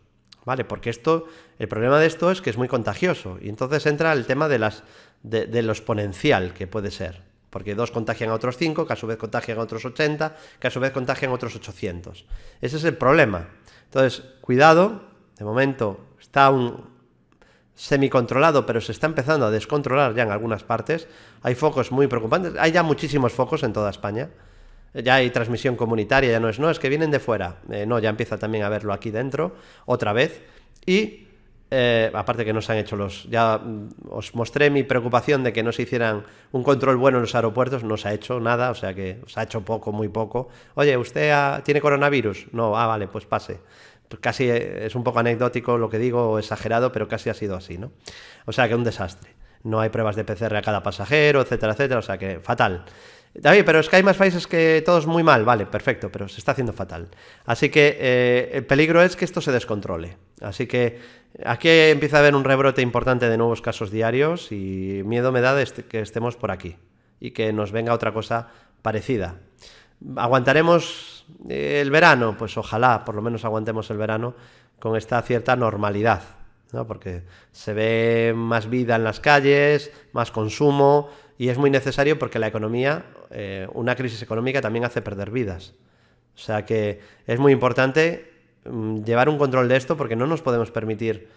¿vale? Porque esto, el problema de esto es que es muy contagioso y entonces entra el tema de, las, lo exponencial que puede ser, porque dos contagian a otros cinco, que a su vez contagian a otros 80, que a su vez contagian a otros 800. Ese es el problema. Entonces, cuidado, de momento está un, semicontrolado, pero se está empezando a descontrolar ya en algunas partes. Hay focos muy preocupantes. Hay ya muchísimos focos en toda España. Ya hay transmisión comunitaria, ya no es, no, es que vienen de fuera. Eh, no, ya empieza también a verlo aquí dentro, otra vez. Y eh, aparte que no se han hecho los... Ya mm, os mostré mi preocupación de que no se hicieran un control bueno en los aeropuertos, no se ha hecho nada, o sea que se ha hecho poco, muy poco. Oye, ¿usted tiene coronavirus? No, ah, vale, pues pase casi es un poco anecdótico lo que digo, exagerado, pero casi ha sido así, ¿no? O sea que un desastre. No hay pruebas de PCR a cada pasajero, etcétera, etcétera, o sea que fatal. David, pero es que hay más países que todos muy mal, vale, perfecto, pero se está haciendo fatal. Así que eh, el peligro es que esto se descontrole. Así que aquí empieza a haber un rebrote importante de nuevos casos diarios y miedo me da de que estemos por aquí y que nos venga otra cosa parecida. Aguantaremos el verano, pues ojalá por lo menos aguantemos el verano con esta cierta normalidad, ¿no? porque se ve más vida en las calles, más consumo, y es muy necesario porque la economía, eh, una crisis económica también hace perder vidas. O sea que es muy importante mm, llevar un control de esto porque no nos podemos permitir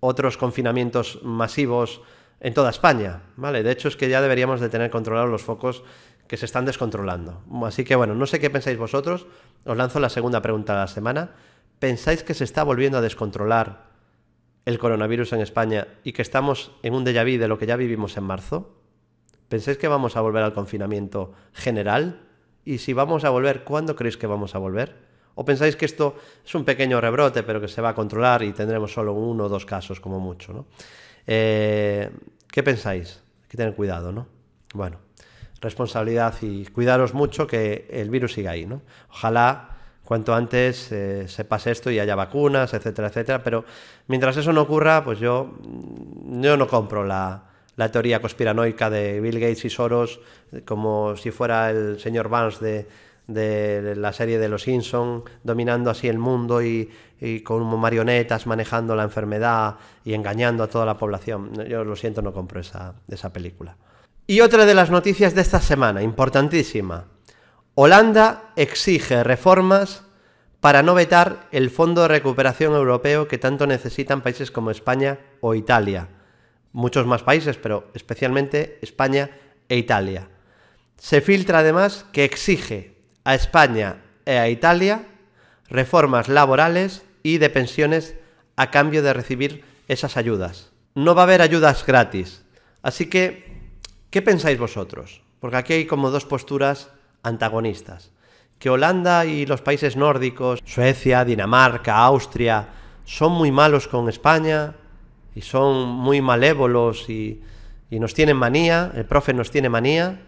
otros confinamientos masivos en toda España, ¿vale? De hecho es que ya deberíamos de tener controlados los focos que se están descontrolando. Así que bueno, no sé qué pensáis vosotros. Os lanzo la segunda pregunta de la semana. ¿Pensáis que se está volviendo a descontrolar el coronavirus en España y que estamos en un déjà vu de lo que ya vivimos en marzo? ¿Pensáis que vamos a volver al confinamiento general? Y si vamos a volver, ¿cuándo creéis que vamos a volver? ¿O pensáis que esto es un pequeño rebrote, pero que se va a controlar y tendremos solo uno o dos casos como mucho? ¿no? Eh, ¿Qué pensáis? Hay que tener cuidado, ¿no? Bueno, responsabilidad y cuidaros mucho que el virus siga ahí, ¿no? Ojalá cuanto antes eh, se pase esto y haya vacunas, etcétera, etcétera. Pero mientras eso no ocurra, pues yo, mm, yo no compro la, teoría conspiranoica de Bill Gates y Soros como si fuera el señor Vance de, la serie de Los Simpson dominando así el mundo y, con marionetas manejando la enfermedad y engañando a toda la población. Yo lo siento, no compro esa, esa película. Y otra de las noticias de esta semana, importantísima. Holanda exige reformas para no vetar el Fondo de Recuperación Europeo que tanto necesitan países como España o Italia. Muchos más países, pero especialmente España e Italia. Se filtra además que exige a España e a Italia reformas laborales y de pensiones a cambio de recibir esas ayudas. No va a haber ayudas gratis. Así que ¿Qué pensáis vosotros? Porque aquí hay como dos posturas antagonistas. Que Holanda y los países nórdicos, Suecia, Dinamarca, Austria, son muy malos con España y son muy malévolos y, nos tienen manía, el profe nos tiene manía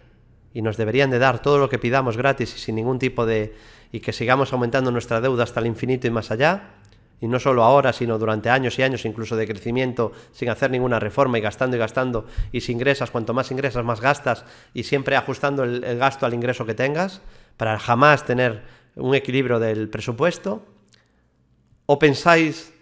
y nos deberían de dar todo lo que pidamos gratis y sin ningún tipo de... y que sigamos aumentando nuestra deuda hasta el infinito y más allá y no solo ahora, sino durante años y años incluso de crecimiento, sin hacer ninguna reforma y gastando y gastando, y si ingresas, cuanto más ingresas, más gastas, y siempre ajustando el, gasto al ingreso que tengas, para jamás tener un equilibrio del presupuesto? ¿O pensáis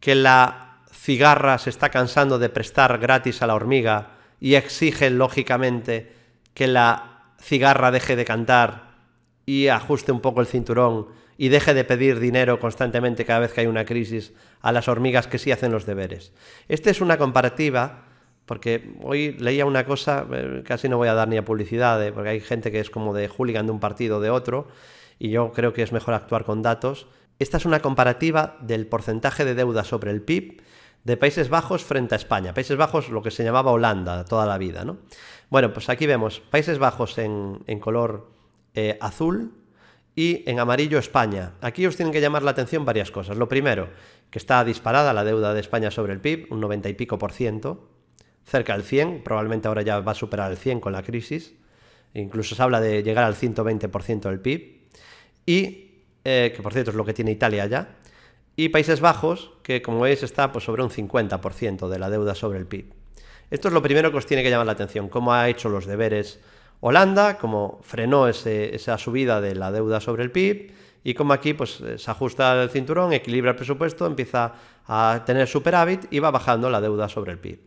que la cigarra se está cansando de prestar gratis a la hormiga y exige lógicamente que la cigarra deje de cantar y ajuste un poco el cinturón y deje de pedir dinero constantemente cada vez que hay una crisis a las hormigas que sí hacen los deberes. Esta es una comparativa, porque hoy leía una cosa, eh, casi no voy a dar ni a publicidad, eh, porque hay gente que es como de hooligan de un partido o de otro, y yo creo que es mejor actuar con datos. Esta es una comparativa del porcentaje de deuda sobre el PIB de Países Bajos frente a España. Países Bajos, lo que se llamaba Holanda toda la vida, ¿no? Bueno, pues aquí vemos Países Bajos en, color eh, azul, y en amarillo España. Aquí os tienen que llamar la atención varias cosas. Lo primero, que está disparada la deuda de España sobre el PIB, un 90 y pico por ciento, cerca del 100, probablemente ahora ya va a superar el 100 con la crisis. Incluso se habla de llegar al 120% del PIB. Y, eh, que por cierto es lo que tiene Italia ya. Y Países Bajos, que como veis está pues, sobre un 50% de la deuda sobre el PIB. Esto es lo primero que os tiene que llamar la atención, cómo ha hecho los deberes Holanda, como frenó esa subida de la deuda sobre el PIB, y como aquí pues, eh, se ajusta el cinturón, equilibra el presupuesto, empieza a tener superávit y va bajando la deuda sobre el PIB.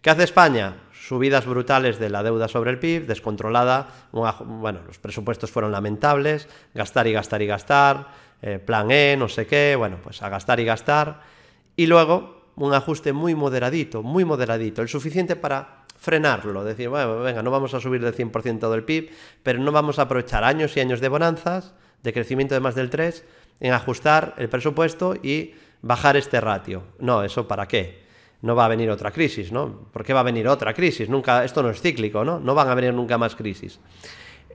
¿Qué hace España? Subidas brutales de la deuda sobre el PIB, descontrolada, bueno, los presupuestos fueron lamentables, gastar y gastar y gastar, eh, plan E, no sé qué, bueno, pues a gastar y gastar, y luego un ajuste muy moderadito, muy moderadito, el suficiente para frenarlo, decir, bueno, venga, no vamos a subir del 100% del PIB, pero no vamos a aprovechar años y años de bonanzas, de crecimiento de más del 3, en ajustar el presupuesto y bajar este ratio. No, eso para qué? No va a venir otra crisis, ¿no? ¿Por qué va a venir otra crisis? Nunca, esto no es cíclico, ¿no? No van a venir nunca más crisis.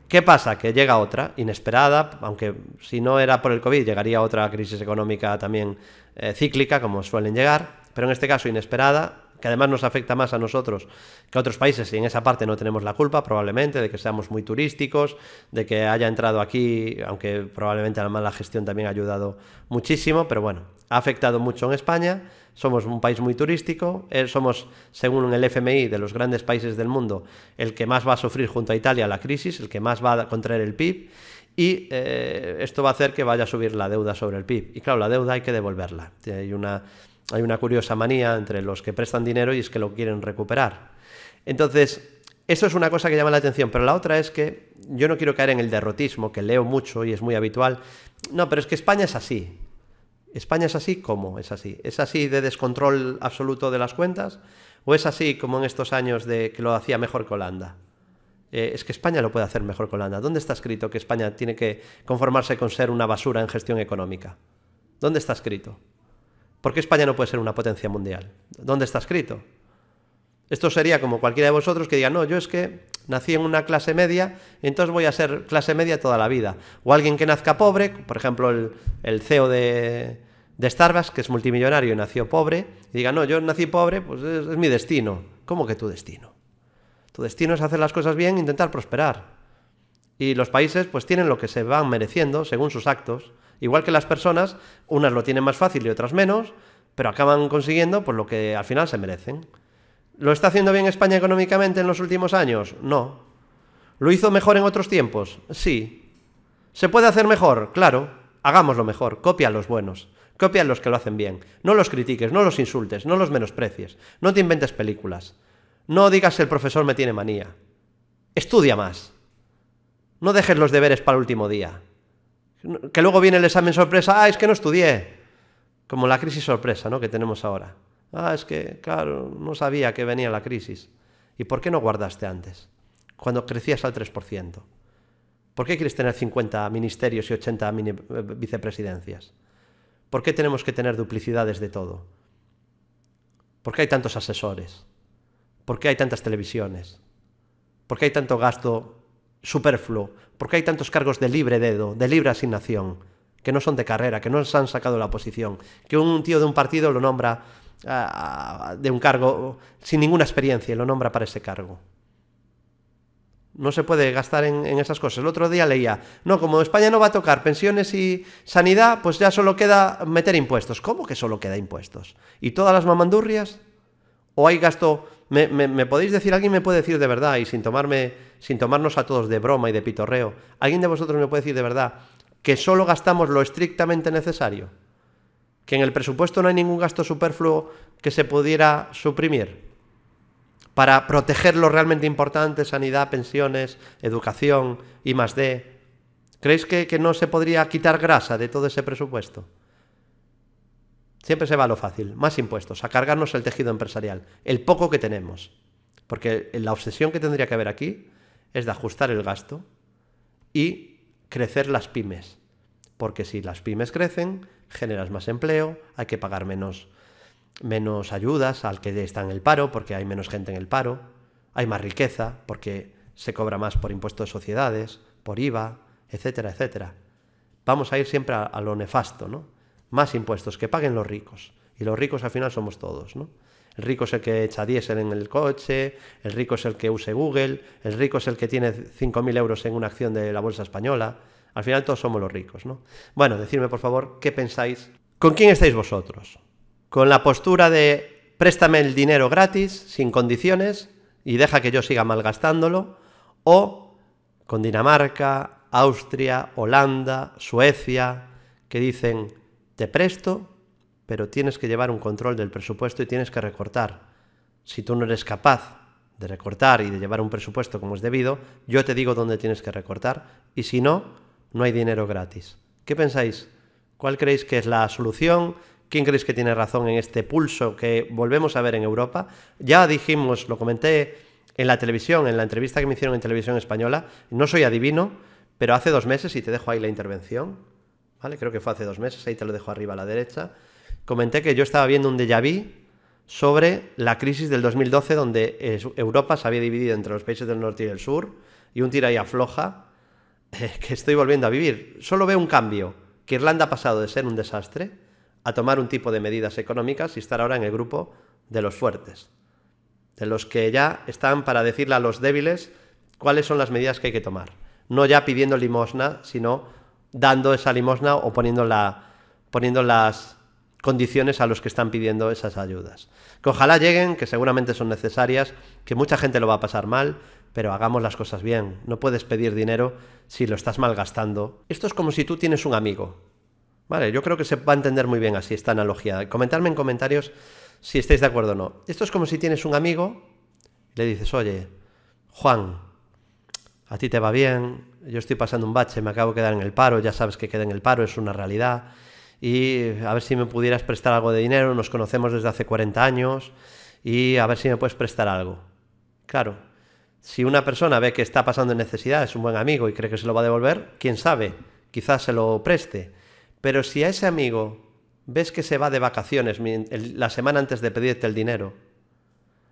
¿Qué pasa? Que llega otra, inesperada, aunque si no era por el COVID llegaría otra crisis económica también eh, cíclica, como suelen llegar, pero en este caso inesperada, que además nos afecta más a nosotros que a otros países, y en esa parte no tenemos la culpa, probablemente, de que seamos muy turísticos, de que haya entrado aquí, aunque probablemente la mala gestión también ha ayudado muchísimo, pero bueno, ha afectado mucho en España, somos un país muy turístico, eh, somos, según el FMI, de los grandes países del mundo, el que más va a sufrir junto a Italia la crisis, el que más va a contraer el PIB, y eh, esto va a hacer que vaya a subir la deuda sobre el PIB. Y claro, la deuda hay que devolverla. Hay una hay una curiosa manía entre los que prestan dinero y es que lo quieren recuperar. Entonces, eso es una cosa que llama la atención, pero la otra es que yo no quiero caer en el derrotismo, que leo mucho y es muy habitual. No, pero es que España es así. España es así, ¿cómo es así? ¿Es así de descontrol absoluto de las cuentas? ¿O es así como en estos años de que lo hacía mejor que Holanda? Eh, es que España lo puede hacer mejor que Holanda. ¿Dónde está escrito que España tiene que conformarse con ser una basura en gestión económica? ¿Dónde está escrito? ¿Por qué España no puede ser una potencia mundial? ¿Dónde está escrito? Esto sería como cualquiera de vosotros que diga, no, yo es que nací en una clase media y entonces voy a ser clase media toda la vida. O alguien que nazca pobre, por ejemplo, el, CEO de, Starbucks, que es multimillonario y nació pobre, y diga, no, yo nací pobre, pues es, mi destino. ¿Cómo que tu destino? Tu destino es hacer las cosas bien e intentar prosperar. Y los países pues tienen lo que se van mereciendo según sus actos. Igual que las personas, unas lo tienen más fácil y otras menos, pero acaban consiguiendo pues, lo que al final se merecen. ¿Lo está haciendo bien España económicamente en los últimos años? No. ¿Lo hizo mejor en otros tiempos? Sí. ¿Se puede hacer mejor? Claro. Hagámoslo mejor. Copia a los buenos. Copia a los que lo hacen bien. No los critiques, no los insultes, no los menosprecies. No te inventes películas. No digas el profesor me tiene manía. Estudia más. No dejes los deberes para el último día. Que luego viene el examen sorpresa, ah, es que no estudié. Como la crisis sorpresa, ¿no? Que tenemos ahora. Ah, es que, claro, no sabía que venía la crisis. ¿Y por qué no guardaste antes? Cuando crecías al 3%. ¿Por qué quieres tener 50 ministerios y 80 eh, vicepresidencias? ¿Por qué tenemos que tener duplicidades de todo? ¿Por qué hay tantos asesores? ¿Por qué hay tantas televisiones? ¿Por qué hay tanto gasto superfluo? ¿Por hay tantos cargos de libre dedo, de libre asignación, que no son de carrera, que no se han sacado la oposición? Que un tío de un partido lo nombra ah, ah, de un cargo sin ninguna experiencia y lo nombra para ese cargo. No se puede gastar en, en, esas cosas. El otro día leía, no, como España no va a tocar pensiones y sanidad, pues ya solo queda meter impuestos. ¿Cómo que solo queda impuestos? ¿Y todas las mamandurrias? ¿O hay gasto me, podéis decir, alguien me puede decir de verdad, y sin tomarme, sin tomarnos a todos de broma y de pitorreo, ¿alguien de vosotros me puede decir de verdad que solo gastamos lo estrictamente necesario? ¿Que en el presupuesto no hay ningún gasto superfluo que se pudiera suprimir? Para proteger lo realmente importante, sanidad, pensiones, educación y más de. ¿Creéis que no se podría quitar grasa de todo ese presupuesto? Siempre se va a lo fácil, más impuestos, a cargarnos el tejido empresarial, el poco que tenemos. Porque la obsesión que tendría que haber aquí es de ajustar el gasto y crecer las pymes. Porque si las pymes crecen, generas más empleo, hay que pagar menos, menos ayudas al que está en el paro, porque hay menos gente en el paro, hay más riqueza, porque se cobra más por impuestos de sociedades, por IVA, etcétera, etcétera. Vamos a ir siempre a lo nefasto, ¿no? Más impuestos, que paguen los ricos. Y los ricos al final somos todos, ¿no? El rico es el que echa diésel en el coche, el rico es el que use Google, el rico es el que tiene 5.000 euros en una acción de la bolsa española. Al final todos somos los ricos, ¿no? Bueno, decidme por favor, ¿qué pensáis? ¿Con quién estáis vosotros? ¿Con la postura de préstame el dinero gratis, sin condiciones, y deja que yo siga malgastándolo? ¿O con Dinamarca, Austria, Holanda, Suecia, que dicen te presto, pero tienes que llevar un control del presupuesto y tienes que recortar. Si tú no eres capaz de recortar y de llevar un presupuesto como es debido, yo te digo dónde tienes que recortar y si no, no hay dinero gratis. ¿Qué pensáis? ¿Cuál creéis que es la solución? ¿Quién creéis que tiene razón en este pulso que volvemos a ver en Europa? Ya dijimos, lo comenté en la televisión, en la entrevista que me hicieron en televisión española, no soy adivino, pero hace dos meses, y te dejo ahí la intervención, Creo que fue hace dos meses, ahí te lo dejo arriba a la derecha. Comenté que yo estaba viendo un déjà vu sobre la crisis del 2012 donde eh, Europa se había dividido entre los países del norte y del sur y un tira y afloja eh, que estoy volviendo a vivir. Solo veo un cambio, que Irlanda ha pasado de ser un desastre a tomar un tipo de medidas económicas y estar ahora en el grupo de los fuertes, de los que ya están para decirle a los débiles cuáles son las medidas que hay que tomar, no ya pidiendo limosna, sino dando esa limosna o poniendo, la, poniendo las condiciones a los que están pidiendo esas ayudas. Que ojalá lleguen, que seguramente son necesarias, que mucha gente lo va a pasar mal, pero hagamos las cosas bien. No puedes pedir dinero si lo estás malgastando. Esto es como si tú tienes un amigo. Vale, yo creo que se va a entender muy bien así esta analogía. Comentarme en comentarios si estáis de acuerdo o no. Esto es como si tienes un amigo y le dices, oye, Juan, a ti te va bien, yo estoy pasando un bache, me acabo de quedar en el paro, ya sabes que queda en el paro, es una realidad. Y a ver si me pudieras prestar algo de dinero, nos conocemos desde hace 40 años y a ver si me puedes prestar algo. Claro, si una persona ve que está pasando necesidad, es un buen amigo y cree que se lo va a devolver, quién sabe, quizás se lo preste. Pero si a ese amigo ves que se va de vacaciones la semana antes de pedirte el dinero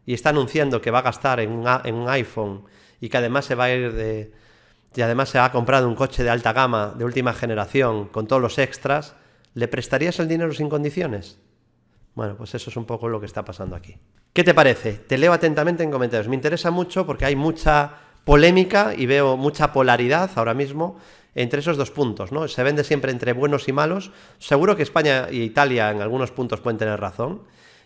y está anunciando que va a gastar en un, en un iPhone y que además se va a ir de, y además se ha comprado un coche de alta gama, de última generación, con todos los extras, ¿le prestarías el dinero sin condiciones? Bueno, pues eso es un poco lo que está pasando aquí. ¿Qué te parece? Te leo atentamente en comentarios. Me interesa mucho porque hay mucha polémica y veo mucha polaridad ahora mismo entre esos dos puntos, ¿no? Se vende siempre entre buenos y malos. Seguro que España e Italia en algunos puntos pueden tener razón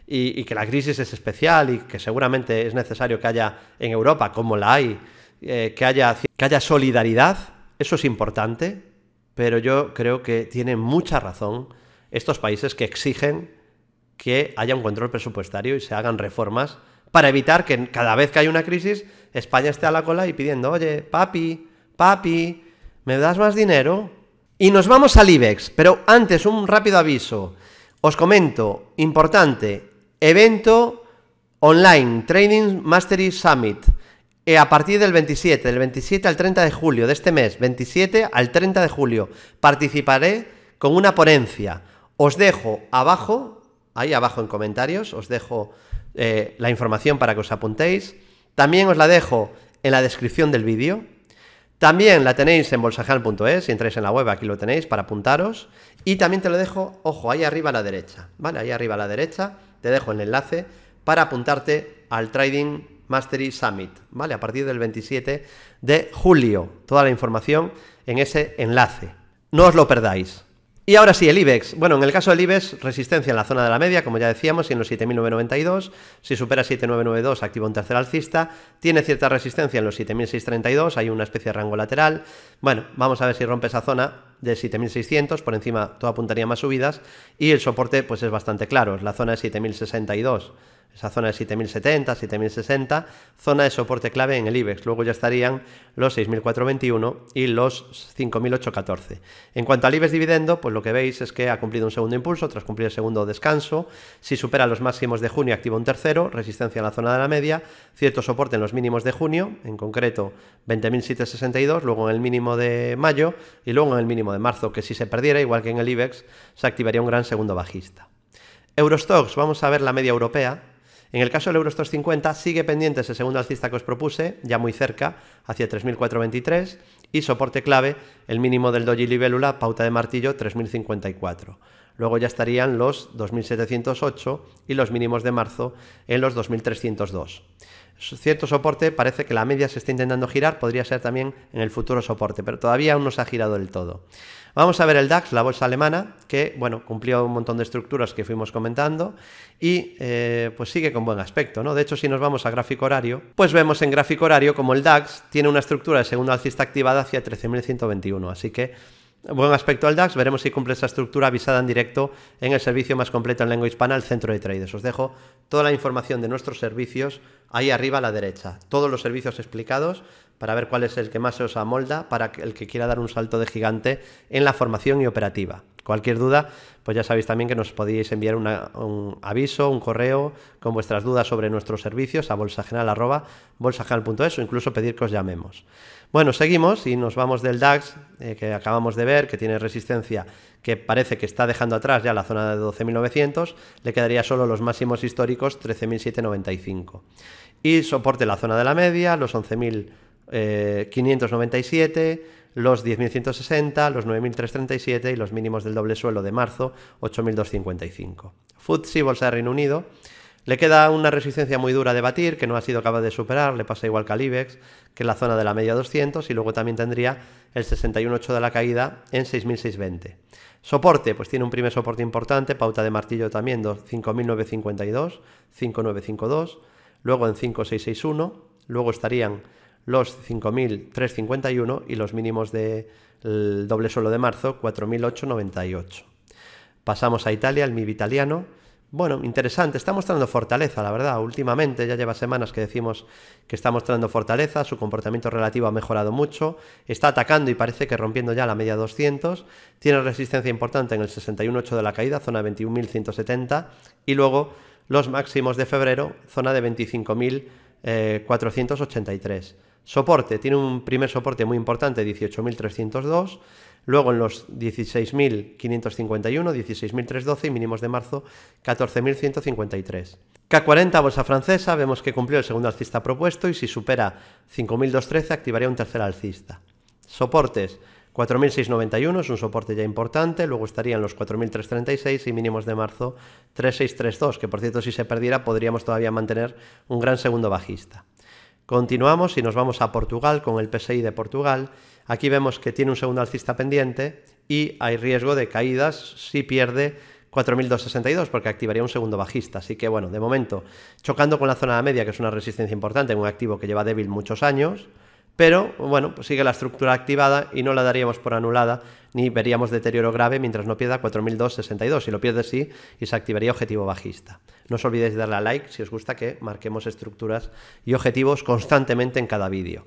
y, y que la crisis es especial y que seguramente es necesario que haya en Europa, como la hay, eh, que, haya, que haya solidaridad, eso es importante, pero yo creo que tienen mucha razón estos países que exigen que haya un control presupuestario y se hagan reformas para evitar que cada vez que hay una crisis España esté a la cola y pidiendo, oye, papi, papi, ¿me das más dinero? Y nos vamos al IBEX, pero antes un rápido aviso. Os comento, importante, evento online, Trading Mastery Summit. Eh, a partir del 27, del 27 al 30 de julio de este mes, 27 al 30 de julio, participaré con una ponencia. Os dejo abajo, ahí abajo en comentarios, os dejo eh, la información para que os apuntéis. También os la dejo en la descripción del vídeo. También la tenéis en bolsajal.es, si entráis en la web aquí lo tenéis para apuntaros. Y también te lo dejo, ojo, ahí arriba a la derecha, ¿vale? Ahí arriba a la derecha te dejo el enlace para apuntarte al trading Mastery Summit, ¿vale? A partir del 27 de julio. Toda la información en ese enlace. No os lo perdáis. Y ahora sí, el IBEX. Bueno, en el caso del IBEX, resistencia en la zona de la media, como ya decíamos, y en los 7.992. Si supera 7.992, activa un tercer alcista. Tiene cierta resistencia en los 7.632, hay una especie de rango lateral. Bueno, vamos a ver si rompe esa zona de 7.600, por encima todo apuntaría más subidas. Y el soporte, pues es bastante claro, es la zona de 7.062 esa zona de 7070, 7060, zona de soporte clave en el IBEX. Luego ya estarían los 6421 y los 5814. En cuanto al IBEX dividendo, pues lo que veis es que ha cumplido un segundo impulso tras cumplir el segundo descanso. Si supera los máximos de junio, activa un tercero, resistencia en la zona de la media, cierto soporte en los mínimos de junio, en concreto 20.762, luego en el mínimo de mayo y luego en el mínimo de marzo, que si se perdiera, igual que en el IBEX, se activaría un gran segundo bajista. Eurostox, vamos a ver la media europea, en el caso del Eurostos 50 sigue pendiente ese segundo alcista que os propuse, ya muy cerca, hacia 3.423, y soporte clave, el mínimo del doji libélula, pauta de martillo 3.054. Luego ya estarían los 2.708 y los mínimos de marzo en los 2.302 cierto soporte, parece que la media se está intentando girar, podría ser también en el futuro soporte, pero todavía aún no se ha girado del todo. Vamos a ver el DAX, la bolsa alemana, que bueno, cumplió un montón de estructuras que fuimos comentando y eh, pues sigue con buen aspecto, ¿no? De hecho, si nos vamos a gráfico horario, pues vemos en gráfico horario como el DAX tiene una estructura de segunda alcista activada hacia 13.121, así que Buen aspecto al DAX, veremos si cumple esa estructura avisada en directo en el servicio más completo en lengua hispana, el centro de traders. Os dejo toda la información de nuestros servicios ahí arriba a la derecha, todos los servicios explicados para ver cuál es el que más se os amolda para el que quiera dar un salto de gigante en la formación y operativa. Cualquier duda, pues ya sabéis también que nos podéis enviar un aviso, un correo con vuestras dudas sobre nuestros servicios a bolsagenal.es o incluso pedir que os llamemos. Bueno, seguimos y nos vamos del DAX eh, que acabamos de ver, que tiene resistencia que parece que está dejando atrás ya la zona de 12.900, le quedaría solo los máximos históricos 13.795. Y soporte la zona de la media, los 11.597, eh, los 10.160, los 9.337 y los mínimos del doble suelo de marzo 8.255. FTSE, Bolsa de Reino Unido le queda una resistencia muy dura de batir que no ha sido capaz de superar, le pasa igual que al IBEX, que es la zona de la media 200 y luego también tendría el 61.8 de la caída en 6.620. Soporte, pues tiene un primer soporte importante, pauta de martillo también 5.952, 5.952, luego en 5.661, luego estarían los 5.351 y los mínimos del doble suelo de marzo 4.898. Pasamos a Italia, el MIB italiano bueno, interesante, está mostrando fortaleza, la verdad. Últimamente ya lleva semanas que decimos que está mostrando fortaleza, su comportamiento relativo ha mejorado mucho, está atacando y parece que rompiendo ya la media 200, tiene resistencia importante en el 61.8 de la caída, zona 21.170, y luego los máximos de febrero, zona de 25.483. Eh, soporte, tiene un primer soporte muy importante, 18.302 Luego en los 16.551, 16.312 y mínimos de marzo 14.153. K40, bolsa francesa, vemos que cumplió el segundo alcista propuesto y si supera 5.213 activaría un tercer alcista. Soportes. 4.691 es un soporte ya importante, luego estarían los 4.336 y mínimos de marzo 3.632, que por cierto si se perdiera podríamos todavía mantener un gran segundo bajista. Continuamos y nos vamos a Portugal con el PSI de Portugal. Aquí vemos que tiene un segundo alcista pendiente y hay riesgo de caídas si pierde 4.262 porque activaría un segundo bajista. Así que bueno, de momento, chocando con la zona de media, que es una resistencia importante, en un activo que lleva débil muchos años, pero bueno, pues sigue la estructura activada y no la daríamos por anulada ni veríamos deterioro grave mientras no pierda 4.262. Si lo pierde sí y se activaría objetivo bajista. No os olvidéis de darle a like si os gusta que marquemos estructuras y objetivos constantemente en cada vídeo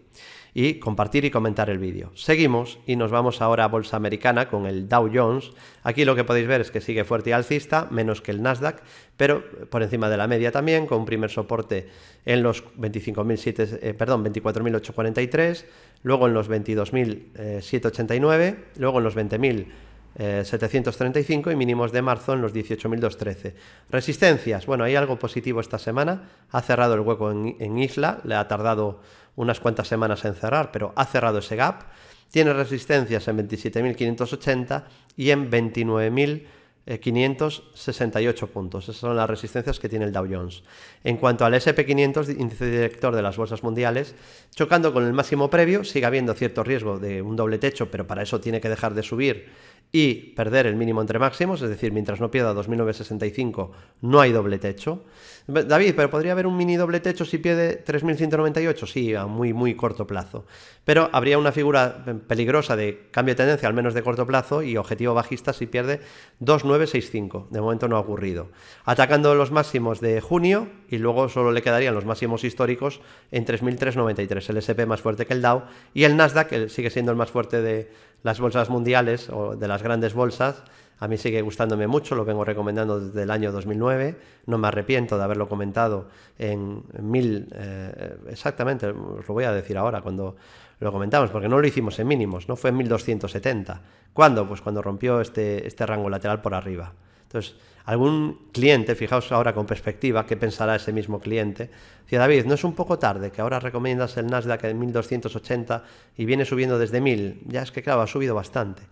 y compartir y comentar el vídeo. Seguimos y nos vamos ahora a Bolsa Americana con el Dow Jones. Aquí lo que podéis ver es que sigue fuerte y alcista, menos que el Nasdaq, pero por encima de la media también, con un primer soporte en los 24.843, eh, luego en los 22.789, eh, luego en los 20.735 eh, y mínimos de marzo en los 18.213. Resistencias, bueno, hay algo positivo esta semana, ha cerrado el hueco en Isla, le ha tardado unas cuantas semanas en cerrar, pero ha cerrado ese gap. Tiene resistencias en 27.580 y en 29.568 puntos. Esas son las resistencias que tiene el Dow Jones. En cuanto al SP500, índice director de las bolsas mundiales, chocando con el máximo previo, sigue habiendo cierto riesgo de un doble techo, pero para eso tiene que dejar de subir y perder el mínimo entre máximos, es decir, mientras no pierda 2.965 no hay doble techo. David, pero podría haber un mini doble techo si pierde 3.198, sí, a muy, muy corto plazo. Pero habría una figura eh, peligrosa de cambio de tendencia, al menos de corto plazo, y objetivo bajista si pierde 2.965. De momento no ha ocurrido. Atacando los máximos de junio y luego solo le quedarían los máximos históricos en 3.393, el SP más fuerte que el Dow y el Nasdaq, que sigue siendo el más fuerte de, las bolsas mundiales o de las grandes bolsas. A mí sigue gustándome mucho, lo vengo recomendando desde el año 2009, no me arrepiento de haberlo comentado en mil, eh, exactamente, os lo voy a decir ahora cuando lo comentamos, porque no lo hicimos en mínimos, no fue en 1270. ¿Cuándo? Pues cuando rompió este, este rango lateral por arriba. Entonces, Algún cliente, fijaos ahora con perspectiva, ¿qué pensará ese mismo cliente? Dice, David, ¿no es un poco tarde que ahora recomiendas el Nasdaq en 1280 y viene subiendo desde 1000? Ya es que, claro, ha subido bastante.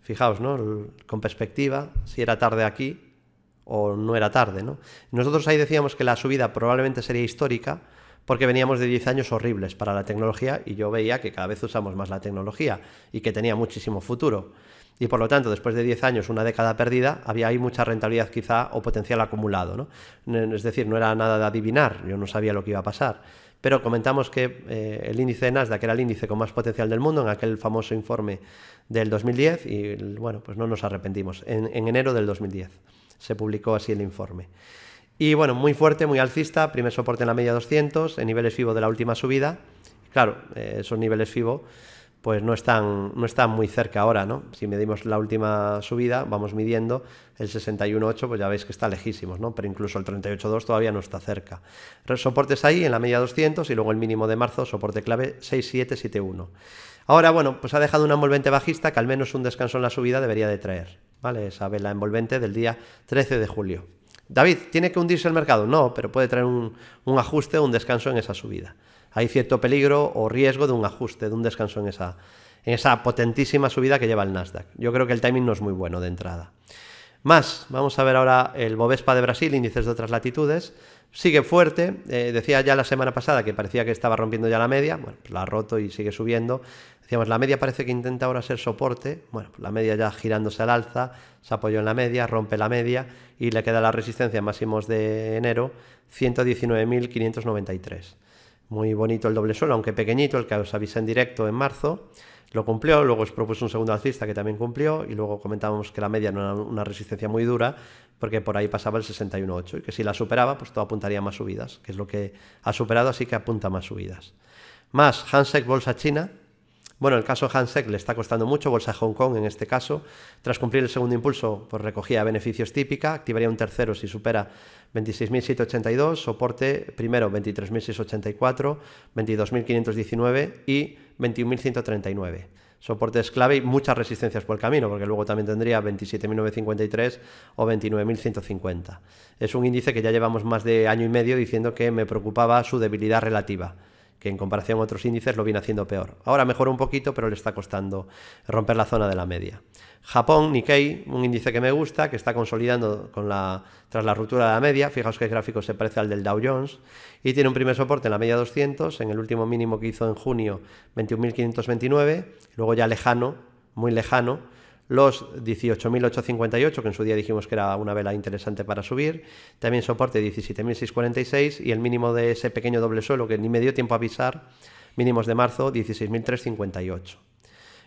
Fijaos, ¿no? con perspectiva, si era tarde aquí o no era tarde, ¿no? Nosotros ahí decíamos que la subida probablemente sería histórica, porque veníamos de 10 años horribles para la tecnología y yo veía que cada vez usamos más la tecnología y que tenía muchísimo futuro y por lo tanto, después de 10 años, una década perdida, había ahí mucha rentabilidad quizá o potencial acumulado. ¿no? Es decir, no era nada de adivinar, yo no sabía lo que iba a pasar. Pero comentamos que eh, el índice de Nasdaq era el índice con más potencial del mundo en aquel famoso informe del 2010 y bueno, pues no nos arrepentimos. En, enero del 2010 se publicó así el informe. Y bueno, muy fuerte, muy alcista, primer soporte en la media 200, en niveles FIBO de la última subida. Claro, eh, esos niveles FIBO pues no están, no están muy cerca ahora, ¿no? Si medimos la última subida, vamos midiendo el 61.8, pues ya veis que está lejísimos, ¿no? Pero incluso el 38.2 todavía no está cerca. Soportes ahí en la media 200 y luego el mínimo de marzo, soporte clave 6771. Ahora, bueno, pues ha dejado una envolvente bajista que al menos un descanso en la subida debería de traer, ¿vale? Esa la envolvente del día 13 de julio. David, ¿tiene que hundirse el mercado? No, pero puede traer un, un ajuste o un descanso en esa subida hay cierto peligro o riesgo de un ajuste, de un descanso en esa, en esa potentísima subida que lleva el Nasdaq. Yo creo que el timing no es muy bueno de entrada. Más, vamos a ver ahora el Bovespa de Brasil, índices de otras latitudes. Sigue fuerte, eh, decía ya la semana pasada que parecía que estaba rompiendo ya la media, bueno, pues la ha roto y sigue subiendo. Decíamos, la media parece que intenta ahora ser soporte, bueno, pues la media ya girándose al alza, se apoyó en la media, rompe la media y le queda la resistencia máximos de enero, 119.593. Muy bonito el doble suelo, aunque pequeñito, el que os avisé en directo en marzo. Lo cumplió, luego os propuso un segundo alcista que también cumplió y luego comentábamos que la media no era una resistencia muy dura porque por ahí pasaba el 61.8 y que si la superaba pues todo apuntaría a más subidas, que es lo que ha superado, así que apunta a más subidas. Más Hansek Bolsa China, bueno, el caso Hansek le está costando mucho, Bolsa de Hong Kong en este caso. Tras cumplir el segundo impulso, pues recogía beneficios típica, activaría un tercero si supera 26.782, soporte primero 23.684, 22.519 y 21.139 Soporte es clave y muchas resistencias por el camino, porque luego también tendría 27.953 o 29.150. Es un índice que ya llevamos más de año y medio diciendo que me preocupaba su debilidad relativa que en comparación a otros índices lo viene haciendo peor. Ahora mejora un poquito, pero le está costando romper la zona de la media. Japón, Nikkei, un índice que me gusta, que está consolidando tras la ruptura de la media. Fijaos que el gráfico se parece al del Dow Jones y tiene un primer soporte en la media 200, en el último mínimo que hizo en junio 21.529, luego ya lejano, muy lejano los 18.858, que en su día dijimos que era una vela interesante para subir, también soporte 17.646 y el mínimo de ese pequeño doble suelo que ni me dio tiempo a avisar, mínimos de marzo 16.358.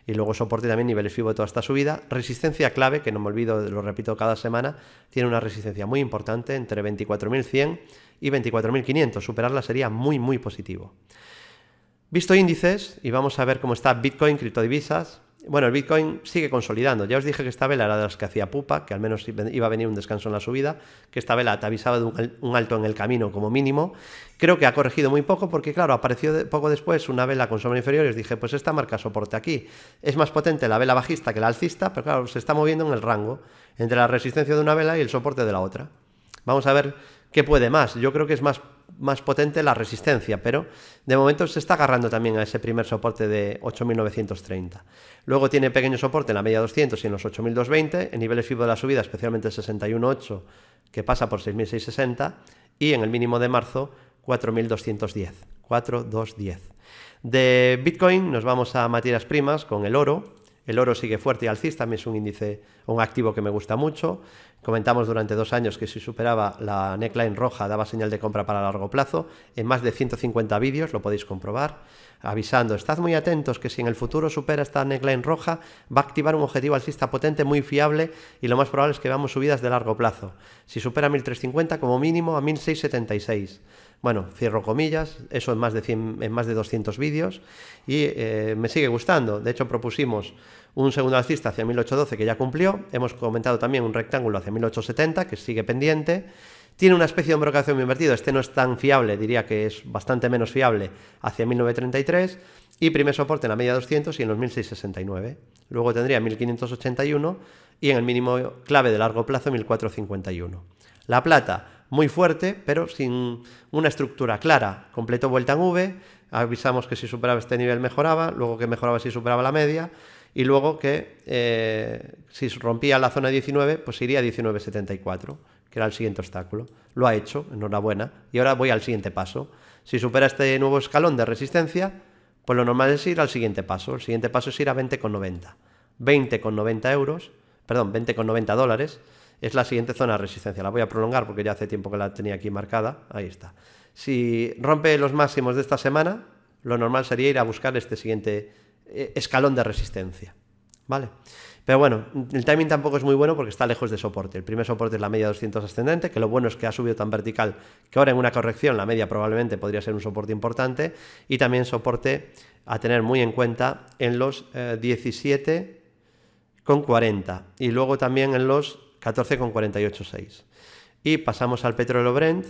Y luego soporte también niveles FIBO de toda esta subida. Resistencia clave, que no me olvido, lo repito cada semana, tiene una resistencia muy importante entre 24.100 y 24.500. Superarla sería muy, muy positivo. Visto índices, y vamos a ver cómo está Bitcoin, criptodivisas, bueno, el Bitcoin sigue consolidando. Ya os dije que esta vela era de las que hacía pupa, que al menos iba a venir un descanso en la subida, que esta vela te avisaba de un alto en el camino como mínimo. Creo que ha corregido muy poco porque, claro, apareció poco después una vela con sombra inferior y os dije, pues esta marca soporte aquí. Es más potente la vela bajista que la alcista, pero claro, se está moviendo en el rango entre la resistencia de una vela y el soporte de la otra. Vamos a ver qué puede más. Yo creo que es más más potente la resistencia, pero de momento se está agarrando también a ese primer soporte de 8.930. Luego tiene pequeño soporte en la media 200 y en los 8.220, en niveles FIBO de la subida, especialmente 61.8, que pasa por 6.660, y en el mínimo de marzo 4.210. 4.210. De Bitcoin nos vamos a materias primas con el oro. El oro sigue fuerte y alcista, también es un índice, un activo que me gusta mucho. Comentamos durante dos años que si superaba la neckline roja daba señal de compra para largo plazo, en más de 150 vídeos lo podéis comprobar, avisando, estad muy atentos que si en el futuro supera esta neckline roja va a activar un objetivo alcista potente muy fiable y lo más probable es que veamos subidas de largo plazo, si supera 1350 como mínimo a 1676. Bueno, cierro comillas, eso en más de, más de 200 vídeos y eh, me sigue gustando. De hecho, propusimos un segundo alcista hacia 1812 que ya cumplió. Hemos comentado también un rectángulo hacia 1870 que sigue pendiente. Tiene una especie de embrocación invertido, este no es tan fiable, diría que es bastante menos fiable hacia 1933 y primer soporte en la media 200 y en los 1669. Luego tendría 1581 y en el mínimo clave de largo plazo 1451. La plata muy fuerte, pero sin una estructura clara. completo vuelta en V, avisamos que si superaba este nivel mejoraba, luego que mejoraba si superaba la media, y luego que eh, si rompía la zona 19, pues iría a 19.74, que era el siguiente obstáculo. Lo ha hecho, enhorabuena, y ahora voy al siguiente paso. Si supera este nuevo escalón de resistencia, pues lo normal es ir al siguiente paso. El siguiente paso es ir a 20,90. 20,90 euros, perdón, 20,90 dólares es la siguiente zona de resistencia. La voy a prolongar porque ya hace tiempo que la tenía aquí marcada. Ahí está. Si rompe los máximos de esta semana, lo normal sería ir a buscar este siguiente eh, escalón de resistencia. ¿Vale? Pero bueno, el timing tampoco es muy bueno porque está lejos de soporte. El primer soporte es la media 200 ascendente, que lo bueno es que ha subido tan vertical que ahora en una corrección la media probablemente podría ser un soporte importante. Y también soporte a tener muy en cuenta en los 17,40 eh, 17 con 40 y luego también en los 14,486. Y pasamos al petróleo Brent.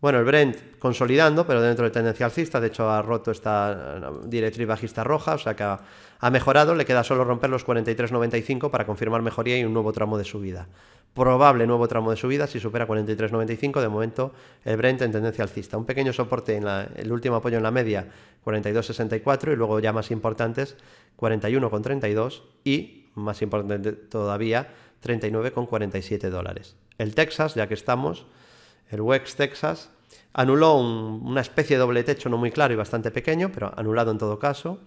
Bueno, el Brent consolidando, pero dentro de tendencia alcista. De hecho, ha roto esta directriz bajista roja, o sea que ha, mejorado. Le queda solo romper los 43.95 para confirmar mejoría y un nuevo tramo de subida. Probable nuevo tramo de subida si supera 43.95. De momento, el Brent en tendencia alcista. Un pequeño soporte en el último apoyo en la media, 42.64. Y luego, ya más importantes, 41.32. Y, más importante todavía, 39,47 dólares. El Texas, ya que estamos, el Wex Texas, anuló una especie de doble techo no muy claro y bastante pequeño, pero anulado en todo caso.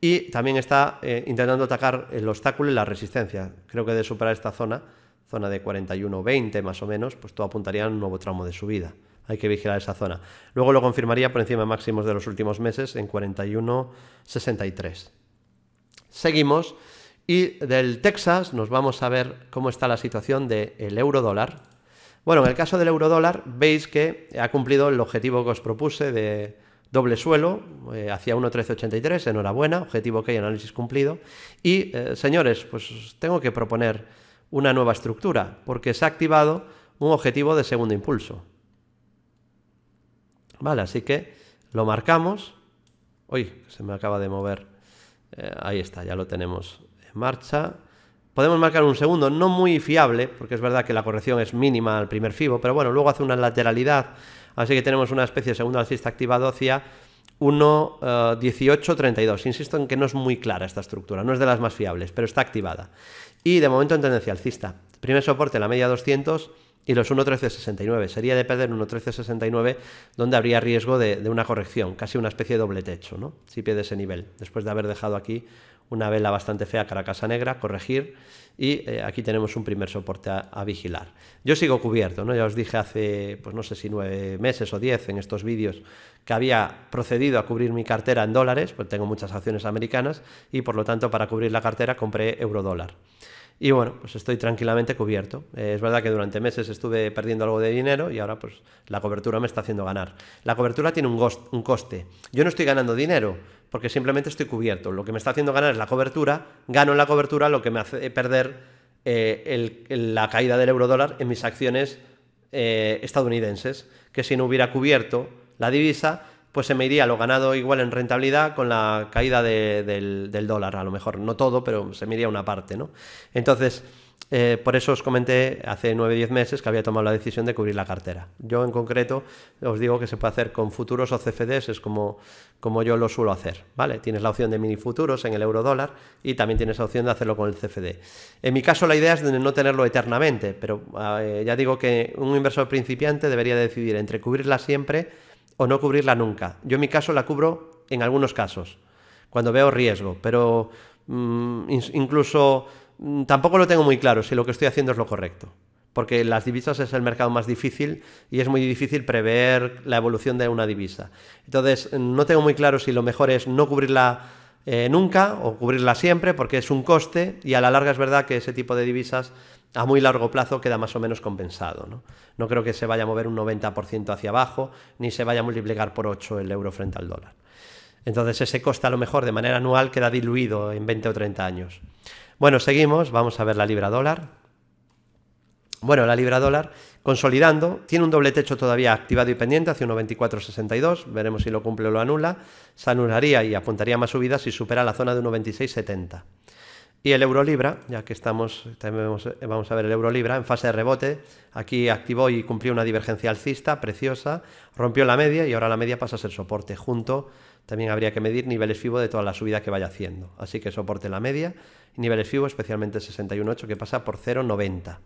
Y también está eh, intentando atacar el obstáculo y la resistencia. Creo que de superar esta zona, zona de 41,20 más o menos, pues todo apuntaría a un nuevo tramo de subida. Hay que vigilar esa zona. Luego lo confirmaría por encima de máximos de los últimos meses en 41,63. Seguimos y del Texas nos vamos a ver cómo está la situación del de euro dólar. Bueno, en el caso del euro dólar veis que ha cumplido el objetivo que os propuse de doble suelo eh, hacia 1.1383, enhorabuena, objetivo que hay análisis cumplido. Y eh, señores, pues tengo que proponer una nueva estructura porque se ha activado un objetivo de segundo impulso. Vale, así que lo marcamos. Uy, se me acaba de mover. Eh, ahí está, ya lo tenemos marcha. Podemos marcar un segundo, no muy fiable, porque es verdad que la corrección es mínima al primer fibo, pero bueno, luego hace una lateralidad, así que tenemos una especie de segundo alcista activado hacia 1.18.32 eh, Insisto en que no es muy clara esta estructura, no es de las más fiables, pero está activada. Y de momento en tendencia alcista. Primer soporte, la media 200 y los 1.1369. Sería de perder 1.1369 donde habría riesgo de, una corrección, casi una especie de doble techo, ¿no? Si pierde ese nivel, después de haber dejado aquí una vela bastante fea Casa negra, corregir y eh, aquí tenemos un primer soporte a, vigilar. Yo sigo cubierto, ¿no? ya os dije hace, pues no sé si nueve meses o diez en estos vídeos que había procedido a cubrir mi cartera en dólares, pues tengo muchas acciones americanas y por lo tanto para cubrir la cartera compré euro dólar. Y bueno, pues estoy tranquilamente cubierto. Eh, es verdad que durante meses estuve perdiendo algo de dinero y ahora pues la cobertura me está haciendo ganar. La cobertura tiene un coste. Yo no estoy ganando dinero, porque simplemente estoy cubierto. Lo que me está haciendo ganar es la cobertura, gano en la cobertura, lo que me hace perder eh, la caída del euro dólar en mis acciones eh, estadounidenses, que si no hubiera cubierto la divisa, pues se me iría lo ganado igual en rentabilidad con la caída del, dólar, a lo mejor, no todo, pero se me iría una parte, ¿no? Entonces, eh, por eso os comenté hace 9-10 meses que había tomado la decisión de cubrir la cartera. Yo en concreto os digo que se puede hacer con futuros o CFDs, es como, como yo lo suelo hacer. ¿vale? Tienes la opción de mini futuros en el euro dólar y también tienes la opción de hacerlo con el CFD. En mi caso la idea es de no tenerlo eternamente, pero eh, ya digo que un inversor principiante debería decidir entre cubrirla siempre o no cubrirla nunca. Yo en mi caso la cubro en algunos casos, cuando veo riesgo, pero mm, incluso Mm, tampoco lo tengo muy claro si lo que estoy haciendo es lo correcto. Porque las divisas es el mercado más difícil y es muy difícil prever la evolución de una divisa. Entonces, mm, no tengo muy claro si lo mejor es no cubrirla eh, nunca o cubrirla siempre porque es un coste y a la larga es verdad que ese tipo de divisas a muy largo plazo queda más o menos compensado. No, no creo que se vaya a mover un 90% hacia abajo ni se vaya a multiplicar por 8 el euro frente al dólar. Entonces ese coste a lo mejor de manera anual queda diluido en 20 o 30 años. Bueno, seguimos, vamos a ver la libra dólar. Bueno, la libra dólar consolidando, tiene un doble techo todavía activado y pendiente hacia 1.2462, veremos si lo cumple o lo anula, se anularía y apuntaría más subidas si supera la zona de 1.2670. Y el euro libra, ya que estamos, eh, vamos a ver el euro libra en fase de rebote, aquí activó y cumplió una divergencia alcista preciosa, rompió la media y ahora la media pasa a ser soporte junto también habría que medir niveles FIBO de toda la subida que vaya haciendo. Así que soporte la media niveles FIBO, especialmente 61.8 que pasa por 0.90.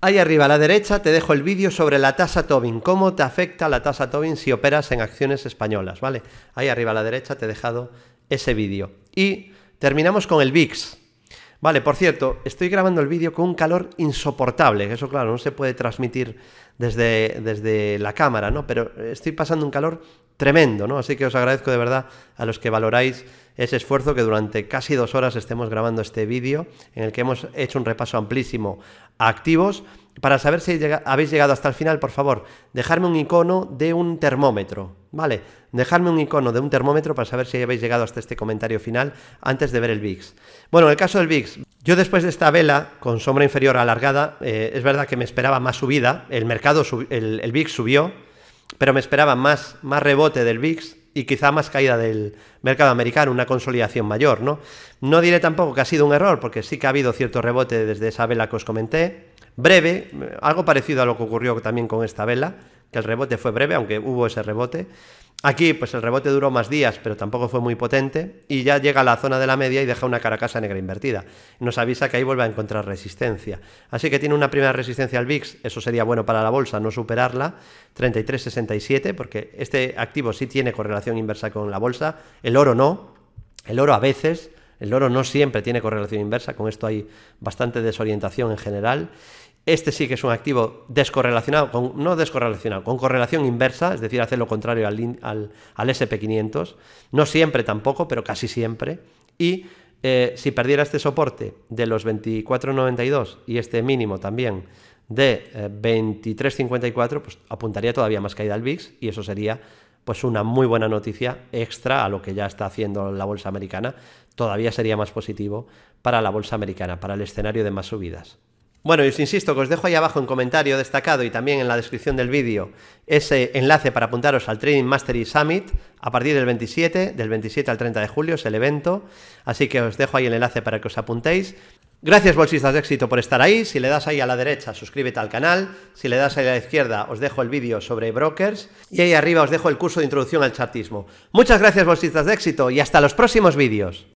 Ahí arriba a la derecha te dejo el vídeo sobre la tasa Tobin, cómo te afecta la tasa Tobin si operas en acciones españolas, ¿vale? Ahí arriba a la derecha te he dejado ese vídeo. Y terminamos con el VIX. Vale, por cierto, estoy grabando el vídeo con un calor insoportable, eso claro, no se puede transmitir desde, desde la cámara, ¿no? Pero estoy pasando un calor tremendo, ¿no? Así que os agradezco de verdad a los que valoráis ese esfuerzo que durante casi dos horas estemos grabando este vídeo en el que hemos hecho un repaso amplísimo a activos. Para saber si habéis llegado hasta el final, por favor, dejadme un icono de un termómetro, ¿vale? dejarme un icono de un termómetro para saber si habéis llegado hasta este comentario final antes de ver el VIX. Bueno, en el caso del VIX, yo después de esta vela con sombra inferior alargada, eh, es verdad que me esperaba más subida, el mercado, el, el VIX subió, pero me esperaba más, más rebote del VIX y quizá más caída del mercado americano, una consolidación mayor, ¿no? No diré tampoco que ha sido un error, porque sí que ha habido cierto rebote desde esa vela que os comenté, breve, algo parecido a lo que ocurrió también con esta vela, que el rebote fue breve, aunque hubo ese rebote, Aquí, pues el rebote duró más días, pero tampoco fue muy potente, y ya llega a la zona de la media y deja una caracasa negra invertida. Nos avisa que ahí vuelve a encontrar resistencia. Así que tiene una primera resistencia al VIX, eso sería bueno para la bolsa, no superarla, 33,67, porque este activo sí tiene correlación inversa con la bolsa, el oro no, el oro a veces, el oro no siempre tiene correlación inversa, con esto hay bastante desorientación en general. Este sí que es un activo descorrelacionado, con, no descorrelacionado, con correlación inversa, es decir, hace lo contrario al, SP500. No siempre tampoco, pero casi siempre. Y eh, si perdiera este soporte de los 24,92 y este mínimo también de 23,54, eh, pues apuntaría todavía más caída al VIX y eso sería pues una muy buena noticia extra a lo que ya está haciendo la bolsa americana. Todavía sería más positivo para la bolsa americana, para el escenario de más subidas. Bueno, y os insisto que os dejo ahí abajo en comentario destacado y también en la descripción del vídeo ese enlace para apuntaros al Trading Mastery Summit a partir del 27, del 27 al 30 de julio es el evento, así que os dejo ahí el enlace para que os apuntéis. Gracias bolsistas de éxito por estar ahí, si le das ahí a la derecha suscríbete al canal, si le das ahí a la izquierda os dejo el vídeo sobre brokers y ahí arriba os dejo el curso de introducción al chartismo. Muchas gracias bolsistas de éxito y hasta los próximos vídeos.